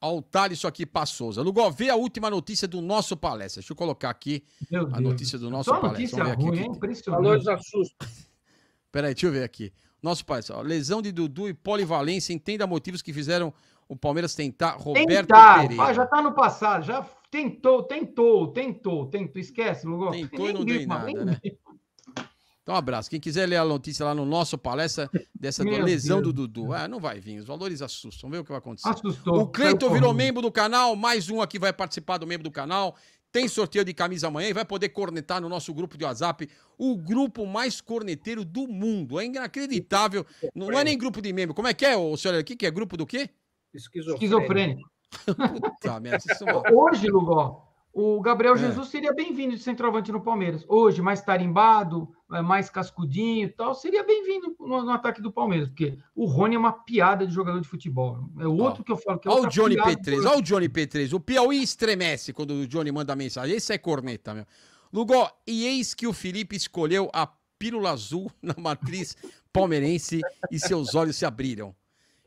altar isso aqui Souza. Lugol, vê a última notícia do nosso palestra. Deixa eu colocar aqui a notícia do nosso Só palestra. Notícia ruim, aqui. Valores assustam. Peraí, deixa eu ver aqui. Nosso palestra. Ó, lesão de Dudu e polivalência. Entenda motivos que fizeram o Palmeiras tentar Roberto tentar. Pereira. Ah, já está no passado. Já tentou, tentou, tentou, tentou. Esquece, Lugol. Tentou e não deu nada, né? Então, um abraço. Quem quiser ler a notícia lá no nosso palestra dessa lesão Deus. do Dudu. Ah, não vai vir. Os valores assustam. Vamos ver o que vai acontecer. Assustou. O Cleiton virou membro do canal. Mais um aqui vai participar do membro do canal. Tem sorteio de camisa amanhã e vai poder cornetar no nosso grupo de WhatsApp, o grupo mais corneteiro do mundo. É inacreditável. Não é nem grupo de membro. Como é que é, o senhor? O que, é? Grupo do quê? Esquizofrênico. Esquizofrênico. Puta merda, isso é uma... Hoje, Lugó, o Gabriel é. Jesus seria bem-vindo de centroavante no Palmeiras. Hoje, mais tarimbado, é, mais cascudinho e tal, seria bem-vindo no, no, ataque do Palmeiras, porque o Rony é uma piada de jogador de futebol. É outro ó, que eu falo que é Olha o Johnny P3, olha o Johnny P3. O Piauí estremece quando o Johnny manda mensagem. Esse é corneta, meu. Lugó, e eis que o Felipe escolheu a pílula azul na matriz palmeirense e seus olhos se abriram.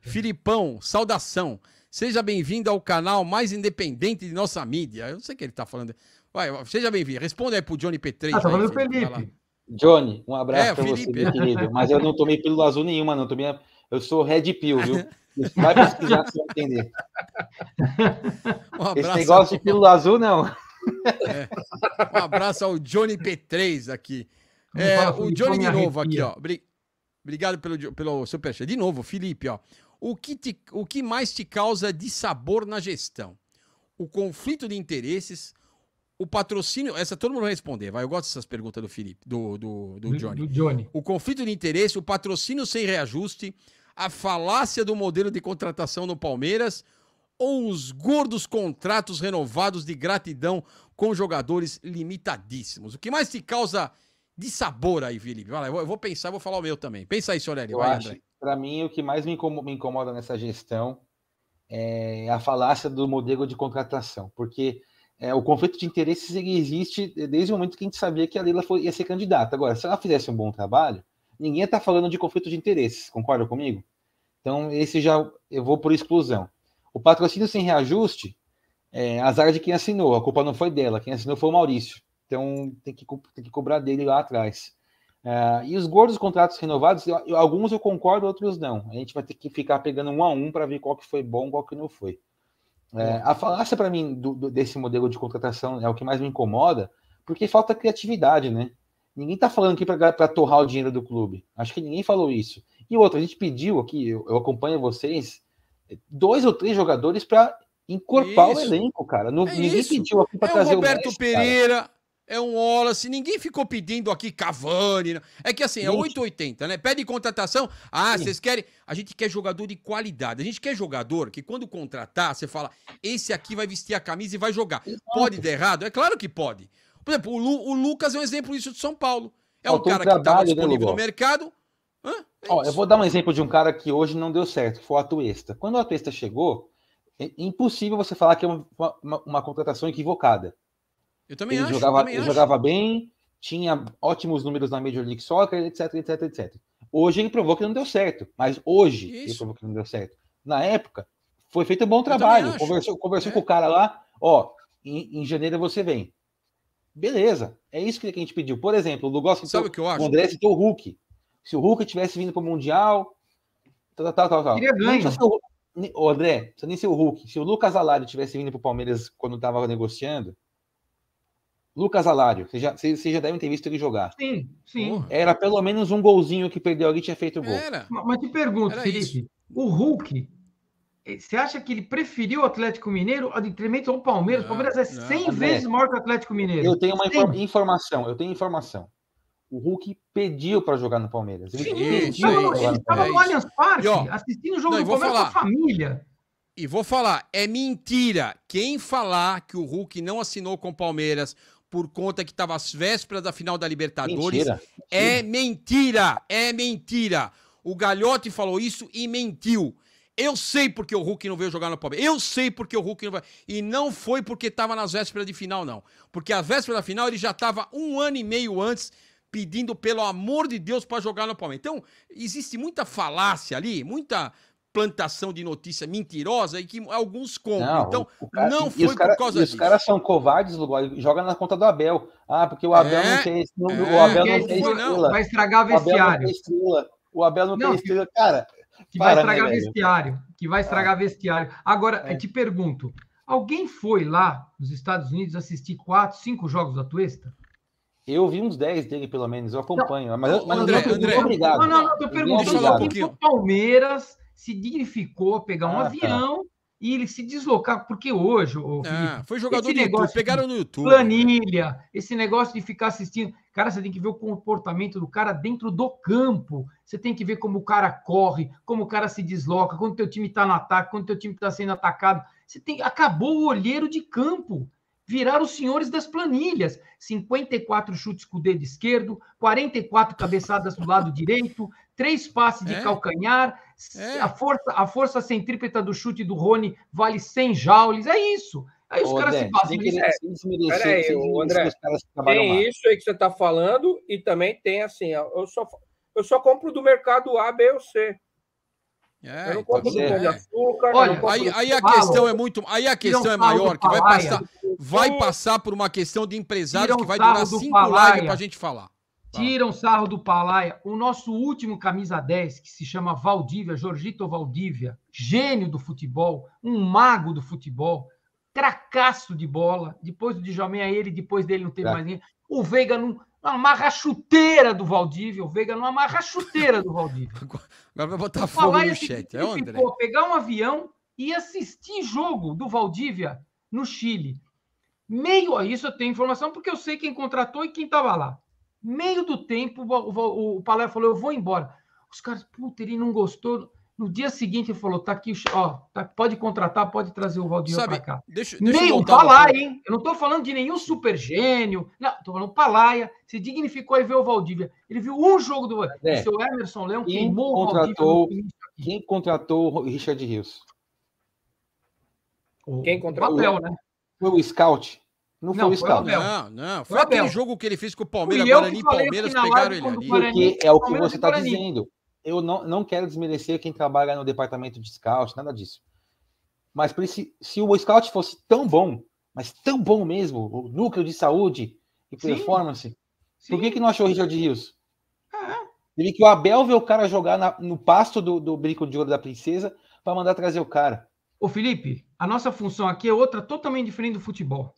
Filipão, saudação. Seja bem-vindo ao canal mais independente de nossa mídia. Eu não sei o que ele está falando. Vai, seja bem-vindo. Responda aí para o Johnny P3. Ah, tá falando do Felipe. Johnny, um abraço é, para você, meu querido. Mas eu não tomei pílula azul nenhuma, não. Tomei... Eu sou Red Pill, viu? Vai pesquisar você vai entender. Um abraço, Esse negócio de pílula azul, não. É. Um abraço ao Johnny P3 aqui. É, o Johnny de novo aqui, ó. Obrigado pelo, pelo superchat. De novo, Felipe, ó. O que, te, o que mais te causa de sabor na gestão? O conflito de interesses, o patrocínio. Essa todo mundo vai responder, vai. Eu gosto dessas perguntas do Felipe, do, do, do, Johnny. do Johnny. O conflito de interesse, o patrocínio sem reajuste, a falácia do modelo de contratação no Palmeiras ou os gordos contratos renovados de gratidão com jogadores limitadíssimos. O que mais te causa de sabor aí, Felipe? Vai lá, eu vou pensar, vou falar o meu também. Pensa aí, senhor Eu, vai, acho, André. Para mim, o que mais me incomoda nessa gestão é a falácia do modelo de contratação, porque é, o conflito de interesses existe desde o momento que a gente sabia que a Leila foi, ia ser candidata. Agora, se ela fizesse um bom trabalho, ninguém está falando de conflito de interesses, concorda comigo? Então, esse já eu vou por exclusão. O patrocínio sem reajuste, é, azar de quem assinou, a culpa não foi dela, quem assinou foi o Maurício. Então, tem que, tem que cobrar dele lá atrás. Uh, e os gordos contratos renovados, alguns eu concordo, outros não. A gente vai ter que ficar pegando um a um para ver qual que foi bom, qual que não foi. É, é. a falácia para mim do, do, desse modelo de contratação é o que mais me incomoda, porque falta criatividade, né? Ninguém está falando aqui para torrar o dinheiro do clube. Acho que ninguém falou isso. E outra, a gente pediu aqui, eu, eu acompanho vocês, dois ou três jogadores para encorpar isso. o elenco, cara. No, é ninguém isso. pediu aqui para é trazer o Roberto o Messi, Pereira. Cara é um Wallace, assim, ninguém ficou pedindo aqui Cavani. Não. É que assim, é 880, né? Pede contratação. Ah, vocês querem. A gente quer jogador de qualidade. A gente quer jogador que quando contratar, você fala: esse aqui vai vestir a camisa e vai jogar. Pode dar errado? É claro que pode. Por exemplo, o, Lu, o Lucas é um exemplo disso de São Paulo. É Faltou um cara que estava né, disponível no mercado. Hã? É Ó, eu vou dar um exemplo de um cara que hoje não deu certo, que foi o Atuesta. Quando o Atuesta chegou, é impossível você falar que é uma, uma, uma contratação equivocada. Eu também ele acho. Jogava, também ele acho. jogava bem, tinha ótimos números na Major League Soccer, etc, etc, etc. Hoje ele provou que não deu certo, mas hoje Isso. ele provou que não deu certo. Na época, foi feito um bom trabalho. Conversou, conversou é. com o cara lá, ó, em, em, janeiro você vem. Beleza, é isso que a gente pediu. Por exemplo, o Lugos citou, Sabe o que eu acho? O André citou o Hulk. Se o Hulk tivesse vindo para o Mundial, tal, tal, tal, tal. Ele ganha. o André, precisa nem ser o Hulk. Se o Lucas Alário tivesse vindo para o Palmeiras quando estava negociando, Lucas Alário, vocês já, vocês já devem ter visto ele jogar. Sim, sim. Porra. Era pelo menos um golzinho que perdeu ali tinha feito gol. Era. Mas te pergunto, Era Felipe, isso. o Hulk, eh, você acha que ele preferiu o Atlético Mineiro ao detrimento Palmeiras? o Palmeiras é 100 não. vezes maior que o Atlético Mineiro. Eu tenho uma infor informação, eu tenho informação. O Hulk pediu para jogar no Palmeiras. Ele Sim, pediu. Ele estava no Allianz Parque, ó, assistindo o jogo não, do Palmeiras falar, com a família. E vou falar, é mentira. Quem falar que o Hulk não assinou com o Palmeiras por conta que estava às vésperas da final da Libertadores. Mentira. É mentira, é mentira. O Galhote falou isso e mentiu. Eu sei porque o Hulk não veio jogar no Palmeiras. Eu sei porque o Hulk não veio. E não foi porque estava nas vésperas de final, não. Porque a véspera da final ele já estava um ano e meio antes pedindo, pelo amor de Deus, para jogar no Palmeiras. Então, existe muita falácia ali, muita plantação de notícia mentirosa e que alguns compram. Não, então, cara, não foi por cara, causa e disso. Os caras são covardes, joga na conta do Abel. Ah, porque o Abel é, não tem, não, é, o é, Abel não tem foi, estrela. Não. Vai estragar vestiário. O Abel não, tem não, estrela. Cara, que vai né, estragar vestiário. Que vai estragar ah. vestiário. Agora, é. te pergunto, alguém foi lá nos Estados Unidos assistir quatro, cinco jogos da Tuesta? Eu vi uns 10 dele, pelo menos, eu acompanho. Não, mas, mas André, André, obrigado. Não, não, não, tô perguntando. eu falar um Palmeiras, se dignificou pegar um ah, tá. avião tá. e ele se deslocar, porque hoje. É, foi jogador esse negócio YouTube, pegaram no YouTube. Planilha, esse negócio de ficar assistindo. Cara, você tem que ver o comportamento do cara dentro do campo. Você tem que ver como o cara corre, como o cara se desloca, quando o teu time está no ataque, quando o teu time está sendo atacado. Você tem, acabou o olheiro de campo viraram os senhores das planilhas. 54 chutes com o dedo esquerdo, 44 cabeçadas do lado direito, três passes de é? calcanhar, é. A, força, a força centrípeta do chute do Rony vale 100 joules. É isso. Aí é os Ô, caras André, se é. passam. Tem é, Peraí, André, tem isso aí que você está falando e também tem assim, eu só, eu só compro do mercado A, B ou C. É, eu não então compro do Pão de Açúcar. Olha, aí, aí a questão é muito. Aí a questão é maior, que vai passar, vai passar por uma questão de empresário que vai durar cinco lives para a gente falar. Tiram sarro do Palaia. O nosso último camisa 10, que se chama Valdívia, Jorgito Valdívia, gênio do futebol, um mago do futebol, cracaço de bola. Depois do Djalmin é ele, depois dele não teve é. mais ninguém. O Veiga não amarra chuteira do Valdívia. O Veiga não amarra chuteira do Valdívia. Agora vai botar fogo no chat. Tipo é, André? Né? Ficou, pegar um avião e assistir jogo do Valdívia no Chile. Meio a isso eu tenho informação, porque eu sei quem contratou e quem estava lá meio do tempo, o, o, o Palé falou: Eu vou embora. Os caras, puta, ele não gostou. No dia seguinte, ele falou: Tá aqui, ó, tá, pode contratar, pode trazer o Valdir pra cá. Deixa, deixa o Palaia, hein? Eu não tô falando de nenhum super gênio. Não, tô falando Palaia. Se dignificou e ver o Valdívia. Ele viu um jogo do Valdívia. É. O seu Emerson Leão quem queimou contratou, o Valdívia. Quem contratou o Richard Rios? Quem contratou? O papel, né? Foi o scout. Não, não foi o Abel. Não, não. Foi, foi aquele jogo que ele fez com o Palmeiras, Guarani e Palmeiras pegaram ele ali. Porque é o que você está dizendo. Eu não, não quero desmerecer quem trabalha no departamento de scout, nada disso. Mas se, se o scout fosse tão bom, mas tão bom mesmo, o núcleo de saúde e performance, Sim. por que, que não achou o Richard Rios? Ah. Ele que o Abel vê o cara jogar na, no pasto do, do brinco de ouro da princesa para mandar trazer o cara. Ô Felipe, a nossa função aqui é outra totalmente diferente do futebol.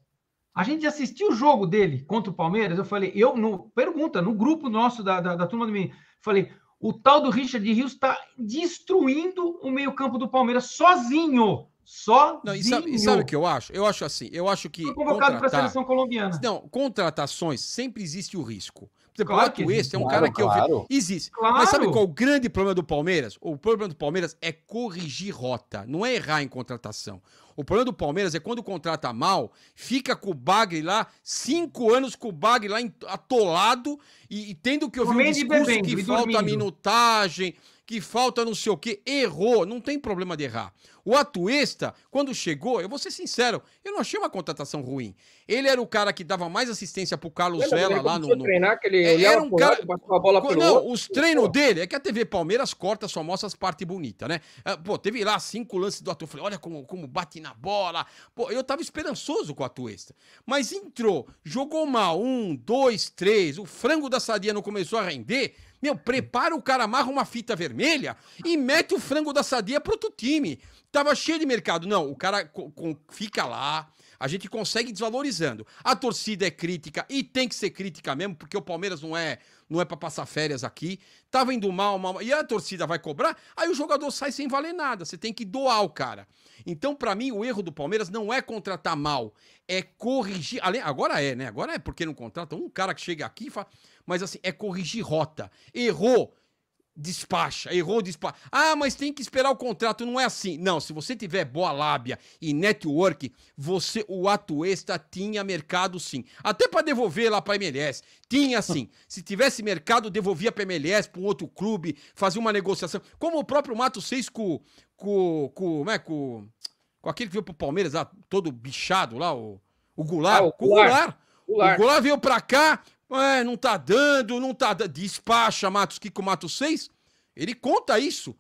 A gente assistiu o jogo dele contra o Palmeiras. Eu falei, eu no, pergunta no grupo nosso da, da, da turma do menino, falei, o tal do Richard Rios está destruindo o meio campo do Palmeiras sozinho. Sozinho. Não, e, sabe, e sabe o que eu acho? Eu acho assim, eu acho que. Foi convocado para a seleção colombiana. Não, contratações sempre existe o risco. Claro que existe. é um claro, cara que claro. eu vi. Existe. Claro. Mas sabe qual o grande problema do Palmeiras? O problema do Palmeiras é corrigir rota, não é errar em contratação. O problema do Palmeiras é quando contrata mal, fica com o Bagre lá, cinco anos com o Bagre lá atolado e, e tendo que ouvir Comendo um discurso bebendo, que falta dormindo. minutagem que falta não sei o quê. Errou, não tem problema de errar. O Atuesta, quando chegou, eu vou ser sincero, eu não achei uma contratação ruim. Ele era o cara que dava mais assistência pro Carlos Vela lá no. no... Treinar, é, era um cara. a bola pro não, outro. os treinos dele é que a TV Palmeiras corta, só mostra as partes bonitas, né? Ah, pô, teve lá cinco lances do Eu Falei, olha como, como bate na bola. Pô, eu tava esperançoso com o Atuesta. Mas entrou, jogou mal, um, dois, três, o frango da sadia não começou a render. Meu, prepara o cara, amarra uma fita vermelha e mete o frango da sadia pro outro time. Tava cheio de mercado. Não, o cara fica lá, a gente consegue desvalorizando. A torcida é crítica e tem que ser crítica mesmo, porque o Palmeiras não é não é para passar férias aqui. Tava indo mal, mal, e a torcida vai cobrar, aí o jogador sai sem valer nada. Você tem que doar o cara. Então, para mim, o erro do Palmeiras não é contratar mal, é corrigir. Agora é, né? Agora é porque não contrata um cara que chega aqui e fala mas assim, é corrigir rota. Errou, despacha, errou, despacha. Ah, mas tem que esperar o contrato, não é assim. Não, se você tiver boa lábia e network, você o extra tinha mercado sim. Até para devolver lá para MLS, tinha sim. se tivesse mercado, devolvia para MLS, para um outro clube, fazia uma negociação. Como o próprio Mato seis com com com, é, com, com aquele que veio pro Palmeiras lá, todo bichado lá, o o Goulart, ah, o Goulart. O Goulart. O Goulart veio pra cá, é, não tá dando, não tá dando. Despacha, Matos Kiko Matos 6. Ele conta isso.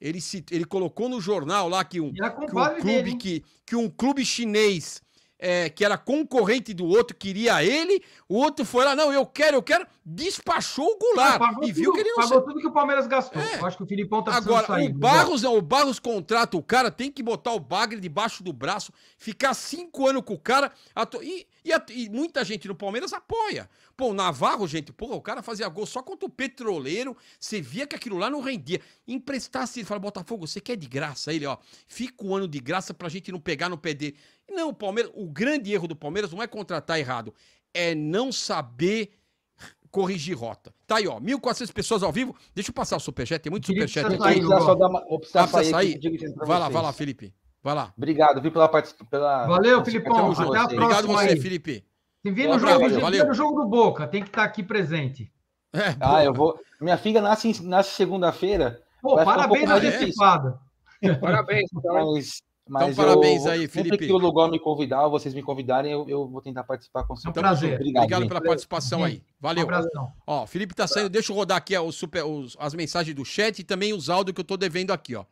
Ele, se, ele colocou no jornal lá que um, é que um clube dele, que, que um clube chinês é, que era concorrente do outro, queria ele, o outro foi lá, não, eu quero, eu quero, despachou o Goulart e viu tudo, que ele não Pagou tudo que o Palmeiras gastou. É. Eu acho que o Filipão tá Agora, sair, o Barros, o Barros contrata o cara, tem que botar o bagre debaixo do braço, ficar cinco anos com o cara, e, e, e muita gente no Palmeiras apoia. Pô, o Navarro, gente, porra, o cara fazia gol só contra o petroleiro, você via que aquilo lá não rendia. Emprestasse ele, fala, Botafogo, você quer de graça? Ele, ó, fica o um ano de graça pra gente não pegar no pé dele. Não, o Palmeiras, o grande erro do Palmeiras não é contratar errado, é não saber corrigir rota. Tá aí, ó, 1.400 pessoas ao vivo. Deixa eu passar o superchat, tem muito superchat aqui. Sair, só dar uma, ah, sair. sair. Vai lá, vai lá, Felipe. Vai lá. Obrigado, viu, pela participação. Valeu, Filipão. Até, até a Obrigado você, Felipe. Se vir no, jogo, se no jogo do Boca, tem que estar tá aqui presente. É, ah, eu vou. Minha filha nasce, nasce segunda-feira. Pô, parabéns um antecipada. Parabéns, então. Então, Mas então, parabéns eu, aí, Felipe. Sempre que o Lugol me convidar, vocês me convidarem, eu, eu vou tentar participar com vocês. Então, um prazer. Obrigado, Obrigado pela participação aí. Valeu. Um abraço, ó, Felipe tá saindo. Deixa eu rodar aqui ó, os super, os, as mensagens do chat e também os áudios que eu tô devendo aqui, ó.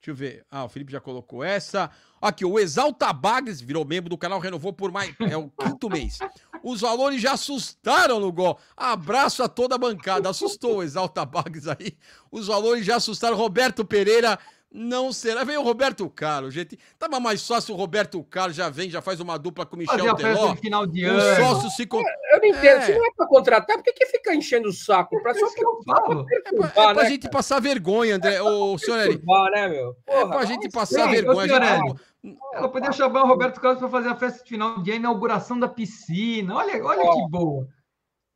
Deixa eu ver. Ah, o Felipe já colocou essa. Aqui, o Exalta Bagres virou membro do canal, renovou por mais. É o quinto mês. Os valores já assustaram Lugol. gol. Abraço a toda a bancada. Assustou o Exalta Bagres aí. Os valores já assustaram. Roberto Pereira não será. Vem o Roberto Carlos, gente. Tava mais fácil o Roberto Carlos já vem, já faz uma dupla com o Michel Fazia Teló. final de ano. sócio se con... É, eu não entendo. É. Se não é pra contratar, por que, que fica enchendo o saco? Pra só que eu falo. É pra, é pra né, gente cara? passar vergonha, André. É Ô, senhor Eric. Né, meu? Porra, é pra gente passar sim, vergonha. Ela podia chamar o Roberto Carlos para fazer a festa de final de ano, inauguração da piscina. Olha, olha oh. que boa.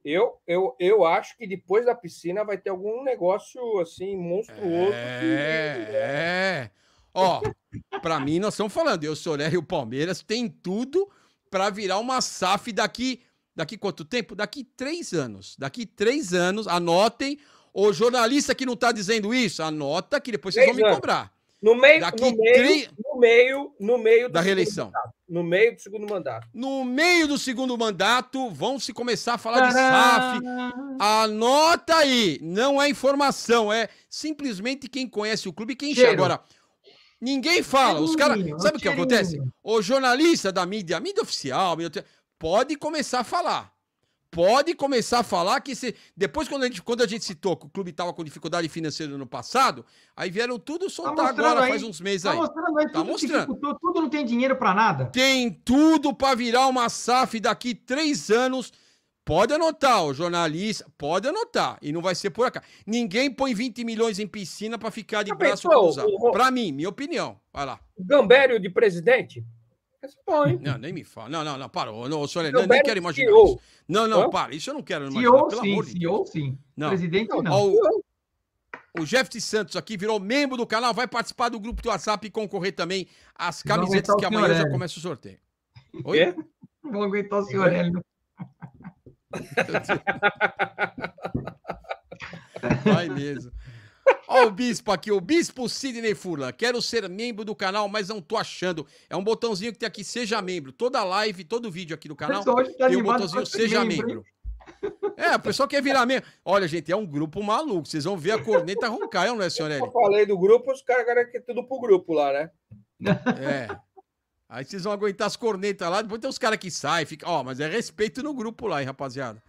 Eu, eu, eu acho que depois da piscina vai ter algum negócio assim monstruoso. É, que... é. é. Ó, para mim nós estamos falando, eu, Soler e o Palmeiras tem tudo para virar uma SAF daqui, daqui quanto tempo? Daqui três anos. Daqui três anos, anotem. O jornalista que não está dizendo isso, anota que depois vocês vão me cobrar. No meio, daqui no meio, tri... no meio, no meio da reeleição. Resultado. No meio do segundo mandato. No meio do segundo mandato, vão se começar a falar Tcharam! de SAF. Anota aí, não é informação, é simplesmente quem conhece o clube, quem chega. Agora, ninguém fala. Os caras. Sabe o que acontece? O jornalista da mídia, a mídia oficial, pode começar a falar pode começar a falar que se, depois quando a, gente, quando a gente citou que o clube estava com dificuldade financeira no passado, aí vieram tudo tá soltar tá agora, aí, faz uns meses tá aí. Mostrando aí tá mostrando tudo tudo não tem dinheiro para nada. Tem tudo para virar uma SAF daqui três anos. Pode anotar, o jornalista, pode anotar. E não vai ser por acá. Ninguém põe 20 milhões em piscina para ficar de Eu braço cruzado. Para mim, minha opinião. Vai lá. Gambério de presidente, esse é hein? Não, nem me fala. Não, não, não, para. Não, senhor, não, nem quero imaginar CEO. isso. Não, não, Hã? para. Isso eu não quero imaginar, CEO, pelo sim, amor de CEO, Deus. sim. Não. Presidente, não. não. O, Jeff de Santos aqui virou membro do canal, vai participar do grupo do WhatsApp e concorrer também às camisetas que amanhã já começa o sorteio. Oi? É? Vou aguentar o senhor Hélio. Vai mesmo. Olha o bispo aqui, o bispo Sidney Furlan. Quero ser membro do canal, mas não tô achando. É um botãozinho que tem aqui, seja membro. Toda live, todo vídeo aqui do canal tá tem um botãozinho, seja membro. É, o pessoal quer virar mesmo. Olha, gente, é um grupo maluco. Vocês vão ver a corneta roncar, não é, senhora Eu falei do grupo, os caras querem que tudo pro grupo lá, né? É. Aí vocês vão aguentar as cornetas lá. Depois tem os caras que saem, fica. Ó, mas é respeito no grupo lá, hein, rapaziada.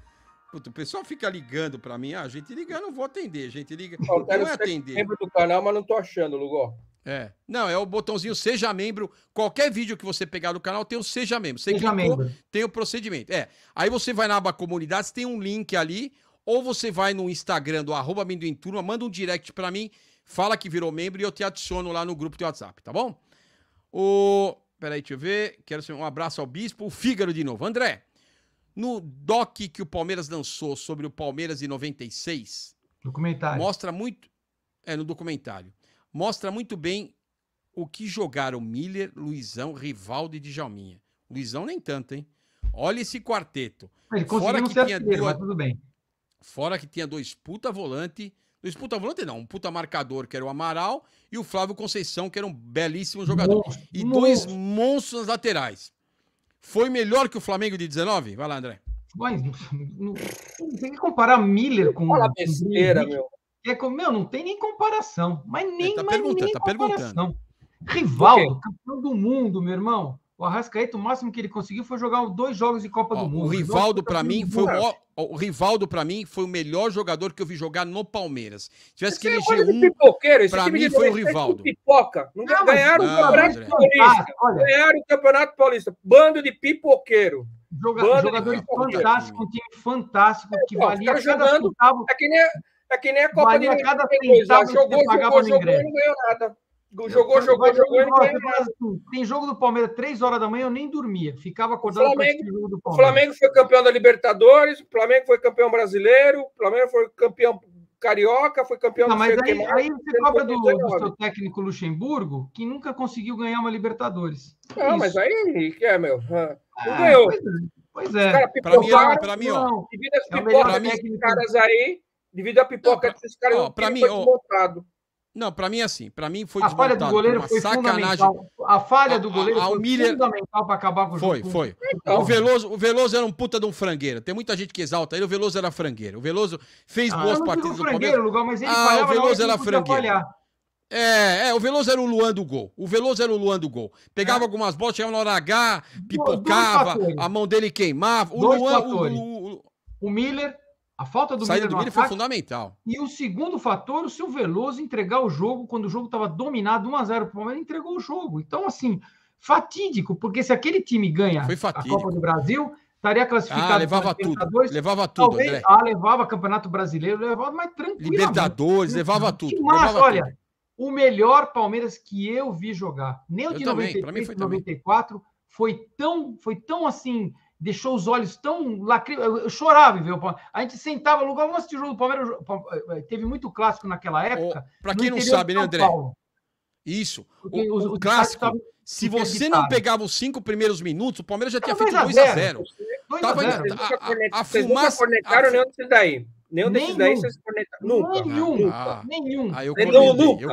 Puta, o pessoal fica ligando para mim. Ah, a gente liga, eu não vou atender. A gente liga. Não, eu quero não é atender. membro do canal, mas não tô achando, Lugol. É. Não, é o botãozinho Seja Membro. Qualquer vídeo que você pegar do canal tem o Seja Membro. Você seja clicou, membro. tem o procedimento. É. Aí você vai na aba comunidades, tem um link ali. Ou você vai no Instagram do arroba Turma, manda um direct para mim, fala que virou membro e eu te adiciono lá no grupo do WhatsApp, tá bom? O. Peraí, deixa eu ver. Quero um abraço ao Bispo, o Fígaro de novo. André, no doc que o Palmeiras lançou sobre o Palmeiras em 96, documentário. mostra muito. É, no documentário. Mostra muito bem o que jogaram Miller, Luizão, Rivaldo e Djalminha. Luizão nem tanto, hein? Olha esse quarteto. Ele Fora que tinha artilheiro, duas... tudo bem. Fora que tinha dois puta volante. Dois puta volante não, um puta marcador que era o Amaral e o Flávio Conceição que era um belíssimo jogador. Monstro, e monstro. dois monstros laterais foi melhor que o Flamengo de 19? Vai lá, André. Mas não, tem que comparar Miller com. Fala besteira, meu. É, meu, não tem nem comparação. Mas nem. Ele tá mas nem tá comparação. perguntando. Rivaldo, campeão do mundo, meu irmão. O Arrascaeta, o máximo que ele conseguiu foi jogar dois jogos de Copa Ó, do Mundo. O Rivaldo, para mim, foi o, o Rivaldo, para mim, foi o melhor jogador que eu vi jogar no Palmeiras. Se Tivesse esse que eleger um. Para mim, foi o é Rivaldo. Pipoca. Não, não ganharam não, o Campeonato André. Paulista. Ah, ganharam o Campeonato Paulista. Bando de pipoqueiro. Joga, Bando jogadores fantásticos, um time fantástico é, que pô, valia cada jogando, centavo. É que nem, é que nem a Copa valia de cada centavo jogou, jogou, jogou, jogou não ganhou nada. Jogou, jogou, jogou. tem jogo do Palmeiras três horas da manhã, eu nem dormia. Ficava acordado para o jogo do Palmeiras. O Flamengo foi campeão da Libertadores, o Flamengo foi campeão brasileiro, o Flamengo foi campeão carioca, foi campeão ah, não, mas aí, aí você cobra do, do, seu técnico Luxemburgo, que nunca conseguiu ganhar uma Libertadores. Não, Isso. mas aí que é, meu. Ah, ah, não ganhou. Pois é. Para é. mim, é para mim, ó. Devido é às pipocas desses caras aí, devido à pipoca desses caras, ó, não mim, ó, não, para mim é assim. Para mim foi a falha do goleiro foi sacanagem. fundamental. A falha do goleiro a, a, a foi fundamental para acabar com o foi, jogo. Foi, foi. Então, o Veloso, o Veloso era um puta de um frangueiro. Tem muita gente que exalta ele. O Veloso era frangueiro. O Veloso fez ah, boas partidas no Palmeiras. Lugar, mas ele ah, o Veloso era frangueiro. É, é, o Veloso era o Luan do gol. O Veloso era o Luan do gol. Pegava é. algumas bolas, chegava na hora H, pipocava, a mão dele queimava. O Dois Luan, o, o, o, o Miller a falta do Saída Miller, do foi fundamental. E o segundo fator, o seu Veloso entregar o jogo quando o jogo estava dominado 1 a 0 para o Palmeiras, entregou o jogo. Então, assim, fatídico, porque se aquele time ganha a Copa do Brasil, estaria classificado. Ah, levava tudo. Levava tudo. Talvez, André. Ah, levava Campeonato Brasileiro, levava, mas tranquilo. Libertadores, levava tudo. Mas, mais, levava olha, tudo. o melhor Palmeiras que eu vi jogar, nem o time de 93, 94, foi tão, foi tão assim deixou os olhos tão lacrim... Eu chorava em ver o Palmeiras. A gente sentava, alugava um tijolo do Palmeiras. Eh, eh, teve muito clássico naquela época. Para quem não sabe, né, André? Isso. o, o clássico. Se você não pegava os cinco primeiros minutos, o Palmeiras já tinha feito 2x0. Tava a, a, a fumaça. cornetaram nenhum desses daí. Nenhum desses daí vocês cornetaram. Nunca. Nenhum. Ah, nenhum. eu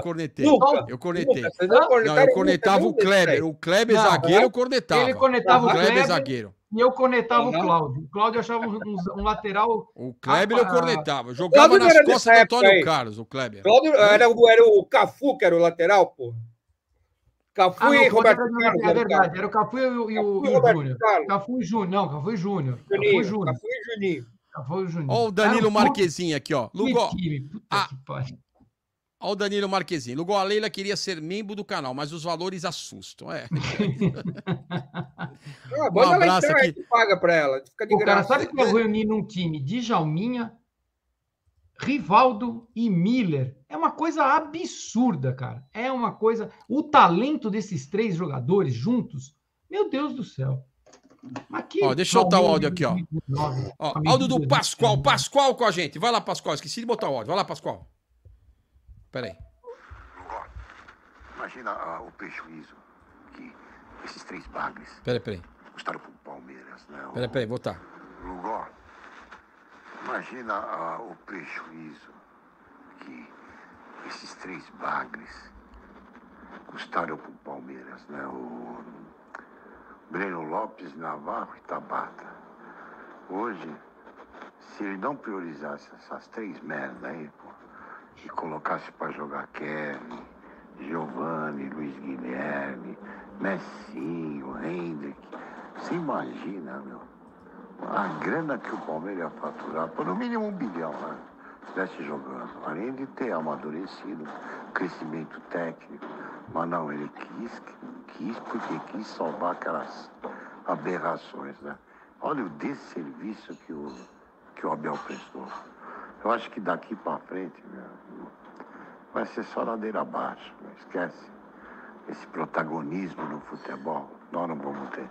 cornetei. Eu cornetei. Eu cornetei. Não, eu cornetava o Kleber. O Kleber zagueiro, eu cornetava. Ele cornetava o Kleber zagueiro. E eu conectava o Cláudio. O Cláudio achava um, um lateral. O Kleber eu conectava. Jogava nas costas do Antônio aí. Carlos, o Kleber. Cláudio era, o, era o Cafu, que era o lateral, pô. Cafu ah, não, e Roberto Carlos. É era, é verdade, era o Cafu e o, e Cafu e o Júnior. Cafu e Júnior. Não, Cafu e Júnior. Cafu e Júnior. Cafu e Juninho. Cafu e Juninho. Olha o Danilo Marquezinho aqui, ó. Lugo, a, Olha o Danilo Lugou a Leila queria ser membro do canal, mas os valores assustam. É. ah, um abraço aqui. aqui. paga para ela. Fica de graça. Cara, sabe que eu reuni num time de Jalminha, Rivaldo e Miller. É uma coisa absurda, cara. É uma coisa. O talento desses três jogadores juntos, meu Deus do céu. Aqui, ó, deixa eu soltar o áudio aqui, ó. ó áudio do Pascoal. Pascoal com a gente. Vai lá, Pascoal. Esqueci de botar o áudio. Vai lá, Pascoal. Peraí. Imagina ah, o prejuízo que esses três bagres. Peraí, peraí. Custaram pro Palmeiras, né? Peraí, peraí, voltar. Lugó, Imagina ah, o prejuízo que esses três bagres custaram pro Palmeiras, né? O Breno Lopes, Navarro e Tabata. Hoje, se ele não priorizasse essas três merdas aí, pô, e colocasse para jogar Kevin, Giovanni, Luiz Guilherme, Messinho, Hendrick. Você imagina, meu, a grana que o Palmeiras ia faturar, por no mínimo um bilhão, né? Estivesse jogando, além de ter amadurecido, crescimento técnico. Mas não, ele quis, quis porque quis salvar aquelas aberrações, né? Olha o desserviço que o, que o Abel prestou. Eu acho que daqui para frente, meu, vai ser só ladeira abaixo. Esquece. Esse protagonismo no futebol, nós não vamos ter.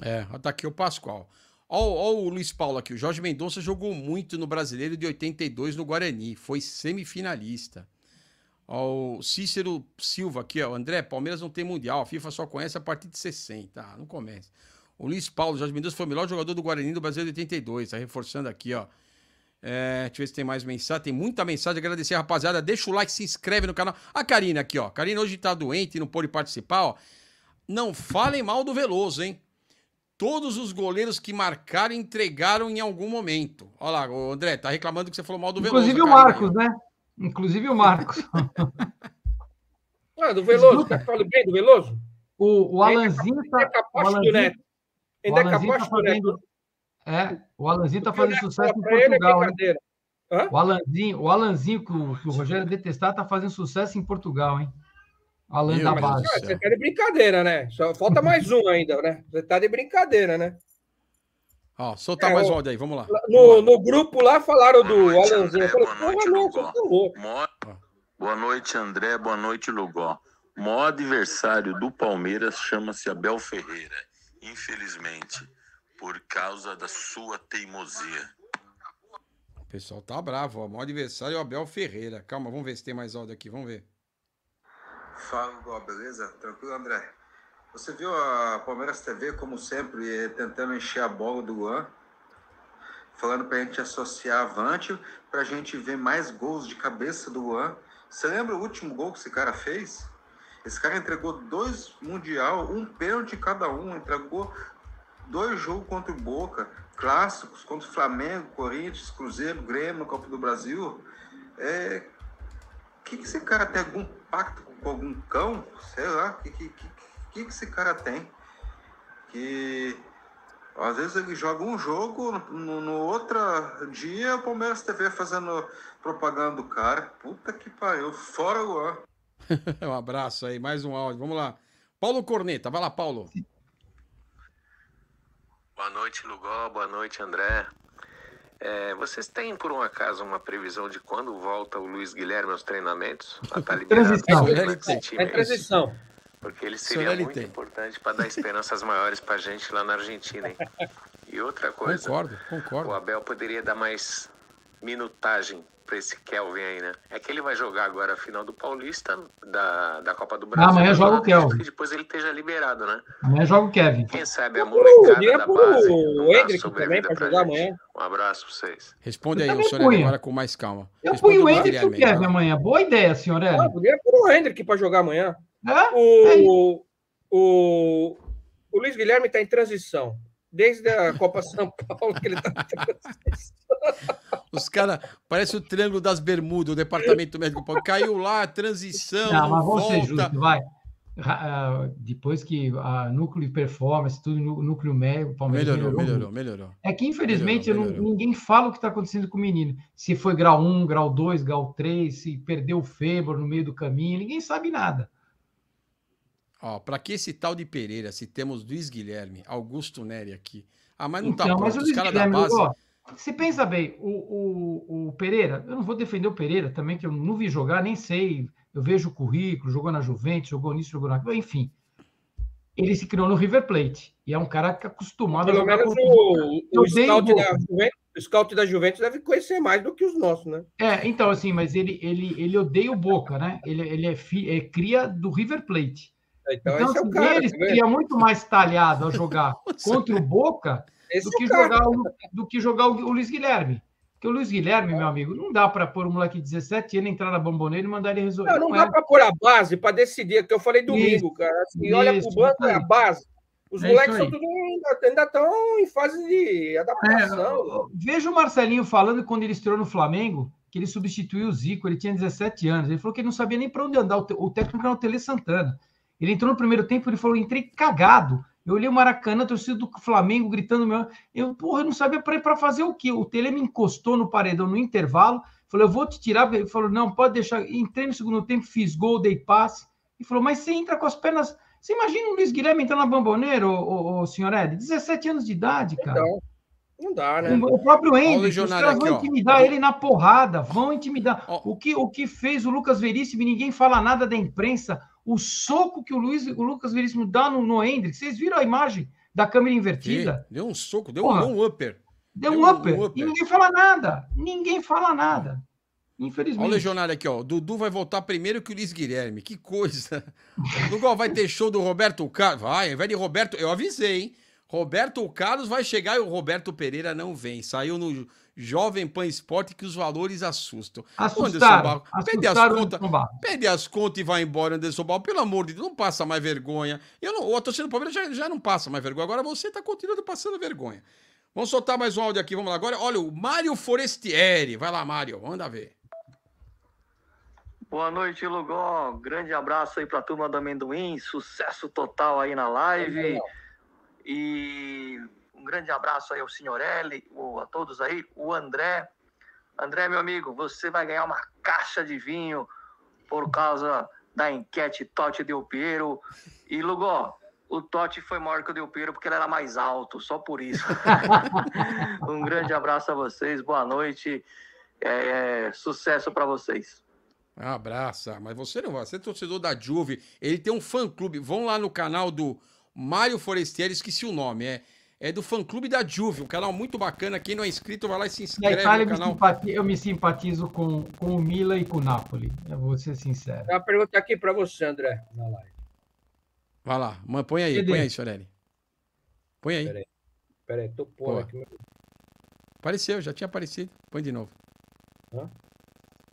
É, tá aqui o Pascoal. Olha o Luiz Paulo aqui. O Jorge Mendonça jogou muito no Brasileiro de 82 no Guarani. Foi semifinalista. Ó, o Cícero Silva aqui, ó. André, Palmeiras não tem Mundial. A FIFA só conhece a partir de 60. Ah, não começa. O Luiz Paulo, Jorge Mendonça foi o melhor jogador do Guarani do Brasileiro de 82. Tá reforçando aqui, ó. É, deixa eu ver se tem mais mensagem. Tem muita mensagem. Agradecer, rapaziada. Deixa o like, se inscreve no canal. A Karina aqui, ó. Karina hoje tá doente e não pôde participar, ó. Não falem mal do Veloso, hein? Todos os goleiros que marcaram entregaram em algum momento. Olha lá, o André, tá reclamando que você falou mal do Veloso. Inclusive o Marcos, né? Inclusive o Marcos. ah, do Veloso. Tá falando bem do Veloso? O, o é Alanzinho é tá. Ainda é capaz, do Neto. Ainda é capaz, do Neto. É, o Alanzinho tá fazendo é sucesso em é Portugal. Hein? Né? O Alanzinho, o Alanzinho que, o, que o Rogério detestar tá fazendo sucesso em Portugal, hein? Alan da base. Ah, você tá de brincadeira, né? Só falta mais um ainda, né? Você tá de brincadeira, né? Ó, soltar é, mais um áudio aí, vamos lá. No, no grupo lá falaram do noite, Alanzinho. falei, boa noite, tá louco, Boa noite, André. Boa noite, Lugó. O maior adversário do Palmeiras chama-se Abel Ferreira, infelizmente por causa da sua teimosia. O pessoal tá bravo, ó. O adversário é o Abel Ferreira. Calma, vamos ver se tem mais áudio aqui, vamos ver. Fala, beleza? Tranquilo, André? Você viu a Palmeiras TV, como sempre, tentando encher a bola do Luan, falando pra gente associar avante, pra gente ver mais gols de cabeça do Luan. Você lembra o último gol que esse cara fez? Esse cara entregou dois mundial, um pênalti cada um, entregou dois jogos contra o Boca, clássicos, contra o Flamengo, Corinthians, Cruzeiro, Grêmio, Copa do Brasil. É... que, que esse cara tem algum pacto com algum cão? Sei lá, que, que, que, que, que esse cara tem? Que às vezes ele joga um jogo, no, no outro dia o Palmeiras TV fazendo propaganda do cara. Puta que pariu, fora o ar. um abraço aí, mais um áudio, vamos lá. Paulo Corneta, vai lá, Paulo. Boa noite, Lugol. Boa noite, André. É, vocês têm, por um acaso, uma previsão de quando volta o Luiz Guilherme aos treinamentos? tá liberado, transição. É, é transição. Porque ele seria muito tem. importante para dar esperanças maiores para a gente lá na Argentina. Hein? E outra coisa, concordo, concordo. o Abel poderia dar mais minutagem para esse Kelvin aí, né? É que ele vai jogar agora a final do Paulista, da, da Copa do Brasil. Amanhã joga o Kelvin. Depois ele esteja liberado, né? Amanhã joga o Kevin. Quem sabe a molecada uh, da base. O Hendrick também para jogar gente. amanhã. Um abraço para vocês. Responde aí, o senhor agora com mais calma. Eu Responde o Hendrick e o Kevin amanhã. Boa ideia, senhor Hélio. Ah, podia pôr o Hendrick para jogar amanhã. Ah, o, é o, o Luiz Guilherme está em transição desde a Copa São Paulo que ele está Os caras, parece o Triângulo das Bermudas, o departamento médico. Caiu lá, transição. Não, mas vamos ser justos, vai. Uh, depois que a ah, núcleo de performance, tudo, núcleo médio, o Palmeiras melhorou melhorou, melhorou, melhorou, É que, infelizmente, melhorou, ninguém fala o que está acontecendo com o menino. Se foi grau 1, grau 2, grau 3, se perdeu o fêmur no meio do caminho, ninguém sabe nada. Ó, para que esse tal de Pereira, se temos Luiz Guilherme, Augusto Neri aqui? Ah, mas não tá então, tá pronto, mas os caras da base... Ó, você pensa bem, o, o, o Pereira, eu não vou defender o Pereira também, que eu não vi jogar, nem sei, eu vejo o currículo, jogou na Juventus, jogou nisso, jogou naquilo, enfim. Ele se criou no River Plate, e é um cara que é acostumado Pelo a jogar... Pelo menos o, o, o scout da Juventus o scout da Juventus deve conhecer mais do que os nossos, né? É, então, assim, mas ele, ele, ele odeia o Boca, né? Ele, ele é, fi, é cria do River Plate. É, então, então é o assim, cara, ele seria muito mais talhado a jogar contra o Boca do é que, jogar o, do que, jogar o, o Luiz Guilherme. Porque o Luiz Guilherme, meu amigo, não dá para pôr um moleque de 17 anos, entrar na bomboneira e mandar ele resolver. Não, não, não dá é. para pôr a base para decidir, é que eu falei domingo, isso, cara. Assim, isso, olha pro banco, é a base. Os é moleques ainda estão em fase de adaptação. É, veja o Marcelinho falando quando ele estreou no Flamengo, que ele substituiu o Zico, ele tinha 17 anos. Ele falou que ele não sabia nem para onde andar. O técnico era o Tele Santana. Ele entrou no primeiro tempo, e falou, entrei cagado. Eu olhei o Maracanã, torcida do Flamengo gritando meu. Eu, porra, eu não sabia para fazer o quê. O Tele me encostou no paredão no intervalo, falou: "Eu vou te tirar". Ele falou: "Não, pode deixar". Entrei no segundo tempo, fiz gol, dei passe. E falou: "Mas você entra com as pernas. Você imagina o Luiz Guilherme entrar na Bamboneira, ô, ô, ô senhor Ed, 17 anos de idade, cara. Então, não dá, né? O próprio Henrique, os caras vão intimidar ó. ele na porrada, vão intimidar. O que, o que fez o Lucas Veríssimo, ninguém fala nada da imprensa o soco que o, Luiz, o Lucas Veríssimo dá no, no Hendrick. Vocês viram a imagem da câmera invertida? deu um soco, deu, Porra, um upper. Deu, deu um, upper, um upper. E ninguém fala nada. Ninguém fala nada. Infelizmente. Olha o legionário aqui, ó. Dudu vai voltar primeiro que o Luiz Guilherme. Que coisa. Dudu vai ter show do Roberto Carlos. Vai, vai de Roberto. Eu avisei, hein? Roberto Carlos vai chegar e o Roberto Pereira não vem. Saiu no Jovem Pan Esporte, que os valores assustam. Assustaram, pede as contas, pede as contas e vai embora, Anderson Barro. Pelo amor de Deus, não passa mais vergonha. Eu não, a torcida do Palmeiras já, já não passa mais vergonha. Agora você está continuando passando vergonha. Vamos soltar mais um áudio aqui, vamos lá agora. Olha, o Mário Forestieri. Vai lá, Mário, manda ver. Boa noite, Lugol. Grande abraço aí para a turma do amendoim. Sucesso total aí na live. É e um grande abraço aí ao Signorelli, a todos aí, o André. André, meu amigo, você vai ganhar uma caixa de vinho por causa da enquete Totti Del Piero. E, Lugó. o Totti foi maior que o Del Piero porque ele era mais alto, só por isso. um grande abraço a vocês, boa noite, é, é sucesso para vocês. Abraça, abraço, mas você não vai, você é torcedor da Juve, ele tem um fã-clube, vão lá no canal do Mário Forestieri, esqueci o nome, é é do fã clube da Juve, um canal muito bacana. Quem não é inscrito, vai lá e se inscreve na Itália, no canal. Eu me, simpatizo, eu me simpatizo com, com o Mila e com o Napoli. Eu vou ser sincero. Tem uma pergunta aqui para você, André, na live. Vai lá, põe aí, Cadê? põe aí, Sorelli. Põe aí. Peraí, tô pôr aqui. Apareceu, já tinha aparecido. Põe de novo. Hã?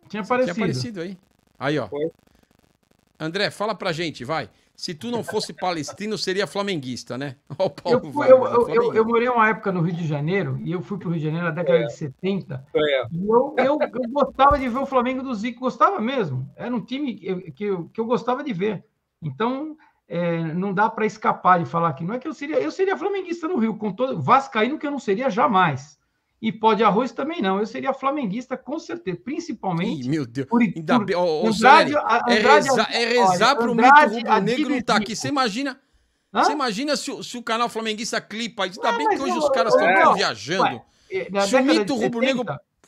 Tinha aparecido. Tinha aparecido aí. Aí, ó. Foi. André, fala pra gente, vai. Se tu não fosse palestino, seria flamenguista, né? Ó, eu, fui, eu, eu, eu, morei uma época no Rio de Janeiro, e eu fui para o Rio de Janeiro na década é. de 70. É. E eu, eu, gostava de ver o Flamengo do Zico, gostava mesmo. Era um time que, que, eu, que eu gostava de ver. Então, é, não dá para escapar de falar que não é que eu seria. Eu seria flamenguista no Rio, com todo. Vascaíno que eu não seria jamais. E pode arroz também não. Eu seria flamenguista com certeza, principalmente. Ih, meu Deus. Por, Ainda por, Andrade, é Andrade, é rezar, é rezar para o mito rubro-negro não estar tá aqui. Você imagina? Você imagina se, se, o canal flamenguista clipa? Ainda tá bem que hoje eu, os caras estão viajando. Ué, é, se o mito rubro-negro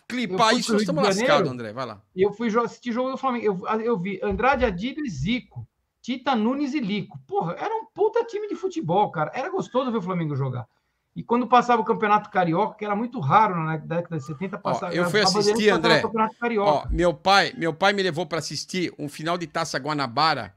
clipar isso, nós estamos lascados, André. Vai lá. Eu fui assistir jogo do Flamengo. Eu, eu vi Andrade, Adido, e Zico. Tita Nunes e Lico. Porra, era um puta time de futebol, cara. Era gostoso ver o Flamengo jogar. E quando passava o Campeonato Carioca, que era muito raro na década de 70, passava. Ó, eu fui assistir, André. Ó, meu pai, meu pai me levou para assistir um final de Taça Guanabara.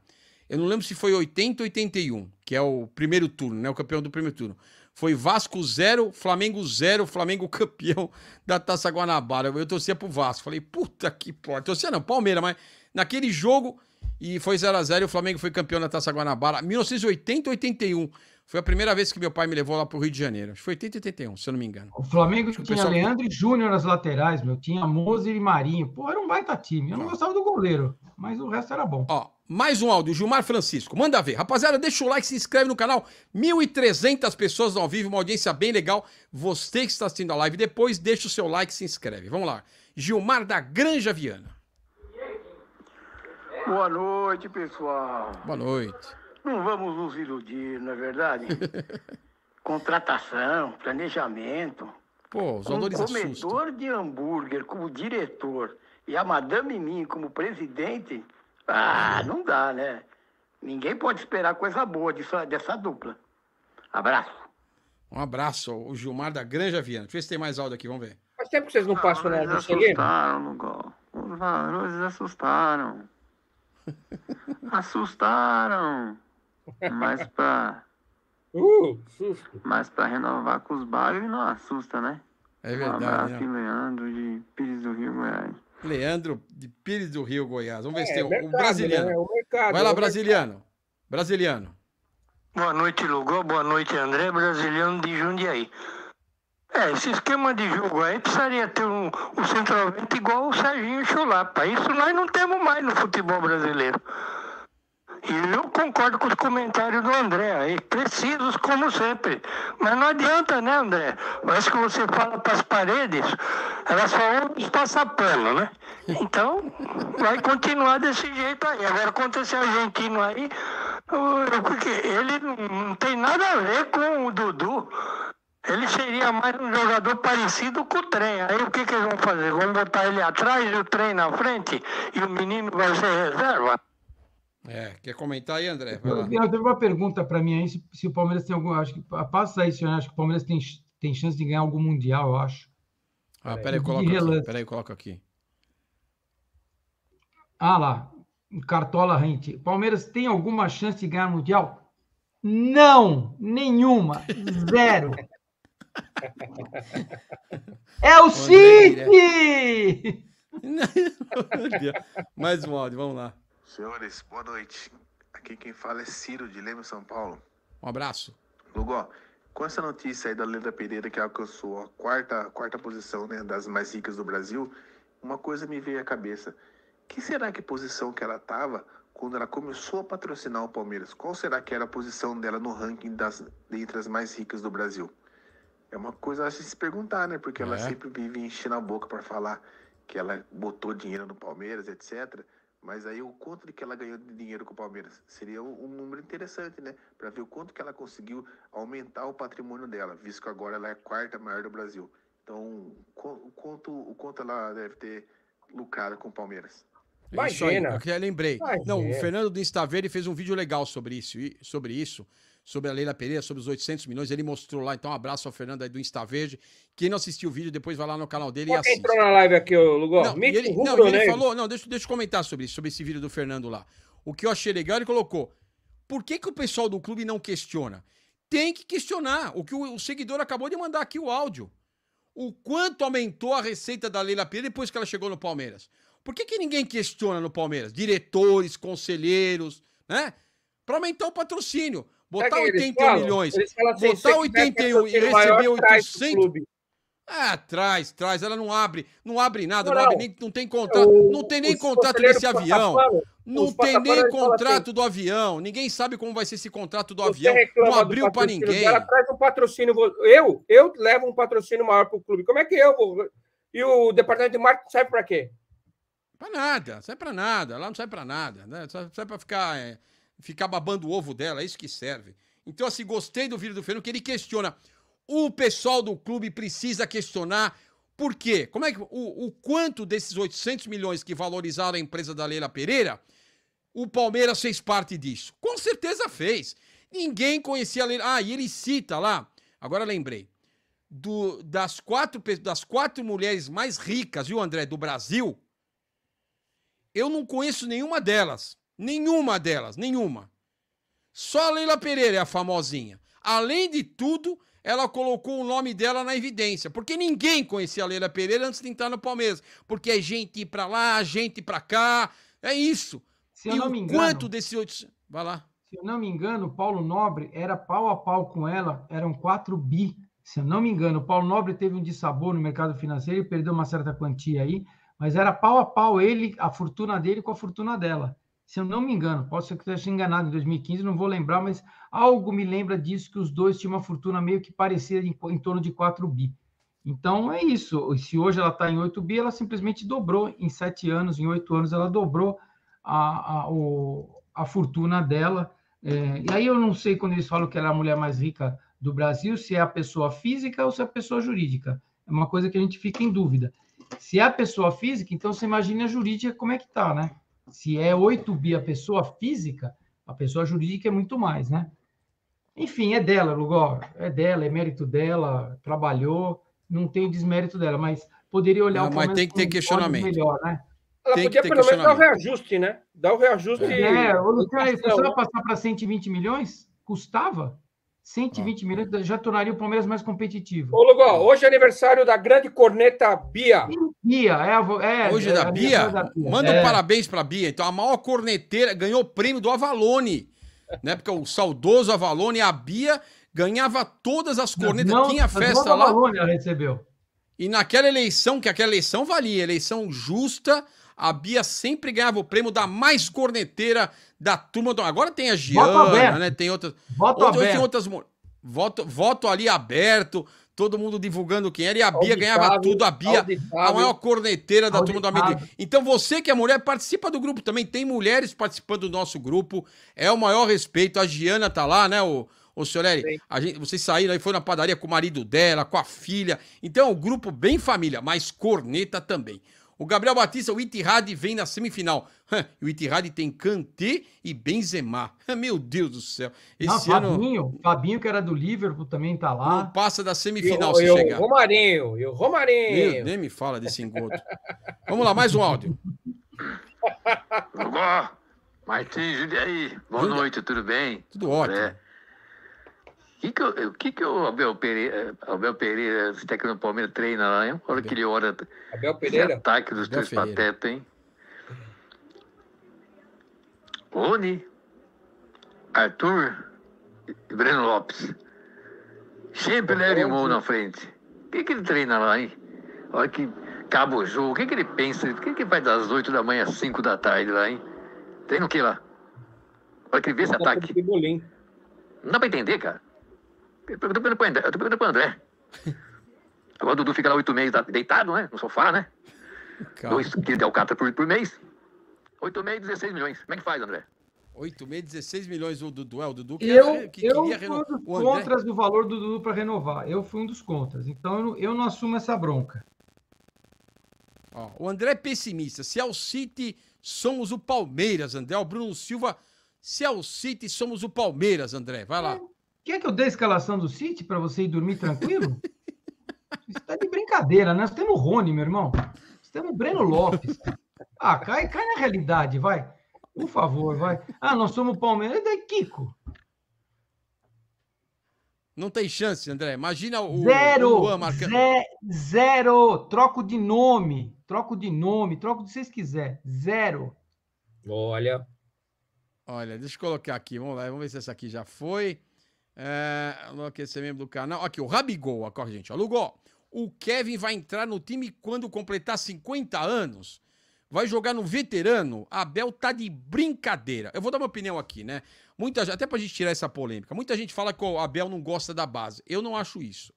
Eu não lembro se foi 80 ou 81, que é o primeiro turno, né? O campeão do primeiro turno. Foi Vasco 0, Flamengo 0, Flamengo campeão da Taça Guanabara. Eu torcia pro Vasco. Falei, puta que porra. Torcia não, Palmeiras, mas naquele jogo e foi 0 a 0 e o Flamengo foi campeão da Taça Guanabara. 1980 81. Foi a primeira vez que meu pai me levou lá para o Rio de Janeiro. Acho que foi 80 e 81, se eu não me engano. O Flamengo Acho tinha pessoal... Leandro Júnior nas laterais, meu. Tinha Moser e Marinho. Pô, era um baita time. Eu não gostava do goleiro, mas o resto era bom. Ó, mais um áudio. Gilmar Francisco. Manda ver. Rapaziada, deixa o like, se inscreve no canal. 1.300 pessoas ao vivo, uma audiência bem legal. Você que está assistindo a live depois, deixa o seu like se inscreve. Vamos lá. Gilmar da Granja Viana. Boa noite, pessoal. Boa noite. Não vamos nos iludir, não é verdade? Contratação, planejamento. Pô, os odores um comedor de hambúrguer como diretor e a Madame Mim como presidente, ah, não dá, né? Ninguém pode esperar coisa boa disso, dessa dupla. Abraço. Um abraço, o Gilmar da Granja Viana. Deixa eu ver se tem mais áudio aqui, vamos ver. Faz tempo que vocês não ah, passam ah, né? nada. Assustaram, Gol. Os valores assustaram. assustaram. Mas pra. Uh, susto. Mas pra renovar com os bairros não assusta, né? É verdade. Um abraço, né? Leandro de Pires do Rio, Goiás. Leandro de Pires do Rio, Goiás. Vamos ver se é, tem mercado, um brasileiro. Né? É mercado, Vai lá, é brasiliano. Brasiliano. Boa noite, Lugol. Boa noite, André. Brasiliano de Jundiaí. É, esse esquema de jogo aí precisaria ter um, um centroavante igual o Serginho Chulapa. Isso nós não temos mais no futebol brasileiro. E eu concordo com os comentários do André, aí, precisos como sempre. Mas não adianta, né, André? Parece que você fala para as paredes, elas só ouvem passar pano, né? Então, vai continuar desse jeito aí. Agora, esse argentino aí, porque ele não tem nada a ver com o Dudu. Ele seria mais um jogador parecido com o trem. Aí o que, que eles vão fazer? Vão botar ele atrás e o trem na frente? E o menino vai ser reserva? É, quer comentar aí, André? tenho uma pergunta para mim aí, se, se, o Palmeiras tem algum. Acho que ah, passa aí, senhor, acho que o Palmeiras tem, tem chance de ganhar algum Mundial, eu acho. Ah, peraí, é, coloca aqui, peraí, coloca aqui. Ah lá, Cartola Rente. Palmeiras tem alguma chance de ganhar Mundial? Não, nenhuma, zero. é o né? City! Mais um áudio, vamos lá. Senhores, boa noite. Aqui quem fala é Ciro de Leme, São Paulo. Um abraço. Lugó, com essa notícia aí da Leda Pereira que alcançou a quarta, quarta posição né, das mais ricas do Brasil, uma coisa me veio à cabeça. Que será que posição que ela estava quando ela começou a patrocinar o Palmeiras? Qual será que era a posição dela no ranking das dentre as mais ricas do Brasil? É uma coisa a se perguntar, né? Porque é. ela sempre vive enchendo a boca para falar que ela botou dinheiro no Palmeiras, etc. Mas aí o quanto que ela ganhou de dinheiro com o Palmeiras seria um, número interessante, né? Para ver o quanto que ela conseguiu aumentar o patrimônio dela, visto que agora ela é a quarta maior do Brasil. Então, o quanto, o quanto ela deve ter lucrado com o Palmeiras? Imagina. eu lembrei. Imagina. Não, o Fernando do Instaverde fez um vídeo legal sobre isso, sobre isso sobre a Leila Pereira, sobre os 800 milhões. Ele mostrou lá. Então, um abraço ao Fernando aí do Insta Verde. Quem não assistiu o vídeo, depois vai lá no canal dele e assiste. entrou na live aqui, ô, Lugol? Não, ele, Rubro, ele né? falou... Não, deixa, deixa eu comentar sobre isso, sobre esse vídeo do Fernando lá. O que eu achei legal, ele colocou... Por que, que o pessoal do clube não questiona? Tem que questionar. O que o, o seguidor acabou de mandar aqui, o áudio. O quanto aumentou a receita da Leila Pereira depois que ela chegou no Palmeiras? Por que, que ninguém questiona no Palmeiras? Diretores, conselheiros, né? Para aumentar o patrocínio. Botar 81 milhões, assim, botar 81 e receber 800... Ah, é, traz, traz. Ela não abre, não abre nada, não, não abre nem, não tem contrato, o, não tem nem contrato desse avião. não tem nem assim, contrato assim, do avião. Ninguém sabe como vai ser esse contrato do avião. Não abriu para ninguém. Ela traz um patrocínio. Eu, eu levo um patrocínio maior pro clube. Como é que eu vou? E o departamento de marketing serve para quê? Para nada, serve para nada. Lá não serve para nada, né? Serve para ficar é, ficar babando o ovo dela, é isso que serve. Então, assim, gostei do vídeo do Fernando, que ele questiona. O pessoal do clube precisa questionar por quê? Como é que, o, o quanto desses 800 milhões que valorizaram a empresa da Leila Pereira, o Palmeiras fez parte disso? Com certeza fez. Ninguém conhecia a Leila. Ah, e ele cita lá, agora lembrei, do, das, quatro, das quatro mulheres mais ricas, viu, André, do Brasil, eu não conheço nenhuma delas Nenhuma delas, nenhuma. Só a Leila Pereira é a famosinha. Além de tudo, ela colocou o nome dela na evidência, porque ninguém conhecia a Leila Pereira antes de entrar no Palmeiras, porque é gente para lá, gente para cá, é isso. Se e eu não me engano, quanto desse outro, vai lá. Se eu não me engano, o Paulo Nobre era pau a pau com ela, eram 4 bi. Se eu não me engano, o Paulo Nobre teve um dissabor no mercado financeiro e perdeu uma certa quantia aí, mas era pau a pau ele, a fortuna dele com a fortuna dela se eu não me engano, posso ser que eu esteja enganado em 2015, não vou lembrar, mas algo me lembra disso que os dois tinham uma fortuna meio que parecida em, em torno de 4 bi. Então é isso. Se hoje ela está em 8 bi, ela simplesmente dobrou em 7 anos, em 8 anos, ela dobrou a, a, o, a fortuna dela. É, e aí eu não sei quando eles falam que ela é a mulher mais rica do Brasil, se é a pessoa física ou se é a pessoa jurídica. É uma coisa que a gente fica em dúvida. Se é a pessoa física, então você imagina a jurídica como é que está, né? Se é 8 bi a pessoa física, a pessoa jurídica é muito mais, né? Enfim, é dela, lugar é dela, é mérito dela, trabalhou, não tem desmérito dela, mas poderia olhar não, o Mas tem que ter questionamento. Melhor, né? Ela tem podia pelo menos dar o reajuste, né? Dar o reajuste. É, é o Luciano, você vai passar para 120 milhões, custava? 120 ah. minutos já tornaria o Palmeiras mais competitivo. Ô, Lugão, hoje é aniversário da grande corneta Bia. Bia, é, é Hoje é, é da, Bia? da, Bia? Manda um é. parabéns pra Bia. Então, a maior corneteira ganhou o prêmio do Avalone. né? Porque o saudoso Avalone, a Bia ganhava todas as cornetas. Não, Tinha festa lá. Avalone recebeu. E naquela eleição, que aquela eleição valia, eleição justa a Bia sempre ganhava o prêmio da mais corneteira da turma. Do... Agora tem a Giana, né? Tem outras. Voto aberto. outras... Voto, voto ali aberto, todo mundo divulgando quem era, e a Bia ganhava tudo, a Bia, a maior corneteira da auditável. turma do amendoim. Então você que é mulher, participa do grupo também, tem mulheres participando do nosso grupo, é o maior respeito, a Giana tá lá, né, o, Ô, Soleri, a gente, vocês saíram aí, foi na padaria com o marido dela, com a filha. Então, o é grupo bem família, mas corneta também. O Gabriel Batista, o Itihad vem na semifinal. o Itihad tem Kanté e Benzema. Meu Deus do céu. Esse ah, ano... Fabinho, que era do Liverpool, também tá lá. Não passa da semifinal eu, se eu, chegar. Romarinho, eu Romarinho. Meu, nem me fala desse engoto. Vamos lá, mais um áudio. Gogó, Martins, aí. Boa noite, tudo bem? Tudo ótimo. É que, que, eu, que, que o Abel Pereira, eh, Abel Pereira, esse técnico do Palmeiras, treina lá, hein? Olha que ele olha Abel Pereira? ataque dos Abel três patetas, hein? É. Rony, Arthur e Breno Lopes. Sempre leva o gol na frente. O que, que ele treina lá, hein? Olha que cabo o jogo. O que, que ele pensa? O que, que ele faz das 8 da manhã às 5 da tarde lá, hein? Treina o que lá? Olha que ele vê esse ataque. Não dá pra entender, cara. Eu tô perguntando pro André. Agora o Dudu fica lá oito meses deitado, né? No sofá, né? Calma. Dois quilos de alcatra por, por mês. Oito meses, 16 milhões. Como é que faz, André? Oito meses, 16 milhões o Dudu. É o Dudu que, eu, que eu queria renovar. Eu fui um dos contras do valor do Dudu para renovar. Eu fui um dos contras. Então eu não, eu não assumo essa bronca. Ó, o André é pessimista. Se é o City, somos o Palmeiras, André. O Bruno Silva. Se é o City, somos o Palmeiras, André. Vai lá. Quer que eu dê a escalação do City para você ir dormir tranquilo? Isso tá de brincadeira, né? Nós temos o Rony, meu irmão. Nós temos o Breno Lopes. Ah, cai, cai na realidade, vai. Por favor, vai. Ah, nós somos o Palmeiras. Daí, Kiko. Não tem chance, André. Imagina o zero, o Luan marcando. zero. Troco de nome. Troco de nome. Troco de vocês quiser. Zero. Olha. Olha, deixa eu colocar aqui. Vamos lá. Vamos ver se essa aqui já foi. É, que ser membro do canal. Aqui, o Rabigol, acorda, gente. Alugou. O Kevin vai entrar no time quando completar 50 anos. Vai jogar no veterano. Abel tá de brincadeira. Eu vou dar uma opinião aqui, né? Muita, até pra gente tirar essa polêmica. Muita gente fala que o Abel não gosta da base. Eu não acho isso.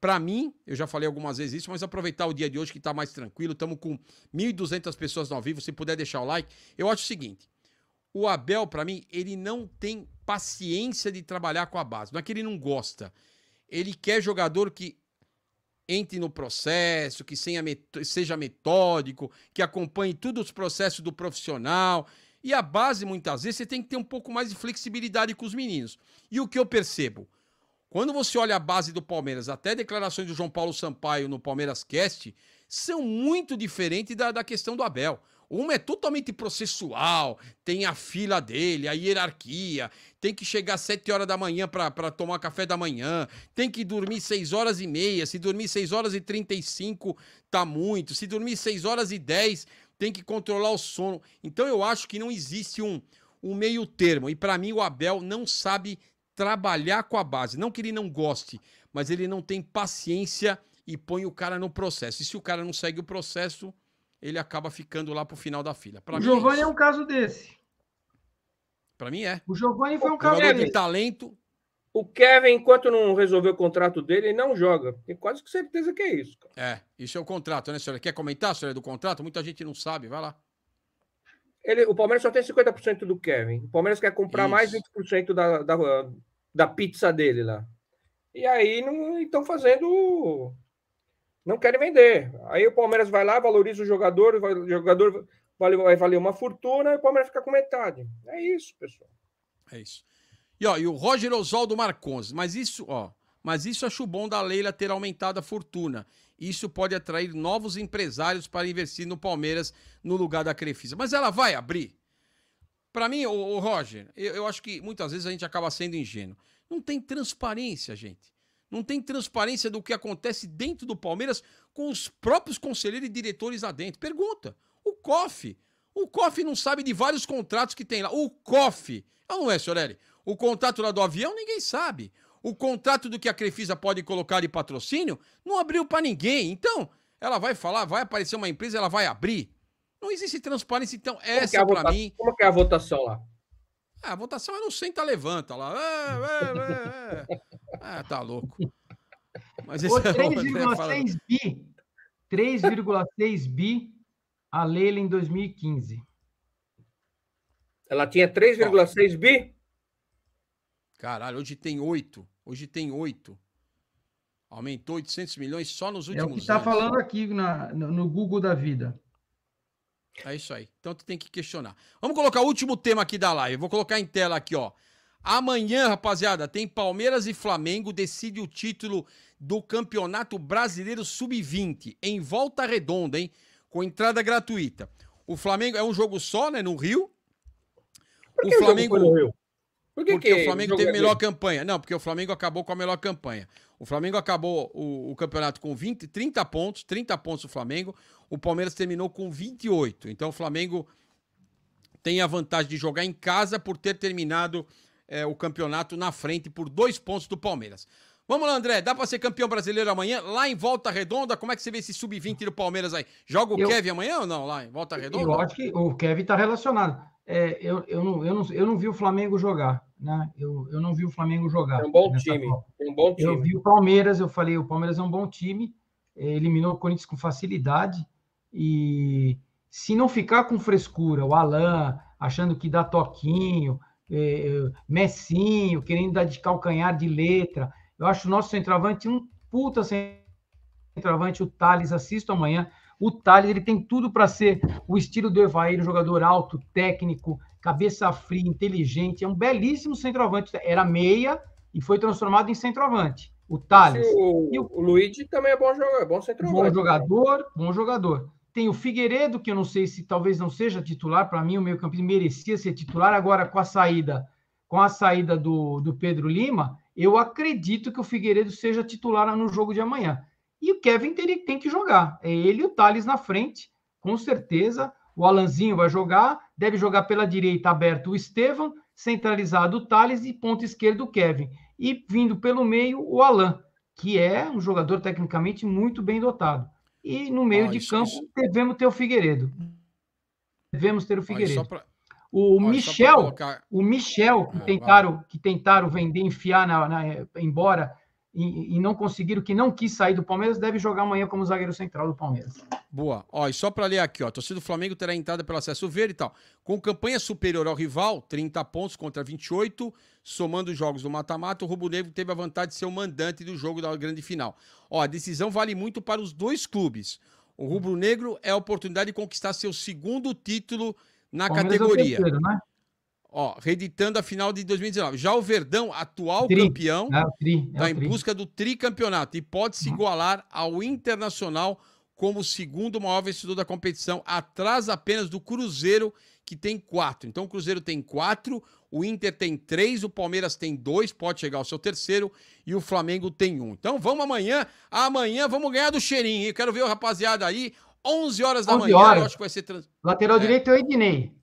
Para mim, eu já falei algumas vezes isso, mas aproveitar o dia de hoje que tá mais tranquilo. Estamos com 1.200 pessoas ao vivo. Se puder deixar o like. Eu acho o seguinte. O Abel, para mim, ele não tem paciência de trabalhar com a base. Não é que ele não gosta. Ele quer jogador que entre no processo, que seja metódico, que acompanhe todos os processos do profissional. E a base, muitas vezes, você tem que ter um pouco mais de flexibilidade com os meninos. E o que eu percebo? Quando você olha a base do Palmeiras, até declarações do João Paulo Sampaio no Palmeiras Cast, são muito diferentes da, da questão do Abel. Uma é totalmente processual, tem a fila dele, a hierarquia, tem que chegar às 7 horas da manhã para tomar café da manhã, tem que dormir 6 horas e meia, se dormir 6 horas e 35 tá muito, se dormir 6 horas e 10 tem que controlar o sono. Então eu acho que não existe um, um meio termo, e para mim o Abel não sabe trabalhar com a base. Não que ele não goste, mas ele não tem paciência e põe o cara no processo. E se o cara não segue o processo, ele acaba ficando lá pro final da fila. Pra o Giovanni é, é, um caso desse. Para mim é. O Giovanni foi um o caso desse. De talento. O Kevin, enquanto não resolver o contrato dele, ele não joga. Tem quase certeza que é isso. Cara. É, isso é o contrato, né, senhora? Quer comentar, senhora, do contrato? Muita gente não sabe, vai lá. Ele, o Palmeiras só tem 50% do Kevin. O Palmeiras quer comprar isso. mais 20% da, da, da pizza dele lá. E aí não estão fazendo não querem vender. Aí o Palmeiras vai lá, valoriza o jogador, o jogador vai, vai valer uma fortuna e o Palmeiras fica com metade. É isso, pessoal. É isso. E, ó, e o Roger Oswaldo Marcondes, mas isso, ó, mas isso acho bom da Leila ter aumentado a fortuna. Isso pode atrair novos empresários para investir no Palmeiras no lugar da Crefisa. Mas ela vai abrir. Para mim, o, Roger, eu, eu acho que muitas vezes a gente acaba sendo ingênuo. Não tem transparência, gente não tem transparência do que acontece dentro do Palmeiras com os próprios conselheiros e diretores lá dentro. Pergunta. O COF. O COF não sabe de vários contratos que tem lá. O COF. É não é, Sorelli? O contrato lá do avião, ninguém sabe. O contrato do que a Crefisa pode colocar de patrocínio, não abriu para ninguém. Então, ela vai falar, vai aparecer uma empresa, ela vai abrir. Não existe transparência. Então, é essa é para mim. Como que é a votação lá? Ah, a votação é não senta, levanta lá. É, é, é, é, ah, tá louco. Mas esse é 3,6 bi. 3,6 bi a Leila em 2015. Ela tinha 3,6 bi? Caralho, hoje tem 8. Hoje tem 8. Aumentou 800 milhões só nos últimos anos. É o que está falando aqui na, no Google da vida. É isso aí. Então tu tem que questionar. Vamos colocar o último tema aqui da live. vou colocar em tela aqui, ó. Amanhã, rapaziada, tem Palmeiras e Flamengo decide o título do Campeonato Brasileiro Sub-20 em volta redonda, hein? Com entrada gratuita. O Flamengo é um jogo só, né, no Rio? o Flamengo Por que, Flamengo... porque que o Flamengo teve é melhor campanha. Não, porque o Flamengo acabou com a melhor campanha. O Flamengo acabou o, o, campeonato com 20, 30 pontos, 30 pontos o Flamengo. O Palmeiras terminou com 28. Então o Flamengo tem a vantagem de jogar em casa por ter terminado é, o campeonato na frente por dois pontos do Palmeiras. Vamos lá, André. Dá para ser campeão brasileiro amanhã? Lá em Volta Redonda, como é que você vê esse sub-20 do Palmeiras aí? Joga o eu, Kevin amanhã ou não? Lá em Volta Redonda? Eu acho que o Kevin está relacionado. É, eu, eu, não, eu, não, eu não vi o Flamengo jogar. Né? Eu, eu não vi o Flamengo jogar. É um bom time. um bom time. Eu vi o Palmeiras, eu falei, o Palmeiras é um bom time, eh, eliminou o Corinthians com facilidade e se não ficar com frescura, o Alain achando que dá toquinho, eh, eh, Messinho querendo dar de calcanhar de letra, eu acho o nosso centroavante um puta centroavante, o Thales, assisto amanhã, o Thales ele tem tudo para ser o estilo do Evair, um jogador alto, técnico, cabeça fria, inteligente. É um belíssimo centroavante. Era meia e foi transformado em centroavante. O Thales. O, e o, o Luigi também é bom jogador, é bom centroavante. Bom né? jogador, bom jogador. Tem o Figueiredo, que eu não sei se talvez não seja titular, para mim o meio-campista merecia ser titular, agora com a saída com a saída do, do Pedro Lima, eu acredito que o Figueiredo seja titular no jogo de amanhã. E o Kevin tem, tem que jogar. É ele e o Thales na frente, com certeza. O Alanzinho vai jogar, deve jogar pela direita aberto o Estevam, centralizado o Thales e ponto esquerdo o Kevin. E vindo pelo meio o Alan, que é um jogador tecnicamente muito bem dotado. E no meio ah, de isso, campo isso. devemos ter o Figueiredo. Devemos ter o Figueiredo. Ah, O Michel, colocar... o Michel que tentaram, que tentaram vender, enfiar na, na embora e, e, não conseguir o que não quis sair do Palmeiras, deve jogar amanhã como zagueiro central do Palmeiras. Boa. Ó, e só para ler aqui, ó, torcida do Flamengo terá entrada pelo acesso verde e tal. Com campanha superior ao rival, 30 pontos contra 28, somando os jogos do mata-mata, o Rubro Negro teve a vantagem de ser o mandante do jogo da grande final. Ó, a decisão vale muito para os dois clubes. O Rubro Negro é a oportunidade de conquistar seu segundo título na Palmeiras categoria. É o terceiro, né? Ó, reeditando a final de 2019. Já o Verdão, atual tri. campeão, está é, é tá em tri. busca do tricampeonato e pode se igualar ao Internacional como o segundo maior vencedor da competição, atrás apenas do Cruzeiro, que tem quatro. Então o Cruzeiro tem quatro, o Inter tem três, o Palmeiras tem dois, pode chegar ao seu terceiro, e o Flamengo tem um. Então vamos amanhã, amanhã vamos ganhar do cheirinho. Eu quero ver o rapaziada aí, 11 horas da 11 manhã, horas. acho que vai ser... Trans... Lateral é. direito é o Ednei.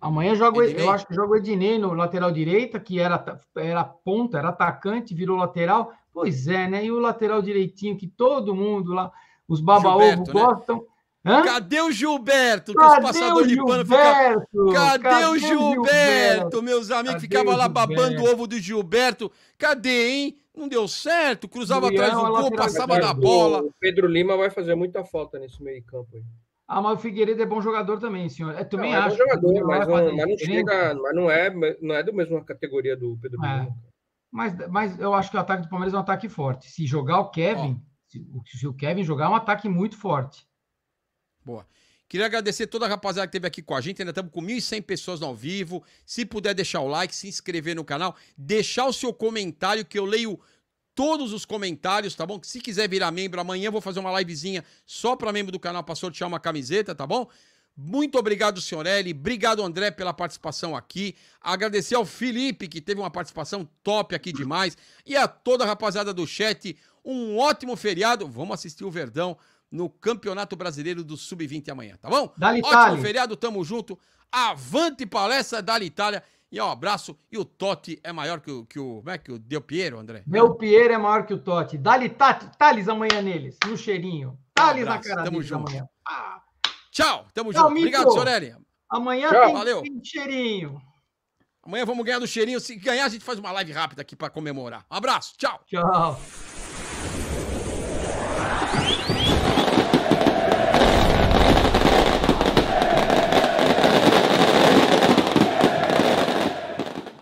Amanhã joga eu acho que joga o Ednei no lateral direita, que era, era ponta, era atacante, virou lateral. Pois é, né? E o lateral direitinho que todo mundo lá, os baba-ovo né? gostam. Né? Hã? Cadê o Gilberto? Cadê que os passadores de pano Cadê, Cadê, o Gilberto? Gilberto? Meus amigos ficavam lá babando o ovo do Gilberto. Cadê, hein? Não deu certo, cruzava Julião, atrás do gol, passava na bola. O Pedro Lima vai fazer muita falta nesse meio campo aí. Ah, mas o Figueiredo é bom jogador também, senhor. Eu é, também não, acho. É bom jogador, é mas, não, mas, não chega, mas não é, não é da mesma categoria do Pedro é. Mas, mas eu acho que o ataque do Palmeiras é um ataque forte. Se jogar o Kevin, se, se, o Kevin jogar, é um ataque muito forte. Boa. Queria agradecer toda a rapaziada que esteve aqui com a gente. Ainda estamos com 1.100 pessoas ao vivo. Se puder deixar o like, se inscrever no canal, deixar o seu comentário, que eu leio todos os comentários, tá bom? Se quiser virar membro, amanhã eu vou fazer uma livezinha só para membro do canal para sortear uma camiseta, tá bom? Muito obrigado, senhor L Obrigado, André, pela participação aqui. Agradecer ao Felipe, que teve uma participação top aqui demais. E a toda a rapaziada do chat. Um ótimo feriado. Vamos assistir o Verdão no Campeonato Brasileiro do Sub-20 amanhã, tá bom? Dali Ótimo Itália. feriado, tamo junto. Avante palestra da Itália. E um abraço. E o Totti é maior que o. Que o como é que o Del Piero, André? Meu Piero é maior que o Totti. Dali Thales amanhã neles, no cheirinho. Thales um na cara tamo junto. amanhã. Ah. Tchau, tamo Tchau, junto. Obrigado, Sorelli. Amanhã Tchau. tem, Valeu. cheirinho. Amanhã vamos ganhar do cheirinho. Se ganhar, a gente faz uma live rápida aqui para comemorar. Um abraço. Tchau. Tchau.